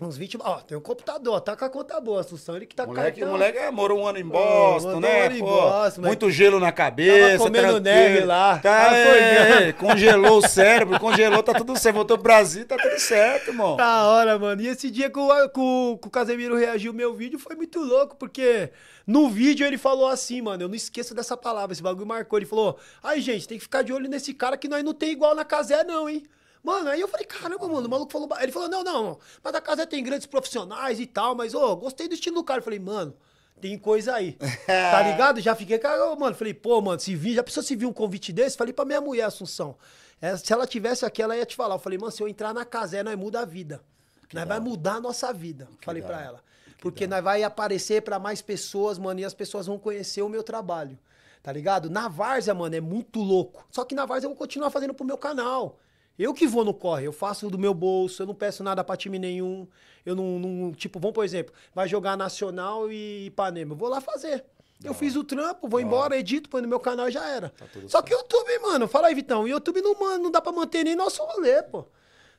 Uns 20. Ó, tem um computador, tá com a conta boa, Ele que tá com moleque, O moleque é, morou um ano em Boston, oh, né? Um ano em Boston, muito gelo na cabeça. Tava comendo neve lá. Tá, é, é, congelou o cérebro, congelou, tá tudo certo. Voltou pro Brasil, tá tudo certo, mano. Da hora, mano. E esse dia que o, o, o Casemiro reagiu meu vídeo foi muito louco, porque no vídeo ele falou assim, mano, eu não esqueço dessa palavra, esse bagulho marcou. Ele falou: ai, gente, tem que ficar de olho nesse cara que nós não tem igual na Casé, não, hein? Mano, aí eu falei, caramba, mano, o maluco falou. Ele falou, não, não, mas a casa tem grandes profissionais e tal, mas, ô, gostei do estilo do cara. Eu falei, mano, tem coisa aí. [laughs] tá ligado? Já fiquei, cara, mano, falei, pô, mano, se vir, já precisa se vir um convite desse? Falei pra minha mulher, Assunção. É, se ela tivesse aqui, ela ia te falar. Eu falei, mano, se eu entrar na casa, é, nós muda a vida. Que nós dá. vai mudar a nossa vida. Que falei para pra ela. Que porque dá. nós vai aparecer para mais pessoas, mano, e as pessoas vão conhecer o meu trabalho. Tá ligado? Na Várzea, mano, é muito louco. Só que na Várzea eu vou continuar fazendo pro meu canal. Eu que vou no corre, eu faço do meu bolso, eu não peço nada pra time nenhum. Eu não, não tipo, vamos por exemplo, vai jogar Nacional e Ipanema. Eu vou lá fazer. Eu não. fiz o trampo, vou não. embora, edito, põe no meu canal e já era. Tá Só que o YouTube, mano, fala aí, Vitão, o YouTube não, mano, não dá pra manter nem nosso rolê, pô.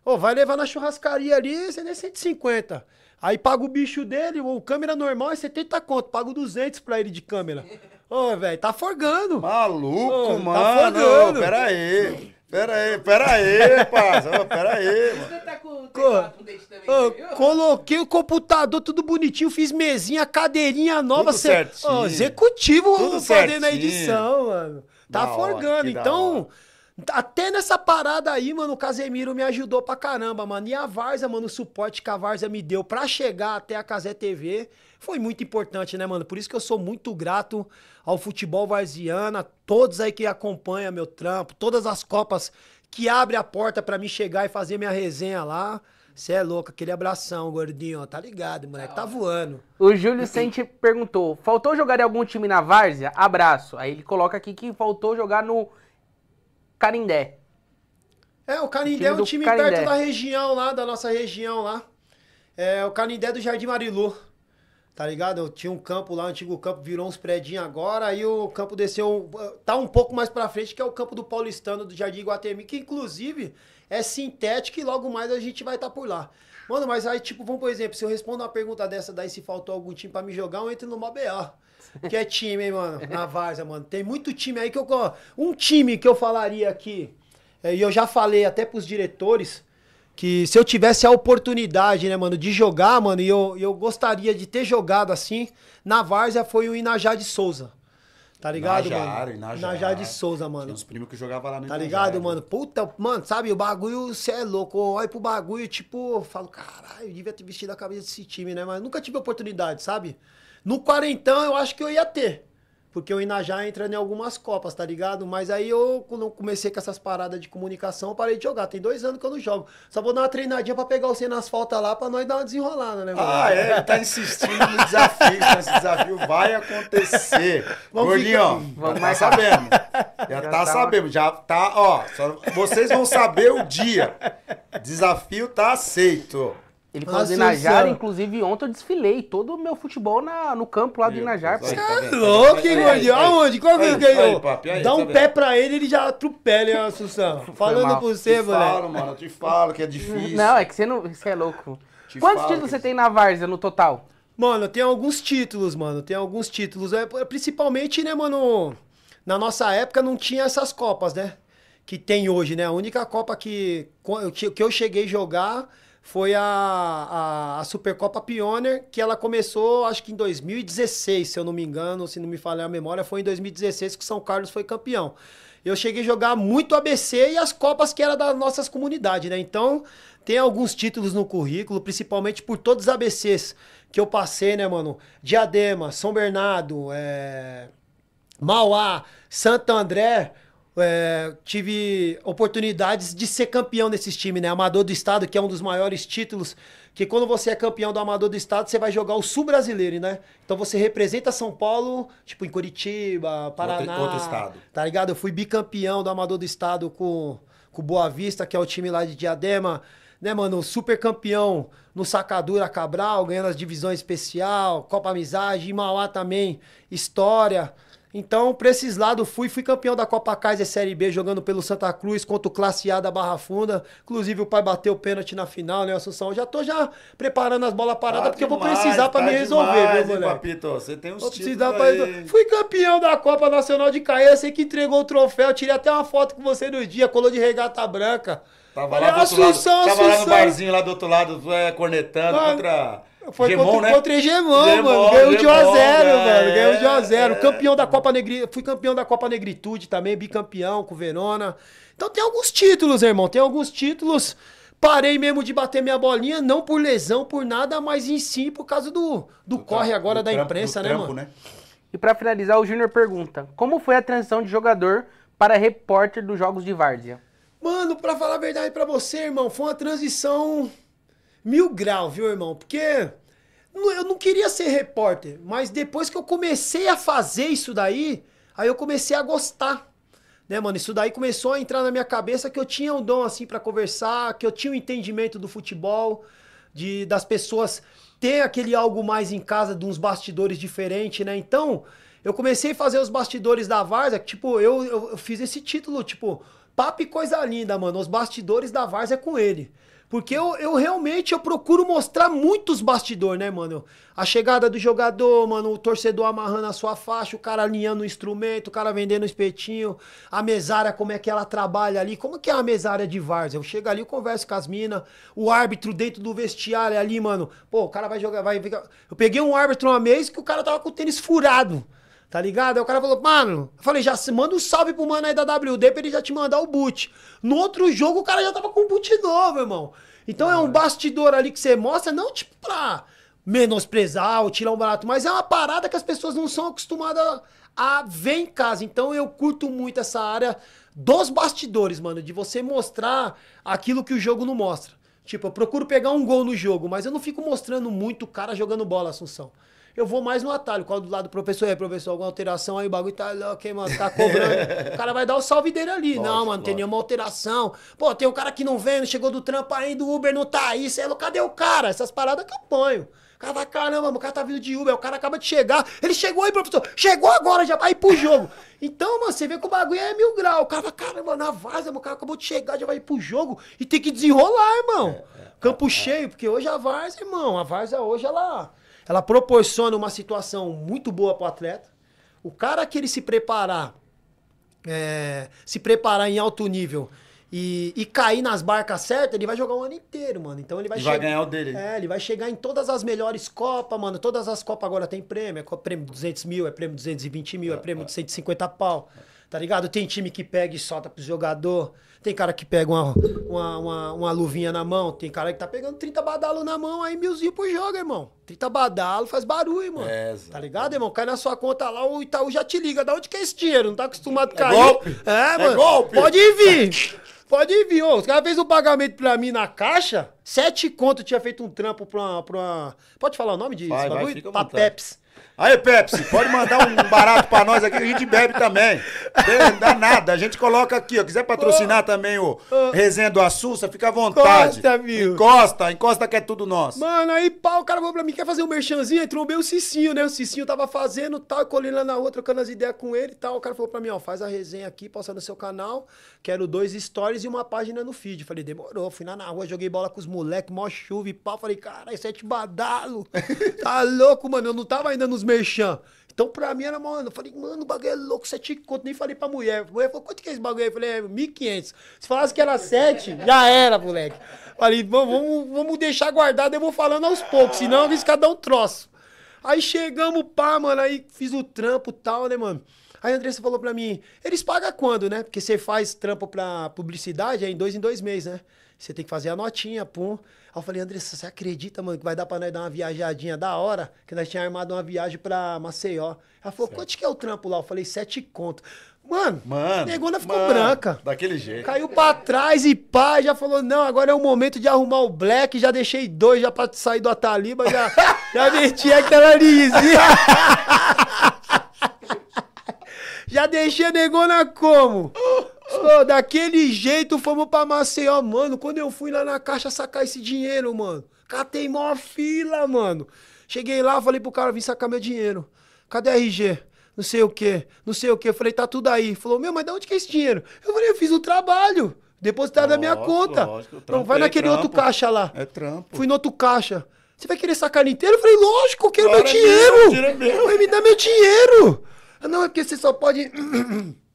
Ô, vai levar na churrascaria ali, você nem 150. Aí paga o bicho dele, o câmera normal é 70 conto, pago 200 pra ele de câmera. [laughs] Ô, velho, tá forgando. Maluco, Ô, tá mano. Tá forgando. Pera aí. Pera aí, pera aí, parça. Pera aí, mano. Você tá com Coloquei o computador tudo bonitinho, fiz mesinha, cadeirinha nova. Tudo cê... certinho. executivo tudo fazendo certinho. a edição, mano. Tá da forgando. Então, até nessa parada aí, mano, o Casemiro me ajudou pra caramba, mano. E a Varza, mano, o suporte que a Varza me deu pra chegar até a Casé TV foi muito importante, né, mano? Por isso que eu sou muito grato ao futebol a todos aí que acompanham meu trampo, todas as copas que abre a porta para mim chegar e fazer minha resenha lá. Você é louco, aquele abração, gordinho, tá ligado, moleque, tá voando. O Júlio Sente perguntou: faltou jogar em algum time na Várzea? Abraço. Aí ele coloca aqui que faltou jogar no Carindé. É, o Carindé é um time Carindé. perto da região lá, da nossa região lá. É o Carindé do Jardim Marilu. Tá ligado? Eu tinha um campo lá, um antigo campo, virou uns predinhos agora, aí o campo desceu. Tá um pouco mais pra frente, que é o campo do paulistano do Jardim Guatemi, que inclusive é sintético e logo mais a gente vai estar tá por lá. Mano, mas aí, tipo, vamos por exemplo, se eu respondo uma pergunta dessa, daí se faltou algum time pra me jogar, eu entro no MOBA. Que é time, hein, mano? Na Varsa, mano. Tem muito time aí que eu. Um time que eu falaria aqui, é, e eu já falei até pros diretores, que se eu tivesse a oportunidade, né, mano, de jogar, mano, e eu, eu gostaria de ter jogado assim, na várzea foi o Inajá de Souza. Tá ligado, Najar, mano? Inajá de Souza, mano. Tinha uns primos que jogavam lá no Tá ligado, né? mano? Puta, mano, sabe, o bagulho, Você é louco. Olha pro bagulho, tipo, eu falo, caralho, eu devia ter vestido a camisa desse time, né? Mas nunca tive oportunidade, sabe? No quarentão eu acho que eu ia ter. Porque o Inajá entra em algumas copas, tá ligado? Mas aí eu, quando comecei com essas paradas de comunicação, parei de jogar. Tem dois anos que eu não jogo. Só vou dar uma treinadinha pra pegar o Senna asfalta lá pra nós dar uma desenrolada, né, mano? Ah, é? Ele tá insistindo no desafio. esse desafio vai acontecer. [laughs] Vamos Gordinho, vamos tá mais sabendo. Já, já tá, tá sabendo. Já tá, ó. Só... vocês vão saber o dia. Desafio tá aceito. Ele ah, falou do assim, Inajar, inclusive ontem eu desfilei todo o meu futebol na, no campo lá do Inajar. Você é louco, hein, gordinho? Aonde? Qual que ganhou? É Dá tá um pé pra ele, ele já atropela, hein, Assunção? Falando por você, moleque. Eu te falo, mano, eu te falo que é difícil. Não, é que você não. Você é louco. Te Quantos títulos é você tem na Várzea no total? Mano, tem alguns títulos, mano. Tem alguns títulos. É, principalmente, né, mano? Na nossa época não tinha essas Copas, né? Que tem hoje, né? A única Copa que, que, que eu cheguei a jogar foi a, a, a, Supercopa Pioneer, que ela começou, acho que em 2016, se eu não me engano, se não me falhar a memória, foi em 2016 que o São Carlos foi campeão. Eu cheguei a jogar muito ABC e as Copas que eram das nossas comunidades, né? Então, tem alguns títulos no currículo, principalmente por todos os ABCs que eu passei, né, mano? Diadema, São Bernardo, é... Mauá, Santo André é, tive oportunidades de ser campeão desses times, né? Amador do Estado, que é um dos maiores títulos, que quando você é campeão do Amador do Estado, você vai jogar o Sul Brasileiro, né? Então você representa São Paulo, tipo em Curitiba, Paraná. Outro, outro estado. Tá ligado? Eu fui bicampeão do Amador do Estado com o Boa Vista, que é o time lá de Diadema né, mano, super campeão no Sacadura Cabral, ganhando as divisões especial, Copa Amizade, em Mauá também, história. Então, para esses lados, fui, fui campeão da Copa Kaiser Série B, jogando pelo Santa Cruz contra o Classe A da Barra Funda. Inclusive, o pai bateu o pênalti na final, né, Assunção? Eu já tô já preparando as bolas paradas, tá porque demais, eu vou precisar para tá me resolver, demais, meu moleque. Papito, você tem uns vou precisar pra... Fui campeão da Copa Nacional de Caia, sei que entregou o troféu. tirei até uma foto com você no dia, colou de regata branca. Tava Olha, lá do outro Assunção, Tava lá no barzinho lá do outro lado, é, cornetando contra foi Gemon, contra, né? contra Hegemon, mano. Ganhou de 1 x 0 velho. Ganhou de 1 x 0 é, Campeão da Copa Negri... Fui campeão da Copa Negritude também, bicampeão com o Verona. Então tem alguns títulos, irmão. Tem alguns títulos. Parei mesmo de bater minha bolinha, não por lesão, por nada, mas em si por causa do, do, do corre agora do da imprensa, né, trampo, né, mano? Né? E para finalizar, o Júnior pergunta: Como foi a transição de jogador para repórter dos Jogos de Várzea? Mano, pra falar a verdade para você, irmão, foi uma transição mil graus, viu, irmão? Porque eu não queria ser repórter, mas depois que eu comecei a fazer isso daí, aí eu comecei a gostar. Né, mano, isso daí começou a entrar na minha cabeça que eu tinha um dom assim para conversar, que eu tinha um entendimento do futebol, de das pessoas ter aquele algo mais em casa de uns bastidores diferente, né? Então, eu comecei a fazer os bastidores da Varsa, tipo, eu, eu, eu, fiz esse título, tipo, papo e coisa linda, mano, os bastidores da Varsa é com ele. Porque eu, eu realmente eu procuro mostrar muitos bastidores, né, mano? A chegada do jogador, mano, o torcedor amarrando a sua faixa, o cara alinhando o instrumento, o cara vendendo o espetinho, a mesária, como é que ela trabalha ali, como que é a mesária de Vars? Eu chego ali, eu converso com as minas, o árbitro dentro do vestiário ali, mano. Pô, o cara vai jogar, vai. Eu peguei um árbitro uma vez que o cara tava com o tênis furado. Tá ligado? Aí o cara falou, mano, eu falei, já se manda um salve pro mano aí da WD pra ele já te mandar o boot. No outro jogo o cara já tava com o boot novo, irmão. Então ah, é um bastidor ali que você mostra, não tipo pra menosprezar ou tirar um barato, mas é uma parada que as pessoas não são acostumadas a ver em casa. Então eu curto muito essa área dos bastidores, mano, de você mostrar aquilo que o jogo não mostra. Tipo, eu procuro pegar um gol no jogo, mas eu não fico mostrando muito o cara jogando bola, Assunção eu vou mais no atalho. Qual do lado do professor? É, professor, alguma alteração aí, o bagulho tá, ok, mano, tá cobrando. [laughs] o cara vai dar o salve dele ali. Lógico, não, mano, tem nenhuma alteração. Pô, tem um cara que não vem, não chegou do trampo ainda, o Uber não tá aí, sei é lá, cadê o cara? Essas paradas que eu ponho. O cara vai, caramba, o cara tá vindo de Uber, o cara acaba de chegar. Ele chegou aí, professor. Chegou agora, já vai ir pro jogo. Então, mano, você vê que o bagulho é mil graus. O cara tá, caramba, na vaza, o cara acabou de chegar, já vai ir pro jogo. E tem que desenrolar, irmão. É, é, Campo é, é. cheio, porque hoje a vaza, irmão, a vaza hoje, ela ela proporciona uma situação muito boa para o atleta. O cara que ele se preparar, é, se preparar em alto nível e, e cair nas barcas certas, ele vai jogar o ano inteiro, mano. Então ele vai, vai ganhar o dele. É, ele vai chegar em todas as melhores Copas, mano. Todas as Copas agora tem prêmio. É prêmio de 200 mil, é prêmio de 220 mil, é, é prêmio de 150 pau. Tá ligado? Tem time que pega e solta pro jogador. Tem cara que pega uma, uma, uma, uma luvinha na mão, tem cara que tá pegando 30 badalo na mão, aí milzinho pro jogo, irmão. 30 badalo faz barulho, mano. É, tá ligado, irmão? Cai na sua conta lá, o Itaú já te liga. Da onde que é esse dinheiro? Não tá acostumado a é cair. É golpe. É, é mano. É golpe. Pode vir. Pode vir, ô. Os caras fez um pagamento pra mim na caixa. Sete conto, tinha feito um trampo pra uma. Pra uma... Pode falar o nome disso? Vai, vai, Pra Peps. Aí, Pepsi, pode mandar um barato pra nós aqui, a gente bebe também. Não dá nada, a gente coloca aqui, ó. Quiser patrocinar oh, também o oh, Resenha do Assusta, fica à vontade. Encosta, viu? Encosta, encosta que é tudo nosso. Mano, aí pau, o cara falou pra mim, quer fazer um merchanzinho? Entrou bem o Cicinho, né? O Cicinho tava fazendo, tal, colhendo lá na outra, trocando as ideias com ele e tal. O cara falou pra mim, ó, faz a resenha aqui, posta no seu canal, quero dois stories e uma página no feed. Falei, demorou, fui lá na rua, joguei bola com os moleques, mó chuva e pau. Falei, cara, isso é te badalo. [laughs] Tá louco, mano, eu não tava ainda nos merchan. Então, pra mim, era, mano, eu falei, mano, o bagulho é louco, sete conto. Nem falei pra mulher. A mulher falou, quanto que é esse bagulho? Eu falei, é 1.500. Se falasse que era sete, já era, moleque. Falei, vamos, vamos deixar guardado, eu vou falando aos poucos, senão eu cada um troço. Aí chegamos, pá, mano, aí fiz o trampo e tal, né, mano? Aí a Andressa falou pra mim, eles pagam quando, né? Porque você faz trampo pra publicidade é em dois em dois meses, né? Você tem que fazer a notinha, pum. Aí eu falei, Andressa, você acredita, mano, que vai dar pra nós dar uma viajadinha da hora? Que nós tínhamos armado uma viagem pra Maceió. Ela falou, certo. quanto que é o trampo lá? Eu falei, sete conto. Mano, mano negona ficou mano, branca. Daquele jeito. Caiu pra trás e pá, já falou: não, agora é o momento de arrumar o black. Já deixei dois já pra sair do Ataliba. Já, [laughs] já meti aquela lisinha. [laughs] já deixei a negona como? [laughs] Ô, daquele jeito fomos pra Maceió, mano. Quando eu fui lá na caixa sacar esse dinheiro, mano. Catei mó fila, mano. Cheguei lá, falei pro cara, vim sacar meu dinheiro. Cadê a RG? Não sei o quê, não sei o quê. falei, tá tudo aí. Falou, meu, mas de onde que é esse dinheiro? Eu falei, eu fiz o trabalho. depositado na minha conta. Lógico, não, vai é naquele é outro caixa lá. É trampo. Fui no outro caixa. Você vai querer sacar ele inteiro? Eu falei, lógico, eu quero é meu dinheiro. É meu, dinheiro é meu. Vai me dar meu dinheiro. Ah, não, é porque você só pode. [clears throat]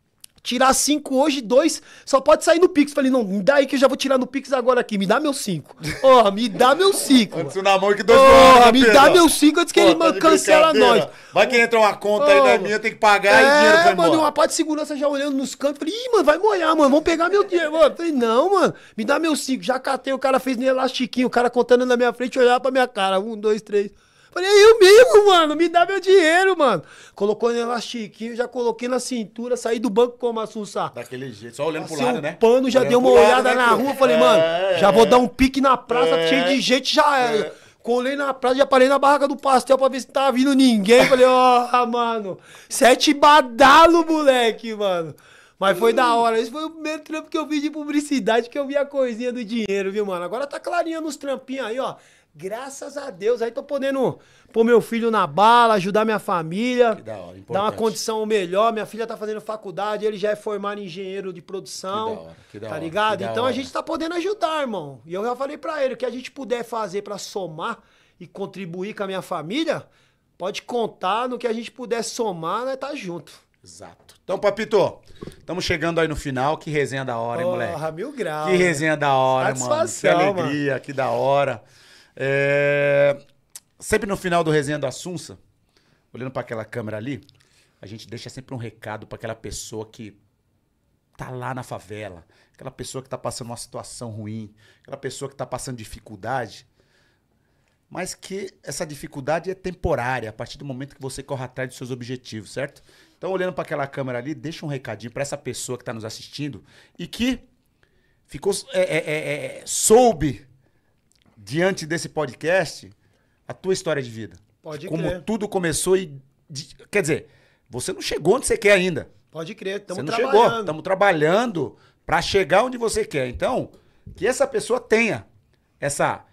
tirar cinco hoje, dois, só pode sair no Pix. Falei, não, me dá aí que eu já vou tirar no Pix agora aqui. Me dá meus cinco. Porra, oh, me dá meus cinco. Antes na mão que dois Porra, me dá meus cinco antes que ele tá cancela nós. Vai que entra uma conta oh, aí da minha, tem que pagar é, e dinheiro pra mano, uma parte de segurança já olhando nos cantos. Falei, ih, mano, vai molhar, mano, vamos pegar meu dinheiro. Mano. Falei, não, mano, me dá meus cinco. Já catei, o cara fez no elastiquinho, o cara contando na minha frente, olhava pra minha cara. Um, dois, três. Falei, é eu mesmo, mano, me dá meu dinheiro, mano. Colocou no elastiquinho, já coloquei na cintura, saí do banco como a Sussá. Daquele jeito, só olhando Passei pro lado, um né? pano, já deu dei uma olhada né? na rua, falei, mano, é. já vou dar um pique na praça, é, cheio de gente, já é. Colei na praça, já parei na barraca do pastel pra ver se tava vindo ninguém. Falei, ó, oh, mano, sete badalo, moleque, mano. Mas foi da hora. Esse foi o primeiro trampo que eu vi de publicidade, que eu vi a coisinha do dinheiro, viu, mano? Agora tá clarinha nos trampinhos aí, ó. Graças a Deus, aí tô podendo pôr meu filho na bala, ajudar minha família, hora, dar uma condição melhor. Minha filha tá fazendo faculdade, ele já é formado em engenheiro de produção. Que da hora, que da tá ligado? então a gente tá podendo ajudar, irmão. E eu já falei para ele, o que a gente puder fazer para somar e contribuir com a minha família, pode contar no que a gente puder somar, né? Tá junto. Exato. Então, Papito, estamos chegando aí no final. Que resenha da hora, hein, moleque? Porra, mil graus. Que resenha né? da hora, mano. Que alegria, mano. que da hora. É... Sempre no final do resenha do Assunça, olhando para aquela câmera ali, a gente deixa sempre um recado para aquela pessoa que tá lá na favela, aquela pessoa que tá passando uma situação ruim, aquela pessoa que tá passando dificuldade, mas que essa dificuldade é temporária, a partir do momento que você corre atrás dos seus objetivos, certo? Então, olhando para aquela câmera ali, deixa um recadinho para essa pessoa que está nos assistindo e que ficou é, é, é, é soube diante desse podcast, a tua história de vida. Pode como tudo começou e. Quer dizer, você não chegou onde você quer ainda. Pode crer, estamos trabalhando. Chegou, estamos trabalhando para chegar onde você quer. Então, que essa pessoa tenha essa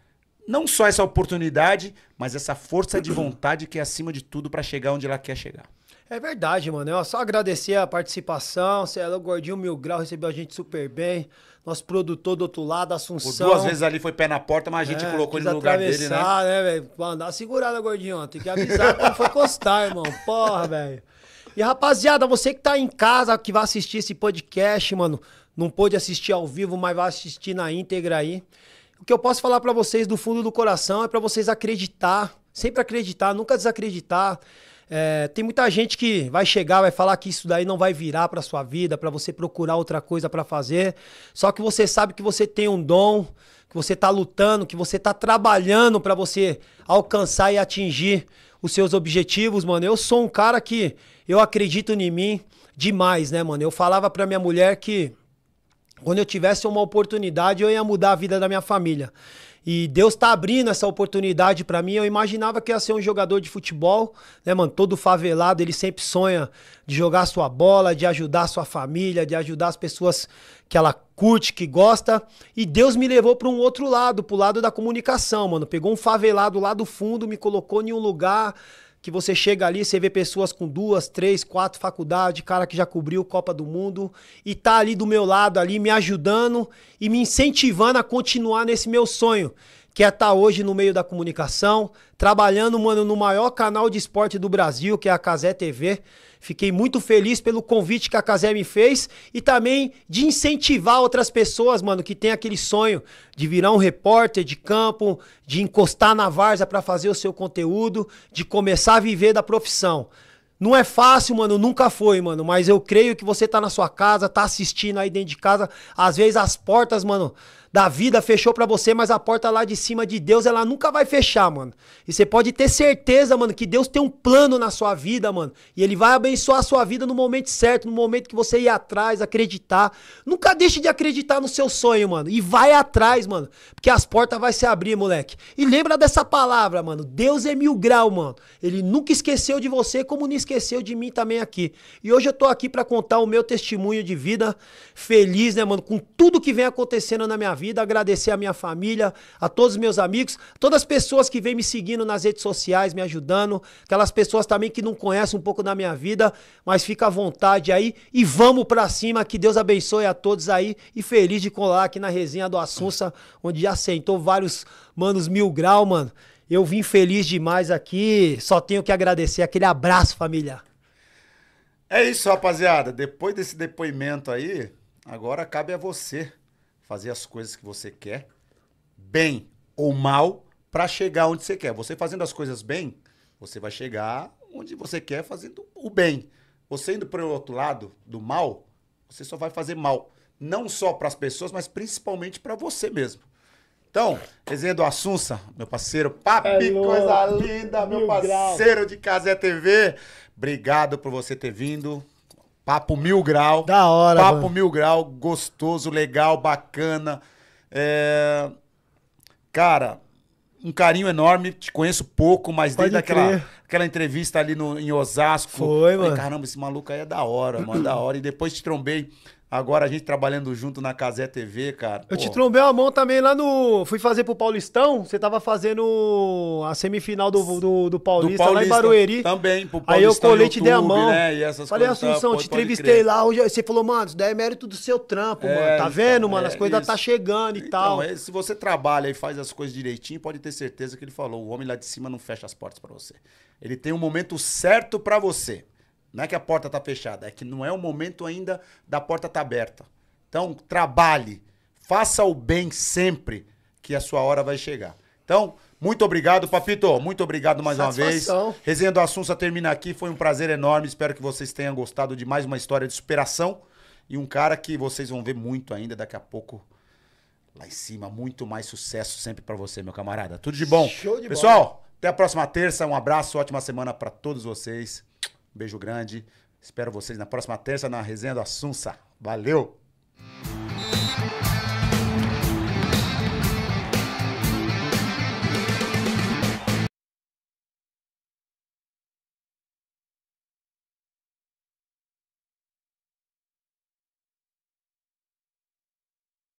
não só essa oportunidade, mas essa força de vontade que é acima de tudo para chegar onde ela quer chegar. É verdade, mano. Eu só agradecer a participação. Você é o Gordinho Mil Grau, recebeu a gente super bem nosso produtor do outro lado, Assunção. Por duas vezes ali foi pé na porta, mas a gente é, colocou ele no lugar dele, né? né, velho? Dá uma segurada, gordinho. Tem que avisar quando foi encostar, irmão. Porra, velho. E rapaziada, você que tá em casa, que vai assistir esse podcast, mano, não pôde assistir ao vivo, mas vai assistir na íntegra aí. O que eu posso falar para vocês do fundo do coração é para vocês acreditar, sempre acreditar, nunca desacreditar. É, tem muita gente que vai chegar, vai falar que isso daí não vai virar para sua vida, para você procurar outra coisa para fazer. Só que você sabe que você tem um dom, que você está lutando, que você está trabalhando para você alcançar e atingir os seus objetivos, mano. Eu sou um cara que eu acredito em mim demais, né, mano? Eu falava para minha mulher que quando eu tivesse uma oportunidade, eu ia mudar a vida da minha família. E Deus tá abrindo essa oportunidade para mim. Eu imaginava que ia ser um jogador de futebol, né, mano? Todo favelado, ele sempre sonha de jogar sua bola, de ajudar sua família, de ajudar as pessoas que ela curte, que gosta. E Deus me levou para um outro lado, pro lado da comunicação, mano. Pegou um favelado lá do fundo, me colocou em um lugar que você chega ali, você vê pessoas com duas, três, quatro faculdades, cara que já cobriu Copa do Mundo e tá ali do meu lado ali me ajudando e me incentivando a continuar nesse meu sonho quer estar é tá hoje no meio da comunicação, trabalhando, mano, no maior canal de esporte do Brasil, que é a Casé TV. Fiquei muito feliz pelo convite que a Casé me fez e também de incentivar outras pessoas, mano, que tem aquele sonho de virar um repórter de campo, de encostar na várzea para fazer o seu conteúdo, de começar a viver da profissão. Não é fácil, mano, nunca foi, mano, mas eu creio que você tá na sua casa, tá assistindo aí dentro de casa, às vezes as portas, mano, da vida fechou para você, mas a porta lá de cima de Deus, ela nunca vai fechar, mano. E você pode ter certeza, mano, que Deus tem um plano na sua vida, mano. E ele vai abençoar a sua vida no momento certo, no momento que você ir atrás, acreditar. Nunca deixe de acreditar no seu sonho, mano. E vai atrás, mano, porque as portas vai se abrir, moleque. E lembra dessa palavra, mano. Deus é mil grau, mano. Ele nunca esqueceu de você, como não esqueceu de mim também aqui. E hoje eu tô aqui para contar o meu testemunho de vida feliz, né, mano, com tudo que vem acontecendo na minha vida vida, agradecer a minha família, a todos os meus amigos, todas as pessoas que vêm me seguindo nas redes sociais, me ajudando, aquelas pessoas também que não conhecem um pouco da minha vida, mas fica à vontade aí e vamos para cima, que Deus abençoe a todos aí e feliz de colar aqui na resenha do Assunça, onde já sentou vários manos mil grau, mano. Eu vim feliz demais aqui, só tenho que agradecer aquele abraço, família. É isso, rapaziada. Depois desse depoimento aí, agora cabe a você fazer as coisas que você quer, bem ou mal, para chegar onde você quer. Você fazendo as coisas bem, você vai chegar onde você quer fazendo o bem. Você indo para o outro lado do mal, você só vai fazer mal, não só para as pessoas, mas principalmente para você mesmo. Então, resenha do Assunça, meu parceiro, papi, Hello. É coisa linda, meu parceiro de Casé TV. Obrigado por você ter vindo. Papo mil grau. Da hora. Papo mano. mil grau, gostoso, legal, bacana. É... Cara, um carinho enorme, te conheço pouco, mas Pode desde aquela, aquela entrevista ali no, em Osasco. Foi, falei, mano. Caramba, esse maluco aí é da hora, mano, da hora. E depois te trombei Agora a gente trabalhando junto na Casé TV, cara. Eu Pô. te trombei a mão também lá no. Fui fazer pro Paulistão. Você tava fazendo a semifinal do, do, do, Paulista, do Paulista, lá em Barueri. Também, pro Paulistão. Aí eu colei e te dei a mão. Né, e essas Falei, coisas, Assunção, tá, te entrevistei lá. Hoje, você falou, mano, isso daí é mérito do seu trampo, é, mano. Tá então, vendo, mano? As é coisas tá isso. tá chegando e então, tal. É se você trabalha e faz as coisas direitinho, pode ter certeza que ele falou: o homem lá de cima não fecha as portas para você. Ele tem um momento certo para você. Não é que a porta está fechada, é que não é o momento ainda da porta estar tá aberta. Então, trabalhe, faça o bem sempre, que a sua hora vai chegar. Então, muito obrigado, Papito. Muito obrigado mais Satisfação. uma vez. Resenha do Assunça termina aqui. Foi um prazer enorme. Espero que vocês tenham gostado de mais uma história de superação. E um cara que vocês vão ver muito ainda daqui a pouco lá em cima. Muito mais sucesso sempre para você, meu camarada. Tudo de bom. Show de Pessoal, bola. até a próxima terça. Um abraço, ótima semana para todos vocês. Beijo grande. Espero vocês na próxima terça na resenha do Assunça. Valeu!